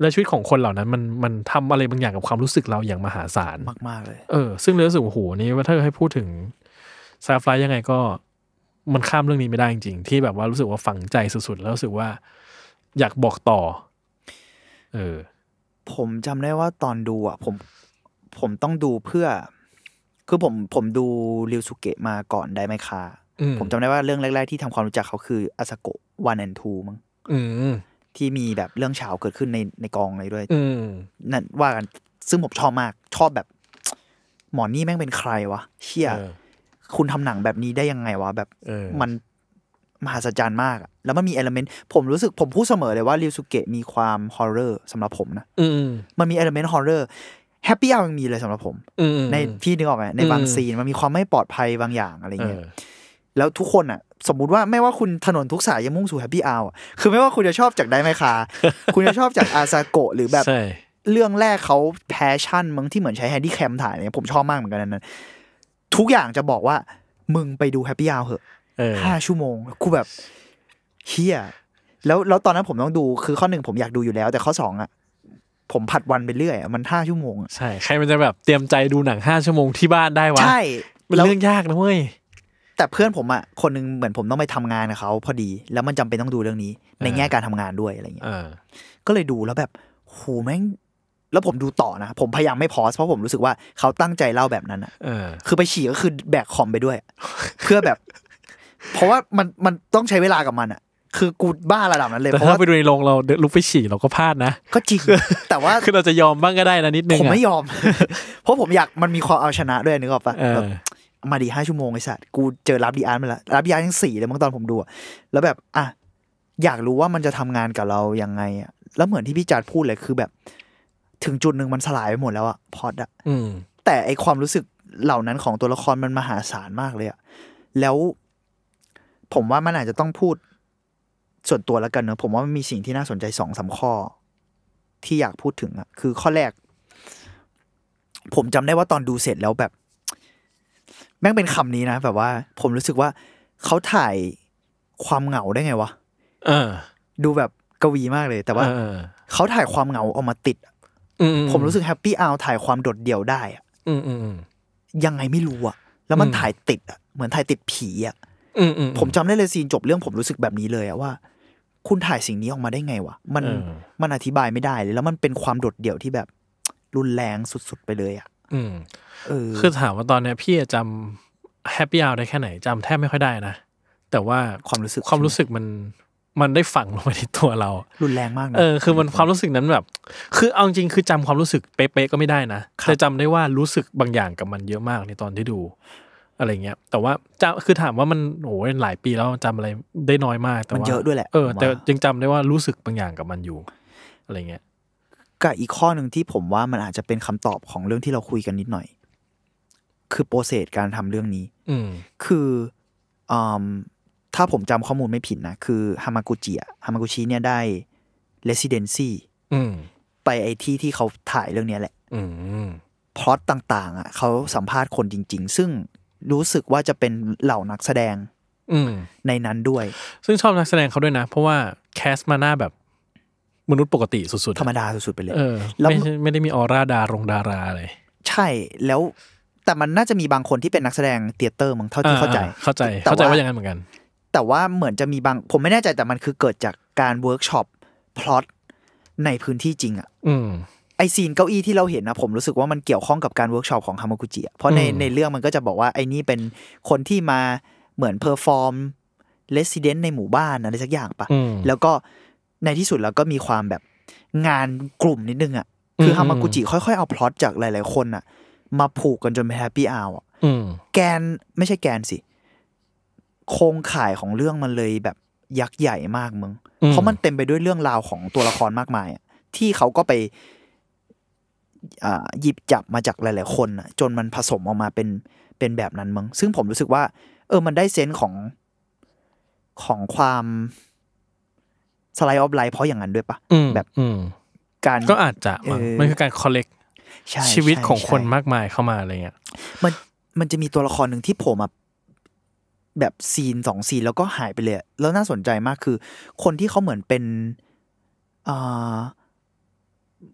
และชีวิตของคนเหล่านั้น มันมันทำอะไรบางอย่างกับความรู้สึกเราอย่างมหาศาล มากกเลย เออ ซึ่งเรื่องสุขหูนี่ว่าถ้าให้พูดถึงซาฟลายยังไงก็ มันข้ามเรื่องนี้ไม่ได้จริงๆที่แบบว่ารู้สึกว่าฝังใจสุดๆแล้วรู้สึกว่า อยากบอกต่อ เออ ผมจำได้ว่าตอนดูอะผมผมต้องดูเพื่อคือผมผมดูริวสุเกะมาก่อนไดไมคาผมจำได้ว่าเรื่องแรกๆ ที่ทำความรู้จักเขาคืออาสโกวันแอนทูมั้งที่มีแบบเรื่องเฉาเกิดขึ้นในในกองเลยด้วยนั่นว่ากัน ซึ่งผมชอบมาก ชอบแบบ หมอนี่แม่งเป็นใครวะเชี่ยคุณทำหนังแบบนี้ได้ยังไงวะ แบบ มันมหัศจรรย์มาก แล้วมันมีเอลเมนต์ผมรู้สึกผมพูดเสมอเลยว่าริวสุเกะมีความฮอร์เรอร์สำหรับผมนะมันมีเอลเมนต์ฮอร์เรอร์แฮปปี้เอายังมีเลยสำหรับผมในพี่นึกออกไหมในบางซีนมันมีความไม่ปลอดภัยบางอย่างอะไรเงี้ยแล้วทุกคนอ่ะ สมมุติว่าไม่ว่าคุณถนนทุกสายยังมุ่งสู่แฮปปี้เอาคือไม่ว่าคุณจะชอบจากไดไมคาคุณจะชอบจากอาซาโกะหรือแบบเรื่องแรกเขาแพชชั่นมึงที่เหมือนใช้แฮนดี้แคมถ่ายเนี่ยผมชอบมากเหมือนกันนั้น ทุกอย่างจะบอกว่า มึงไปดูแฮปปี้เอาเหอะห้าชั่วโมงกูแบบเฮียแล้วแล้วตอนนั้นผมต้องดู คือข้อหนึ่งผมอยากดูอยู่แล้วแต่ข้อสองอ่ะผมผัดวันไปเรื่อยมันห้าชั่วโมงใช่ใครมันจะแบบเตรียมใจดูหนังห้าชั่วโมงที่บ้านได้วะ ใช่เป็นเรื่องยากนะเว้ยแต่เพื่อนผมอะคนนึงเหมือนผมต้องไปทำงานกับเขาพอดีแล้วมันจำเป็นต้องดูเรื่องนี้ ในแง่การทำงานด้วยอะไรเงี้ยก็เลยดูแล้วแบบหูแม่งแล้วผมดูต่อนะผมพยายามไม่พอส เพราะผมรู้สึกว่าเขาตั้งใจเล่าแบบนั้นอะคือไปฉี่ก็คือแบกคอมไปด้วย เพื่อแบบ เพราะว่ามันมันต้องใช้เวลากับมันอะคือกูบ้าระดับนั้นเลยเพราะว่าไปดูในโรงเราลุกไปฉี่เราก็พลาดนะ ก็จริงแต่ว่าคือเราจะยอมบ้างก็ได้นะ นิดนึงผมไม่ยอม เพราะผมอยากมันมีความเอาชนะด้วยนึกออกปะมาดีห้าชั่วโมงไอ้สัตว์กูเจอรับดีอาร์มาแล้วรับดีอาร์ยังสี่เลยเมื่อตอนผมดูแล้วแบบอ่ะอยากรู้ว่ามันจะทำงานกับเรายังไงอ่ะแล้วเหมือนที่พี่จัดพูดเลยคือแบบ ถึงจุดหนึ่งมันสลายไปหมดแล้วอะพอดอะแต่ไอความรู้สึกเหล่านั้นของตัวละครมันมหาศาลมากเลยอะแล้ว ผมว่ามันอาจจะต้องพูดส่วนตัวแล้วกันเนอะผมว่ามันมีสิ่งที่น่าสนใจสองสาข้อ ที่อยากพูดถึงอะคือ ข้อแรก ผมจำได้ว่าตอนดูเสร็จแล้วแบบ แม่งเป็นคำนี้นะแบบว่า ผมรู้สึกว่าเขาถ่ายความเหงาได้ไงวะเออ ดูแบบกวีมากเลย แต่ว่าเขาถ่ายความเหงาออกมาติดผมรู้สึกแฮปปี้อาถ่ายความโดดเดี่ยวได้อะยังไงไม่รู้อะแล้วมันถ่ายติดอะเหมือนถ่ายติดผีอะผมจำได้เลยซีนจบเรื่อง ผมรู้สึกแบบนี้เลยอะว่าคุณถ่ายสิ่งนี้ออกมาได้ไงวะมันมันอธิบายไม่ได้เลยแล้วมันเป็นความโดดเดี่ยวที่แบบ รุนแรงสุดๆไปเลยอ่ะ อืมคือถามว่าตอนเนี้ยพี่จำแฮปปี้อาได้แค่ไหนจำแทบไม่ค่อยได้นะแต่ว่าความรู้สึกความรู้สึกมันมันได้ฝังลงไปในตัวเรารุนแรงมากนะเออคือมันความรู้สึกนั้นแบบ คือเอาจริงคือจำความรู้สึกเป๊ะๆก็ไม่ได้นะแต่จำได้ว่ารู้สึกบางอย่างกับมันเยอะมากในตอนที่ดูอะไรเงี้ย แต่ว่าจำคือถามว่ามันโอ้ยหลายปีแล้วจำอะไรได้น้อยมาก แต่ว่ามันเยอะด้วยแหละ เออ แต่ยังจำได้ว่ารู้สึกบางอย่างกับมันอยู่ อะไรเงี้ยกับอีกข้อหนึ่งที่ผมว่ามันอาจจะเป็นคำตอบของเรื่องที่เราคุยกันนิดหน่อย คือโปรเซสการทำเรื่องนี้ อืคืออถ้าผมจำข้อมูลไม่ผิดนะ คือฮามากุจิอะฮามากุชิเนี่ยได้เลสซิเดนซี่ไปไอที่ที่เขาถ่ายเรื่องนี้แหละพลาอตต่าง ๆ อ่ะ เขาสัมภาษณ์คนจริง ๆ ซึ่งรู้สึกว่าจะเป็นเหล่านักแสดง อืในนั้นด้วย ซึ่งชอบนักแสดงเขาด้วยนะ เพราะว่าแคสมาหน้าแบบมนุษย์ปกติสุดๆธรรมดาสุดๆไปเลยแล้วไม่ไม่ได้มีออร่าดารงดาราเลย ใช่แล้วแต่มันน่าจะมีบางคนที่เป็นนักแสดงเตียเตอร์มั้งเท่าที่เข้าใจ เข้าใจ เข้าใจว่าอย่างนั้นเหมือนกัน แต่ว่าเหมือนจะมีบางผมไม่แน่ใจแต่มันคือเกิดจากการเวิร์กช็อปพล็อตในพื้นที่จริง อ่ะไอซีนเก้าอี้ที่เราเห็นนะผมรู้สึกว่ามันเกี่ยวข้องกับการเวิร์กช็อปของฮามากุจิเพราะในในเรื่องมันก็จะบอกว่าไอนี่เป็นคนที่มาเหมือนเพอร์ฟอร์มเลสซิเดนต์ในหมู่บ้านอะไรสักอย่างปะแล้วก็ในที่สุดแล้วก็มีความแบบงานกลุ่มนิดนึงอ่ะ คือฮามากุจิค่อยๆเอาพล็อตจากหลาย ๆคนอ่ะ มาผูกกันจนเป็นแฮปปี้อาวอ่ะแกนไม่ใช่แกนสิ โครงข่ายของเรื่องมันเลยแบบยักษ์ใหญ่มากมึงเพราะมันเต็มไปด้วยเรื่องราวของตัวละครมากมายที่เขาก็ไปหยิบจับมาจากหลาย ๆ คนจนมันผสมออกมาเป็นเป็นแบบนั้นมั้งซึ่งผมรู้สึกว่า เออมันได้เซนส์ของ ของความ สไลด์ออฟไลน์เพราะอย่างนั้นด้วยปะแบบการก็อาจจะมันคือการคอลเลกชีวิตของคนมากมายเข้ามาอะไรเงี้ยมันมันจะมีตัวละครหนึ่งที่โผล่มาแบบซีนสองซีนแล้วก็หายไปเลยแล้วน่าสนใจมากคือ คนที่เขาเหมือนเป็นอ่า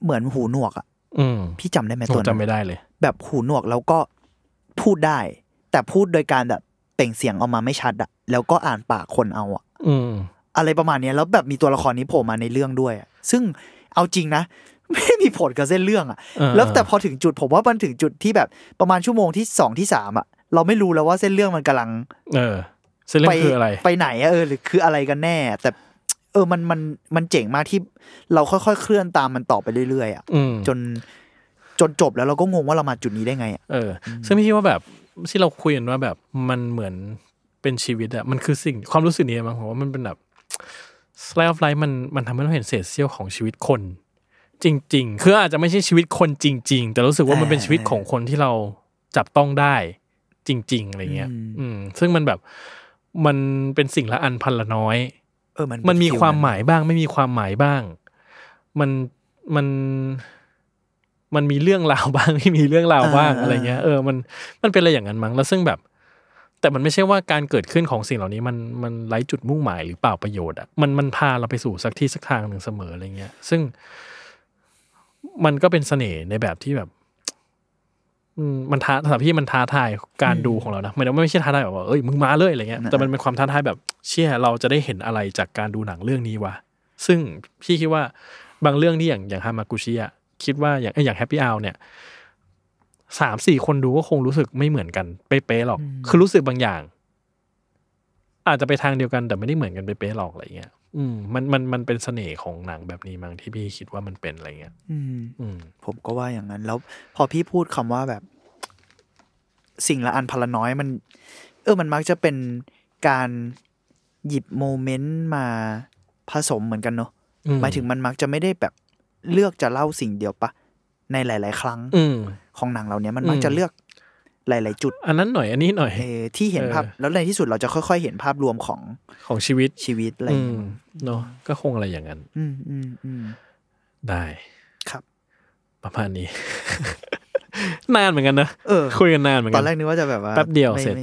เหมือนหูหนวกอะือพี่ จำได้ไหมตัวนั้นจำไม่ได้เลย แบบหูหนวกแล้วก็พูดได้ แต่พูดโดยการแบบเปล่งเสียงออกมาไม่ชัดอะแล้วก็อ่านปากคนเอาอะอืมอะไรประมาณนี้แล้วแบบมีตัวละครนี้โผล่มาในเรื่องด้วยซึ่งเอาจริงนะ ไม่มีผลกับเส้นเรื่องอะแล้วแต่พอถึงจุดผมว่ามันถึงจุดที่แบบประมาณชั่วโมงที่สองที่สามอะเราไม่รู้แล้วว่าเส้นเรื่องมันกำลังเออเส้นเรื่องคืออะไร ไปไหนอะเออหรือคืออะไรกันแน่ แต่เออ มัน มัน มันเจ๋งมากที่เราค่อยๆ เคลื่อนตามมันต่อไปเรื่อยๆอ่ะจน จนจบแล้วเราก็งงว่าเรามาจุดนี้ได้ไงอ่ะเออ ซึ่งพี่คิดว่าแบบ ที่เราคุยกันว่าแบบมันเหมือนเป็นชีวิตอะมันคือสิ่ง ความรู้สึกนี้มั้งผมว่ามันเป็นแบบไลฟ์ไลฟ์มันมันทำให้เราเห็นเศษเสี้ยวของชีวิตคน จริงๆ คืออาจจะไม่ใช่ชีวิตคนจริงๆ แต่รู้สึกว่ามันเป็นชีวิตของคนที่เราจับต้องได้ จริง ๆ อะไรเงี้ย อืม ซึ่งมันแบบมันเป็นสิ่งละอันพันละน้อยเออมันมันมีความหมายบ้าง ไม่มีความหมายบ้าง มันมัน มันมีเรื่องราวบ้างไม่มีเรื่องราวบ้างอะไรเงี้ย เออ มันมันเป็นอะไรอย่างนั้นมั้งแล้วซึ่งแบบ แต่มันไม่ใช่ว่าการเกิดขึ้นของสิ่งเหล่านี้ มันมันไร้จุดมุ่งหมายหรือเปล่าประโยชน์อ่ะมันมันพาเราไปสู่สักที่สักทางหนึ่งเสมออะไรเงี้ยซึ่ง มันก็เป็นเสน่ห์ในแบบที่แบบมันท้าสำหรับพี่มันท้าทายการดูของเรานะไม่ไม่ใช่ท้าทายแบบว่าเอ้ยมึงมาเลยอะไรเงี้ยแต่มันเป็นความท้าทายแบบเชี่ยเราจะได้เห็นอะไรจากการดูหนังเรื่องนี้วะซึ่งพี่คิดว่าบางเรื่องที่อย่างอย่างฮามากุชิอะคิดว่าอย่างอย่างแฮปปี้อาเนี่ยสามสี่คนดูก็คงรู้สึกไม่เหมือนกันเป๊ะๆหรอก คือรู้สึกบางอย่าง อาจจะไปทางเดียวกันแต่ไม่ได้เหมือนกันเป๊ะๆหรอกอะไรเงี้ยอืมมัน มันมันเป็นเสน่ห์ของหนังแบบนี้มั้งที่พี่คิดว่ามันเป็นอะไรเงี้ยอืม อืมผมก็ว่าอย่างนั้น แล้ว พอพี่พูดคำว่าแบบ สิ่งละอันพลน้อยมัน เออมันมักจะเป็นการหยิบโมเมนต์มาผสมเหมือนกัน เนอะหมายถึงมันมักจะไม่ได้แบบเลือกจะเล่าสิ่งเดียวปะในหลาย ๆ ครั้งของหนังเหล่านี้มัน มักจะเลือกหลายๆจุดอันนั้นหน่อยอันนี้หน่อยเอที่เห็นภาพ แล้วในที่สุดเราจะค่อยๆ เห็นภาพรวมของของชีวิตชีวิตอะไรเนาะก็คงอะไรอย่างนั้น อืมอืมอืมได้ครับ ประมาณนี้นานเหมือนกันนะเออคุยกันนานเหมือนกันตอนแรกนึกว่าจะแบบว่าแป๊บเดียวเสร็จ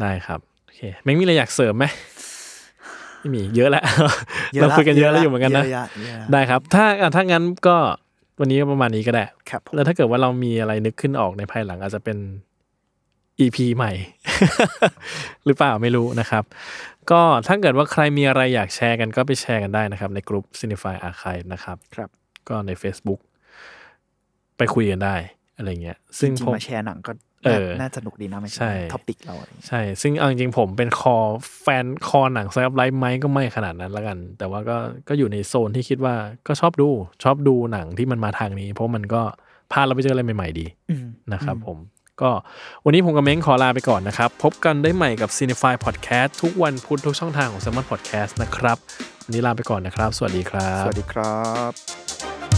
ได้ครับโอเคแม่งมีอะไรอยากเสริมไหมไม่มีเยอะแล้วเราคุยกันเยอะแล้วอยู่เหมือนกันนะได้ครับ ถ้าถ้างั้นก็วันนี้ก็ประมาณนี้ก็ได้ครับแล้วถ้าเกิดว่าเรามีอะไรนึกขึ้นออกในภายหลังอาจจะเป็น EP ใหม่ หรือเปล่าไม่รู้นะครับ ก็ถ้าเกิดว่าใครมีอะไรอยากแชร์กันก็ไปแชร์กันได้นะครับในกลุ่ม Cinefy Archive นะครับ ครับ ก็ใน Facebook ไปคุยกันได้ อะไรเงี้ย ซึ่งมมาแชร์หนังก็น่าสนุกดีนะไม่ใช่ท็อปิกเราใช่ซึ่งเอาจริงผมเป็นคอแฟนคอหนังไซอัพไลท์ไหมก็ไม่ขนาดนั้นละกัน แต่ว่าก็ก็อยู่ในโซนที่คิดว่าก็ชอบดูชอบดูหนังที่มันมาทางนี้ เพราะมันก็พาเราไปเจออะไรใหม่ๆดีนะครับผมก็วันนี้ผมกับเม้งขอลาไปก่อนนะครับ พบกันได้ใหม่กับ c i n e f y Podcast ทุกวันพุธทุกช่องทางของ s ซ m อนพอดแคสตนะครับวันนี้ลาไปก่อนนะครับ สวัสดีครับสวัสดีครับ